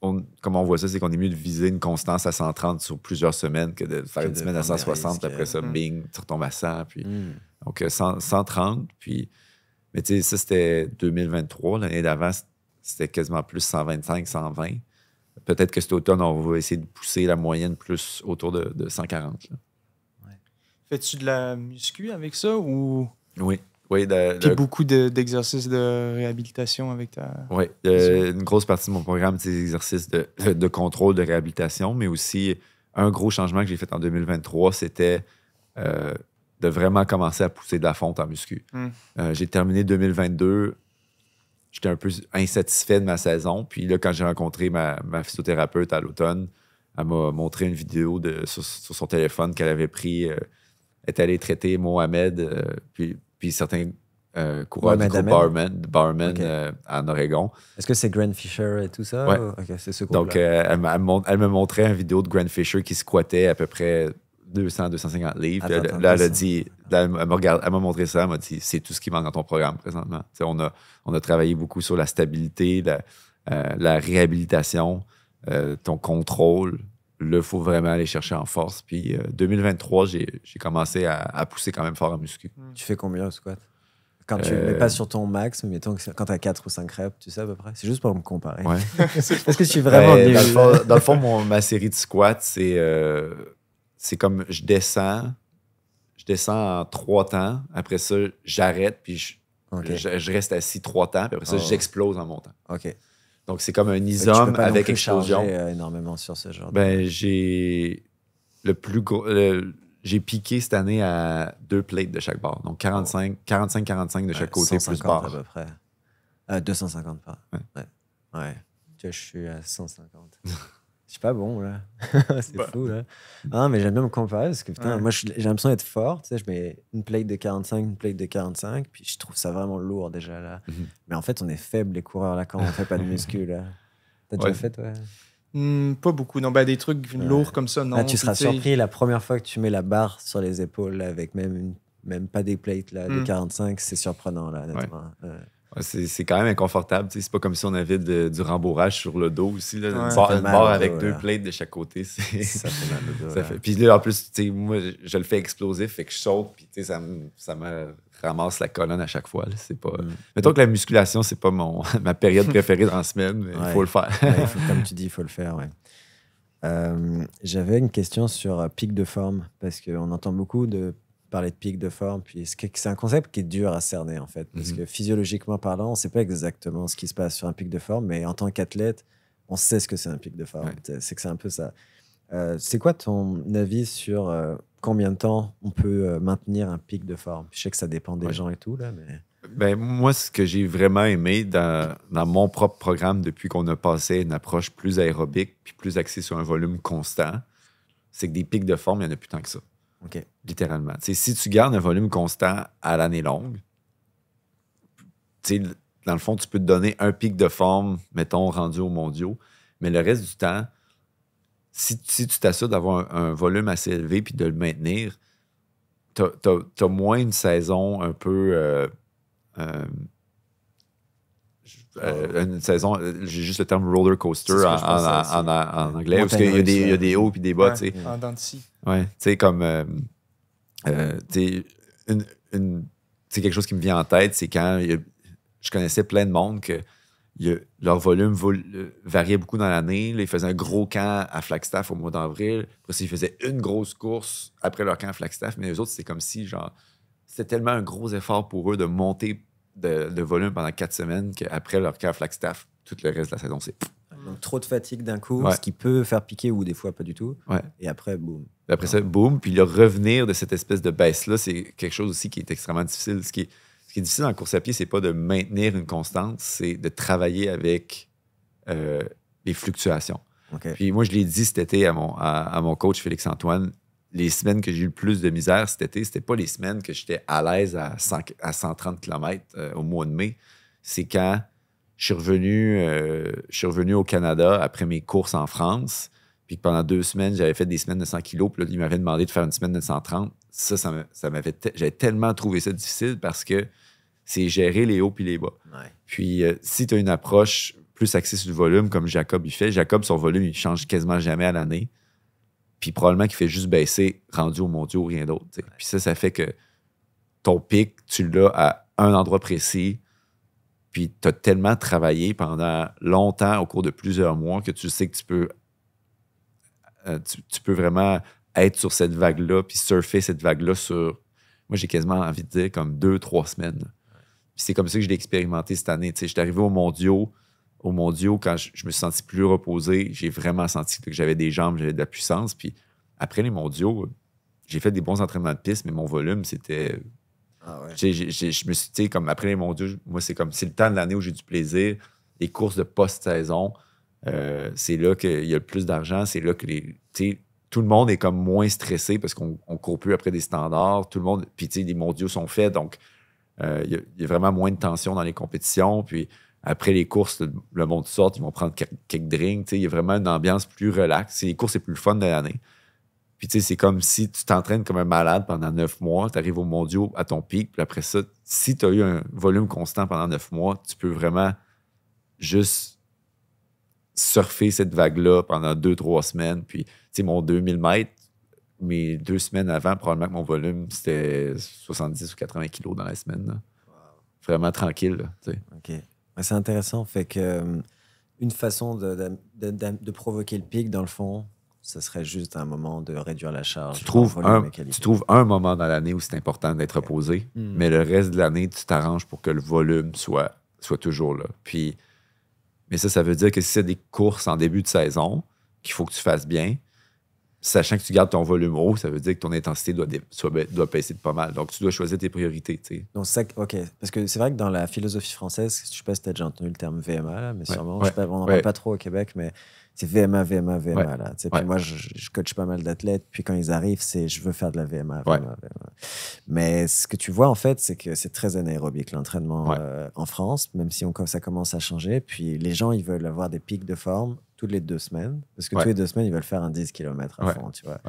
On, on voit ça, c'est qu'on est mieux de viser une constance à 130 sur plusieurs semaines que de faire une semaine à 160, après ça, hein. bing, tu retombes à 100. Puis, mm. Donc, 130, euh, puis. Mais tu sais, ça, c'était 2023. L'année d'avant, c'était quasiment plus 125, 120. Peut-être que cet automne, on va essayer de pousser la moyenne plus autour de, 140. Fais-tu de la muscu avec ça ou. Oui. Oui, de, Puis beaucoup d'exercices de, réhabilitation avec ta. Oui, une grosse partie de mon programme, c'est des exercices de, contrôle, de réhabilitation, mais aussi un gros changement que j'ai fait en 2023, c'était euh, de vraiment commencer à pousser de la fonte en muscu. Hmm. Euh, j'ai terminé 2022, j'étais un peu insatisfait de ma saison. Puis là, quand j'ai rencontré ma, physiothérapeute à l'automne, elle m'a montré une vidéo de, sur son téléphone qu'elle avait pris euh, est allé traiter Mohamed, euh, puis, puis certains euh, coureurs du Barman, euh, en Oregon. Est-ce que c'est Grant Fisher et tout ça? Oui. c'est ce Donc, elle, elle, elle, me montrait une vidéo de Grant Fisher qui squattait à peu près 200-250 livres. là, elle elle m'a montré ça, elle m'a dit, c'est tout ce qui manque dans ton programme présentement. on a, on a travaillé beaucoup sur la stabilité, la réhabilitation, ton contrôle, là, il faut vraiment aller chercher en force. Puis 2023, euh, j'ai commencé à, pousser quand même fort en muscu. Hmm. Tu fais combien au squat quand tu euh, n'es pas sur ton max, mais que quand tu as 4 ou 5 reps, tu sais à peu près. C'est juste pour me comparer. Ouais. Est-ce *laughs* que je suis ben, vraiment. dans, le fond, dans, le fond, ma série de squats, c'est euh, c'est comme je descends, je descends en 3 temps. Après ça, j'arrête, puis je, je, reste assis 3 temps. Puis après ça, oh. j'explose en montant. OK. Donc, c'est comme un isom avec explosion. Euh, énormément sur ce genre. Ben, j'ai le plus J'ai piqué cette année à deux plates de chaque bord. Donc, 45, 45, 45 de chaque côté 150 plus barre. à peu près. 250 euh, pas. Ouais. ouais. ouais. Je suis à 150. *laughs* Je pas bon, là. *laughs* c'est bah. fou, là. Ah mais j'aime bien me comparer parce que, putain, moi, j'ai l'impression d'être fort. Tu sais, je mets une plate de 45, une plate de 45, puis je trouve ça vraiment lourd déjà, là. Mhm. Mais en fait, on est faible, les coureurs, là, quand on fait pas de *laughs* muscles. là. T'as déjà fait, mmh, Pas beaucoup. Non, bah, des trucs lourds comme ça, ah, non. tu seras surpris la première fois que tu mets la barre sur les épaules, avec même, même pas des plates, là, de 45, mmh. c'est surprenant, là, honnêtement. C'est quand même inconfortable. C'est pas comme si on avait du rembourrage sur le dos aussi. Là. avec deux plaintes de chaque côté. Ça *laughs* fait Puis là, en plus, moi, je le fais explosif, fait que je saute, puis ça, me, ça me ramasse la colonne à chaque fois. C'est pas... mais mm. Mettons que la musculation, c'est pas mon, *laughs* ma période préférée dans la semaine, il faut le faire. *laughs* comme tu dis, il faut le faire, ouais. Euh, j'avais une question sur euh, pic de forme, parce qu'on entend beaucoup de parler de pic de forme, puis c'est un concept qui est dur à cerner en fait, parce mhm. que physiologiquement parlant, on ne sait pas exactement ce qui se passe sur un pic de forme, mais en tant qu'athlète, on sait ce que c'est un pic de forme. C'est que c'est un peu ça. Euh, c'est quoi ton avis sur euh, combien de temps on peut euh, maintenir un pic de forme Je sais que ça dépend des gens et tout, là, mais. Ben, moi, ce que j'ai vraiment aimé dans, dans, mon propre programme depuis qu'on a passé une approche plus aérobique puis plus axée sur un volume constant, c'est que des pics de forme, il n'y en a plus tant que ça. OK. Littéralement. si tu gardes un volume constant à l'année longue, dans le fond, tu peux te donner un pic de forme, mettons, rendu aux mondiaux, mais le reste du temps, si, tu t'assures d'avoir un, volume assez élevé puis de le maintenir, tu as, moins une saison un peu euh, euh, euh, euh, une saison, euh, j'ai juste le terme roller coaster en, anglais, parce qu'il y, a des hauts et des bas. tu sais en dents tu sais, comme. Euh, quelque chose qui me vient en tête, c'est quand je connaissais plein de monde que leur volume variait beaucoup dans l'année. Ils faisaient un gros camp à Flagstaff au mois d'avril. Après, ils faisaient une grosse course après leur camp à Flagstaff, mais les autres, c'est comme si, genre, c'était tellement un gros effort pour eux de monter de, volume pendant quatre semaines qu'après leur cas staff tout le reste de la saison, c'est. trop de fatigue d'un coup, ce qui peut faire piquer ou des fois pas du tout. Et après, boum. Après ça, boum. Puis le revenir de cette espèce de baisse-là, c'est quelque chose aussi qui est extrêmement difficile. Ce qui est, ce qui est difficile en course à pied, c'est pas de maintenir une constante, c'est de travailler avec euh, les fluctuations. Puis moi, je l'ai dit cet été à mon, à mon coach Félix-Antoine, les semaines que j'ai eu le plus de misère cet été, c'était pas les semaines que j'étais à l'aise à, 130 km euh, au mois de mai. C'est quand je suis revenu, euh, suis revenu au Canada après mes courses en France. Puis pendant deux semaines, j'avais fait des semaines de 100 kg. Puis là, il m'avait demandé de faire une semaine de 130. Ça, ça m'avait. J'avais tellement trouvé ça difficile parce que c'est gérer les hauts puis les bas. Puis euh, si tu as une approche plus axée sur le volume, comme Jacob il fait, Jacob, son volume, il change quasiment jamais à l'année. Puis probablement qu'il fait juste baisser, rendu au mondiaux, rien d'autre. Puis ça, ça fait que ton pic, tu l'as à un endroit précis. Puis tu as tellement travaillé pendant longtemps, au cours de plusieurs mois, que tu sais que tu peux, euh, tu, peux vraiment être sur cette vague-là, puis surfer cette vague-là sur, moi j'ai quasiment envie de dire, comme deux, trois semaines. Puis c'est comme ça que je l'ai expérimenté cette année. Je suis arrivé au mondiaux, aux mondiaux, quand je, me suis senti plus reposé, j'ai vraiment senti que j'avais des jambes, j'avais de la puissance. Puis après les mondiaux, j'ai fait des bons entraînements de piste, mais mon volume, c'était. Ah je me suis dit, comme après les mondiaux, moi, c'est comme c'est le temps de l'année où j'ai du plaisir. Les courses de post-saison, euh, c'est là qu'il y a le plus d'argent, c'est là que Tout le monde est comme moins stressé parce qu'on court plus après des standards. Tout le monde. Puis, tu les mondiaux sont faits. Donc, euh, il y, y, a vraiment moins de tension dans les compétitions. Puis, après les courses, le monde sort, ils vont prendre quelques drinks. Il y a vraiment une ambiance plus relaxe. Les courses, c'est plus le fun de l'année. Puis tu sais, c'est comme si tu t'entraînes comme un malade pendant neuf mois, tu arrives au mondiaux à ton pic, puis après ça, si tu as eu un volume constant pendant neuf mois, tu peux vraiment juste surfer cette vague-là pendant deux, trois semaines. Puis tu sais, mon 2000 mètres, mes deux semaines avant, probablement que mon volume, c'était 70 ou 80 kilos dans la semaine. Vraiment tranquille. OK c'est intéressant. Fait que euh, une façon de, de, provoquer le pic, dans le fond, ce serait juste un moment de réduire la charge. Tu trouves, un, tu trouves un moment dans l'année où c'est important d'être posé, hmm. mais le reste de l'année, tu t'arranges pour que le volume soit, soit toujours là. Puis, mais ça, ça veut dire que si c'est des courses en début de saison, qu'il faut que tu fasses bien, sachant que tu gardes ton volume haut, ça veut dire que ton intensité doit, doit baisser de pas mal. Donc, tu dois choisir tes priorités. Donc, OK. Parce que c'est vrai que dans la philosophie française, je ne sais pas si tu as déjà entendu le terme VMA, mais sûrement, on n'en parle pas trop au Québec, mais c'est VMA, VMA, VMA. Là, moi, je, coache coach pas mal d'athlètes. Puis quand ils arrivent, c'est je veux faire de la VMA, VMA, VMA. Mais ce que tu vois, en fait, c'est que c'est très anaérobique l'entraînement euh, en France, même si on, ça commence à changer. Puis les gens, ils veulent avoir des pics de forme toutes les deux semaines. Parce que toutes les deux semaines, ils veulent faire un 10 km à fond, tu vois.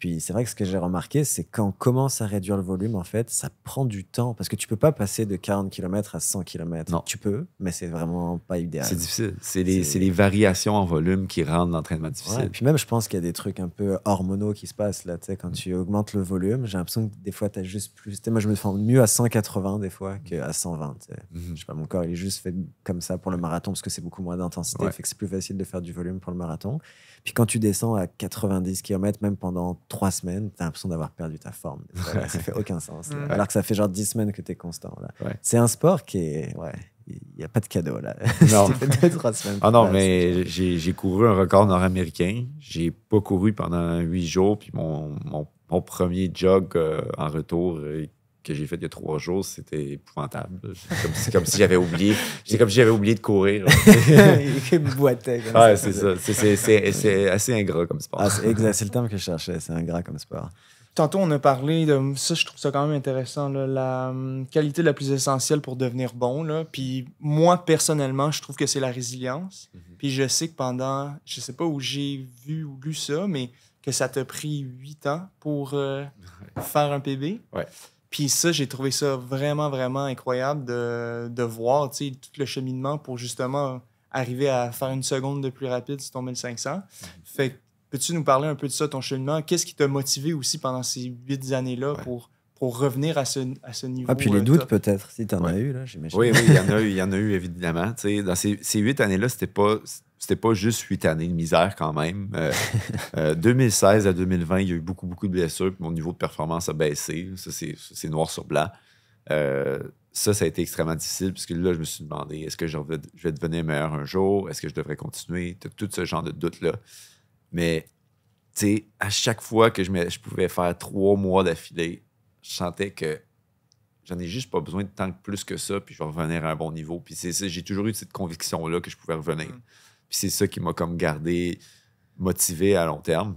Puis c'est vrai que ce que j'ai remarqué, c'est quand on commence à réduire le volume, en fait, ça prend du temps. Parce que tu ne peux pas passer de 40 km à 100 km. Tu peux, mais c'est vraiment pas idéal. C'est difficile. C'est les, variations en volume qui rendent l'entraînement difficile. Et puis même, je pense qu'il y a des trucs un peu hormonaux qui se passent là. Quand mm. tu augmentes le volume, j'ai l'impression que des fois, tu as juste plus. moi, je me sens mieux à 180 des fois qu'à 120. Mm-hmm. Je sais pas, mon corps, il est juste fait comme ça pour le marathon parce que c'est beaucoup moins d'intensité. Ça Fait que c'est plus facile de faire du volume pour le marathon. Puis quand tu descends à 90 km, même pendant trois semaines, tu as l'impression d'avoir perdu ta forme. *laughs* ça fait aucun sens. Alors que ça fait genre 10 semaines que tu es constant. C'est un sport qui est. Ouais. Il n'y a pas de cadeau là. *laughs* Non, deux, trois semaines, ah non mais j'ai couru un record nord-américain. J'ai pas couru pendant huit jours. Puis mon, mon, premier jog euh, en retour, euh, que j'ai fait il y a trois jours, c'était épouvantable. Comme si, comme si j'avais oublié. comme si j'avais oublié de courir. *laughs* il me boitait comme ça. C'est ça. C'est assez ingrat comme sport. Ah, c'est le terme que je cherchais. C'est ingrat comme sport. Tantôt, on a parlé de ça, je trouve ça quand même intéressant, la hum, qualité la plus essentielle pour devenir bon. Là. Puis moi, personnellement, je trouve que c'est la résilience. Mhm. Puis je sais que pendant, je sais pas où j'ai vu ou lu ça, mais que ça t'a pris huit ans pour euh, *laughs* faire un PB. Ouais. Puis ça, j'ai trouvé ça vraiment, vraiment incroyable de, de voir tout le cheminement pour justement arriver à faire une seconde de plus rapide sur ton 1500. Fait peux-tu nous parler un peu de ça, ton cheminement? Qu'est-ce qui t'a motivé aussi pendant ces huit années-là pour, pour revenir à ce, à ce niveau? Ah, puis euh, les doutes peut-être, si tu as eu, là, j'imagine. Oui, oui, il y en a eu, il y en a eu évidemment. dans ces huit années-là, c'était pas c'était pas juste huit années de misère quand même. 2016 euh, *laughs* euh, à 2020, il y a eu beaucoup, beaucoup de blessures, puis mon niveau de performance a baissé. Ça, c'est noir sur blanc. Euh, ça, ça a été extrêmement difficile, puisque là, je me suis demandé est-ce que je vais, devenir meilleur un jour Est-ce que je devrais continuer Tout ce genre de doutes-là. Mais, tu sais, à chaque fois que je, me, je pouvais faire trois mois d'affilée, je sentais que j'en ai juste pas besoin de tant plus que ça, puis je vais revenir à un bon niveau. Puis j'ai toujours eu cette conviction-là que je pouvais revenir. Mm. Puis c'est ça qui m'a comme gardé motivé à long terme.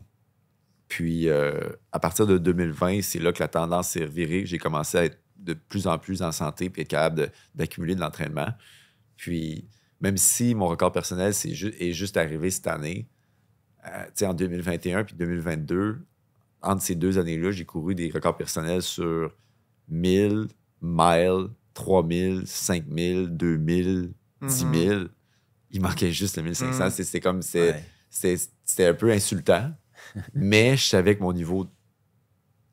Puis euh, à partir de 2020, c'est là que la tendance s'est revirée. J'ai commencé à être de plus en plus en santé puis capable d'accumuler de, l'entraînement. Puis même si mon record personnel est, est juste arrivé cette année, euh, sais, en 2021 puis 2022, entre ces deux années-là, j'ai couru des records personnels sur 1000, miles, 3000, 5000, 2000, 10 000 il marquait juste le 1500. C'était mm. C'est comme, c'est un peu insultant, *laughs* mais je savais que mon niveau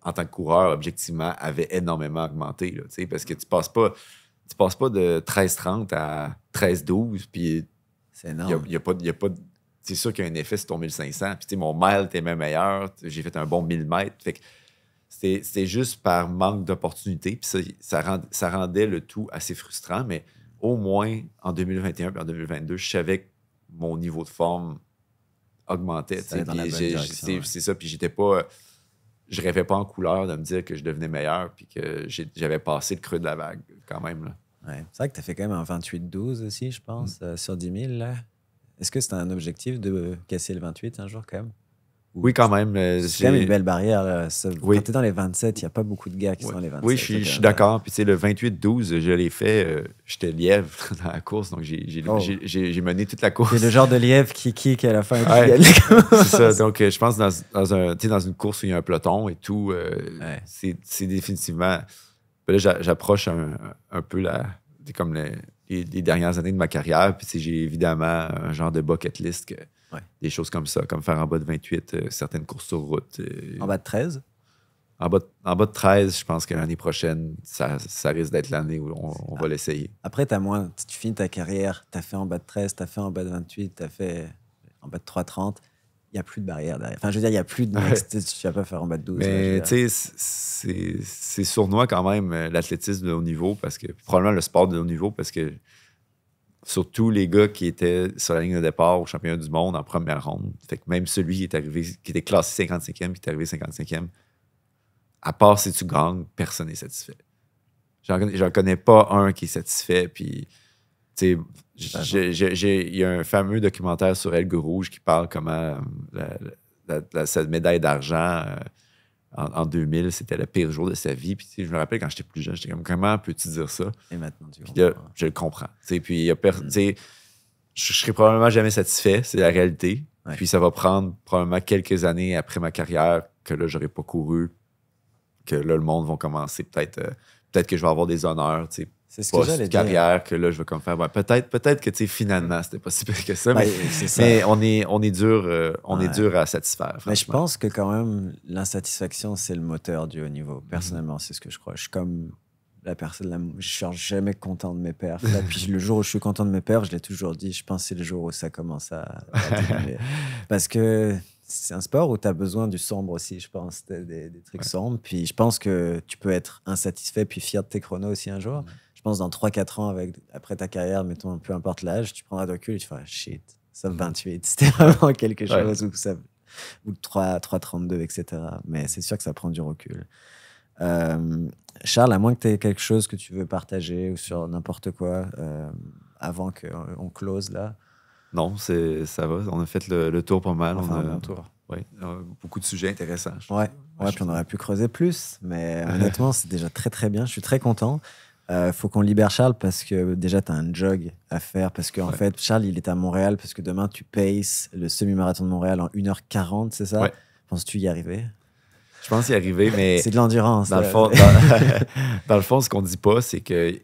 en tant que coureur, objectivement, avait énormément augmenté, parce que tu passes pas, tu passes pas de 13,30 à 13-12, puis c'est énorme. c'est sûr qu'il y a un effet sur ton 1500. Puis, mon mile était même meilleur. J'ai fait un bon 1000 mètres. Fait que c'est juste par manque d'opportunité. ça, ça, rend, ça rendait le tout assez frustrant, mais au moins en 2021 et en 2022, je savais que mon niveau de forme augmentait. C'est ça. Puis j'étais pas. Je rêvais pas en couleur de me dire que je devenais meilleur puis que j'avais passé le creux de la vague quand même. C'est vrai que tu as fait quand même un 28-12 aussi, je pense, mm. euh, sur 10 000. Est-ce que c'est un objectif de casser le 28 un jour quand même? Oui, quand même. Euh, c'est quand même une belle barrière. Quand tu es dans les 27, il n'y a pas beaucoup de gars qui sont dans les 27. Oui, je suis, d'accord. Puis, tu sais, le 28-12, je l'ai fait. Euh, j'étais lièvre *laughs* dans la course, donc j'ai oh. mené toute la course. C'est le genre de lièvre qui kick à la fin. *laughs* c'est ça. Donc, euh, je pense dans, dans, un, dans une course où il y a un peloton et tout, c'est définitivement. Ben là, j'approche un, peu la, comme les, les, dernières années de ma carrière. Puis, j'ai évidemment un genre de bucket list que des choses comme ça, comme faire en bas de 28 euh, certaines courses sur route. Euh. en bas de 13? En bas de, bas de 13, je pense que l'année prochaine, ça, risque d'être l'année où on, va ah. l'essayer. Après, tu as moins. tu finis ta carrière, tu as fait en bas de 13, tu as fait en bas de 28, tu as fait en bas de 3,30. Il n'y a plus de barrière derrière. Enfin, je veux dire, il n'y a plus de next, tu tu vas pas faire en bas de 12. Mais tu sais, c'est sournois quand même euh, l'athlétisme de haut niveau, parce que probablement le sport de haut niveau, parce que Surtout les gars qui étaient sur la ligne de départ au championnat du monde en première ronde. Fait même celui qui est arrivé, qui était classé 55e, qui est arrivé 55e, à part si tu gagnes, personne n'est satisfait. J'en connais, pas un qui est satisfait. Puis, il y a un fameux documentaire sur El Rouge qui parle comment euh, cette médaille d'argent. Euh, en, 2000, c'était le pire jour de sa vie. Puis, je me rappelle quand j'étais plus jeune, j'étais comme, comment peux-tu dire ça? Et maintenant, tu puis je le comprends. Je puis, y a mm. je, serai probablement jamais satisfait, c'est la réalité. Puis, ça va prendre probablement quelques années après ma carrière que là, j'aurais pas couru, que là, le monde va commencer. Peut-être euh, peut-être que je vais avoir des honneurs, c'est ce que j'allais dire. carrière que là, je veux comme faire. peut-être, peut-être que, tu finalement, c'était pas si pire que ça, ben, mais, on est, on est dur, euh, on est dur à satisfaire. Mais je pense que quand même, l'insatisfaction, c'est le moteur du haut niveau. Personnellement, c'est ce que je crois. Je suis comme la personne, la, je suis jamais content de mes pères. puis le jour où je suis content de mes pères, je l'ai toujours dit, je pense que c'est le jour où ça commence à. *laughs* Parce que c'est un sport où tu as besoin du sombre aussi, je pense, des, trucs sombres. Puis je pense que tu peux être insatisfait puis fier de tes chronos aussi un jour je pense, dans 3-4 ans, avec, après ta carrière, mettons, peu importe l'âge, tu prendras de recul et tu feras shit, ça 28, *laughs* c'était vraiment quelque chose, ou, 3, 3, 32, etc. Mais c'est sûr que ça prend du recul. Euh, Charles, à moins que tu aies quelque chose que tu veux partager ou sur n'importe quoi euh, avant qu'on euh, close là. Non, c'est ça va. On a fait le, tour pas mal. on a, un tour. Euh, beaucoup de sujets intéressants. Ouais, ouais, puis on aurait pu creuser plus, mais *laughs* honnêtement, c'est déjà très très bien. Je suis très content. Euh, faut qu'on libère Charles parce que déjà, tu as un jog à faire. Parce qu'en en fait, Charles, il est à Montréal parce que demain, tu paces le semi-marathon de Montréal en 1h40, c'est ça Penses-tu y arriver Je pense y arriver, mais. C'est de l'endurance. Dans, le fond, *laughs* *laughs* dans le fond, ce qu'on dit pas, c'est que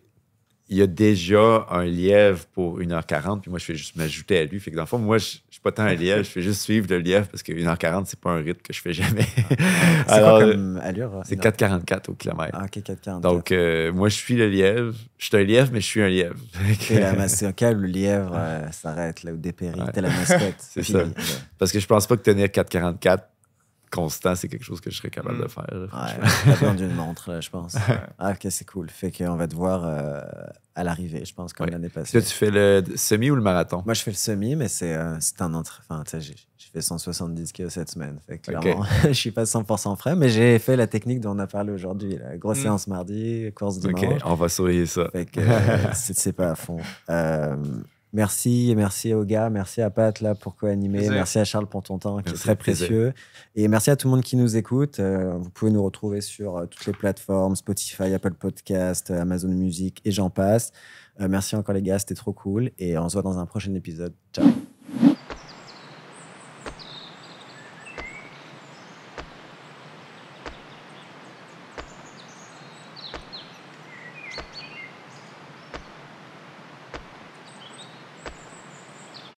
il y a déjà un lièvre pour 1h40, puis moi, je fais juste m'ajouter à lui. Fait que dans le fond, moi, je, suis pas tant un lièvre, je fais juste suivre le lièvre parce que 1h40, c'est pas un rythme que je fais jamais. Ah. *laughs* C'est Alors, quoi comme allure? C'est 4,44 au kilomètre. Ah, OK, 4,44. Donc, euh, moi, je suis le lièvre. Je suis un lièvre, mais je suis un lièvre. *laughs* la mascotte. le lièvre euh, s'arrête là ou dépérit. Ouais. la mascotte. *laughs* c'est ça. Euh, parce que je pense pas que tenir 4h44 constant, c'est quelque chose que je serais capable de mm. faire. Ouais, d'une montre, je pense. ah, ok, c'est cool. Fait qu'on va te voir euh, à l'arrivée, je pense, comme l'année passée. tu fais le semi ou le marathon? Moi, je fais le semi, mais c'est un euh, entre... Enfin, tu sais, j'ai fait 170 kg cette semaine. Fait que, clairement, *laughs* je suis pas 100% frais, mais j'ai fait la technique dont on a parlé aujourd'hui. Grosse mm. séance mardi, course dimanche. OK, on va sourire ça. Fait que euh, *laughs* c'est pas à fond. Merci, merci aux gars, merci à Pat là pour co-animer, merci à Charles pour ton temps qui est très précieux. Et merci à tout le monde qui nous écoute. Euh, vous pouvez nous retrouver sur euh, toutes les plateformes, Spotify, Apple Podcast, euh, Amazon Music et j'en passe. merci encore les gars, c'était trop cool et on se voit dans un prochain épisode. Ciao.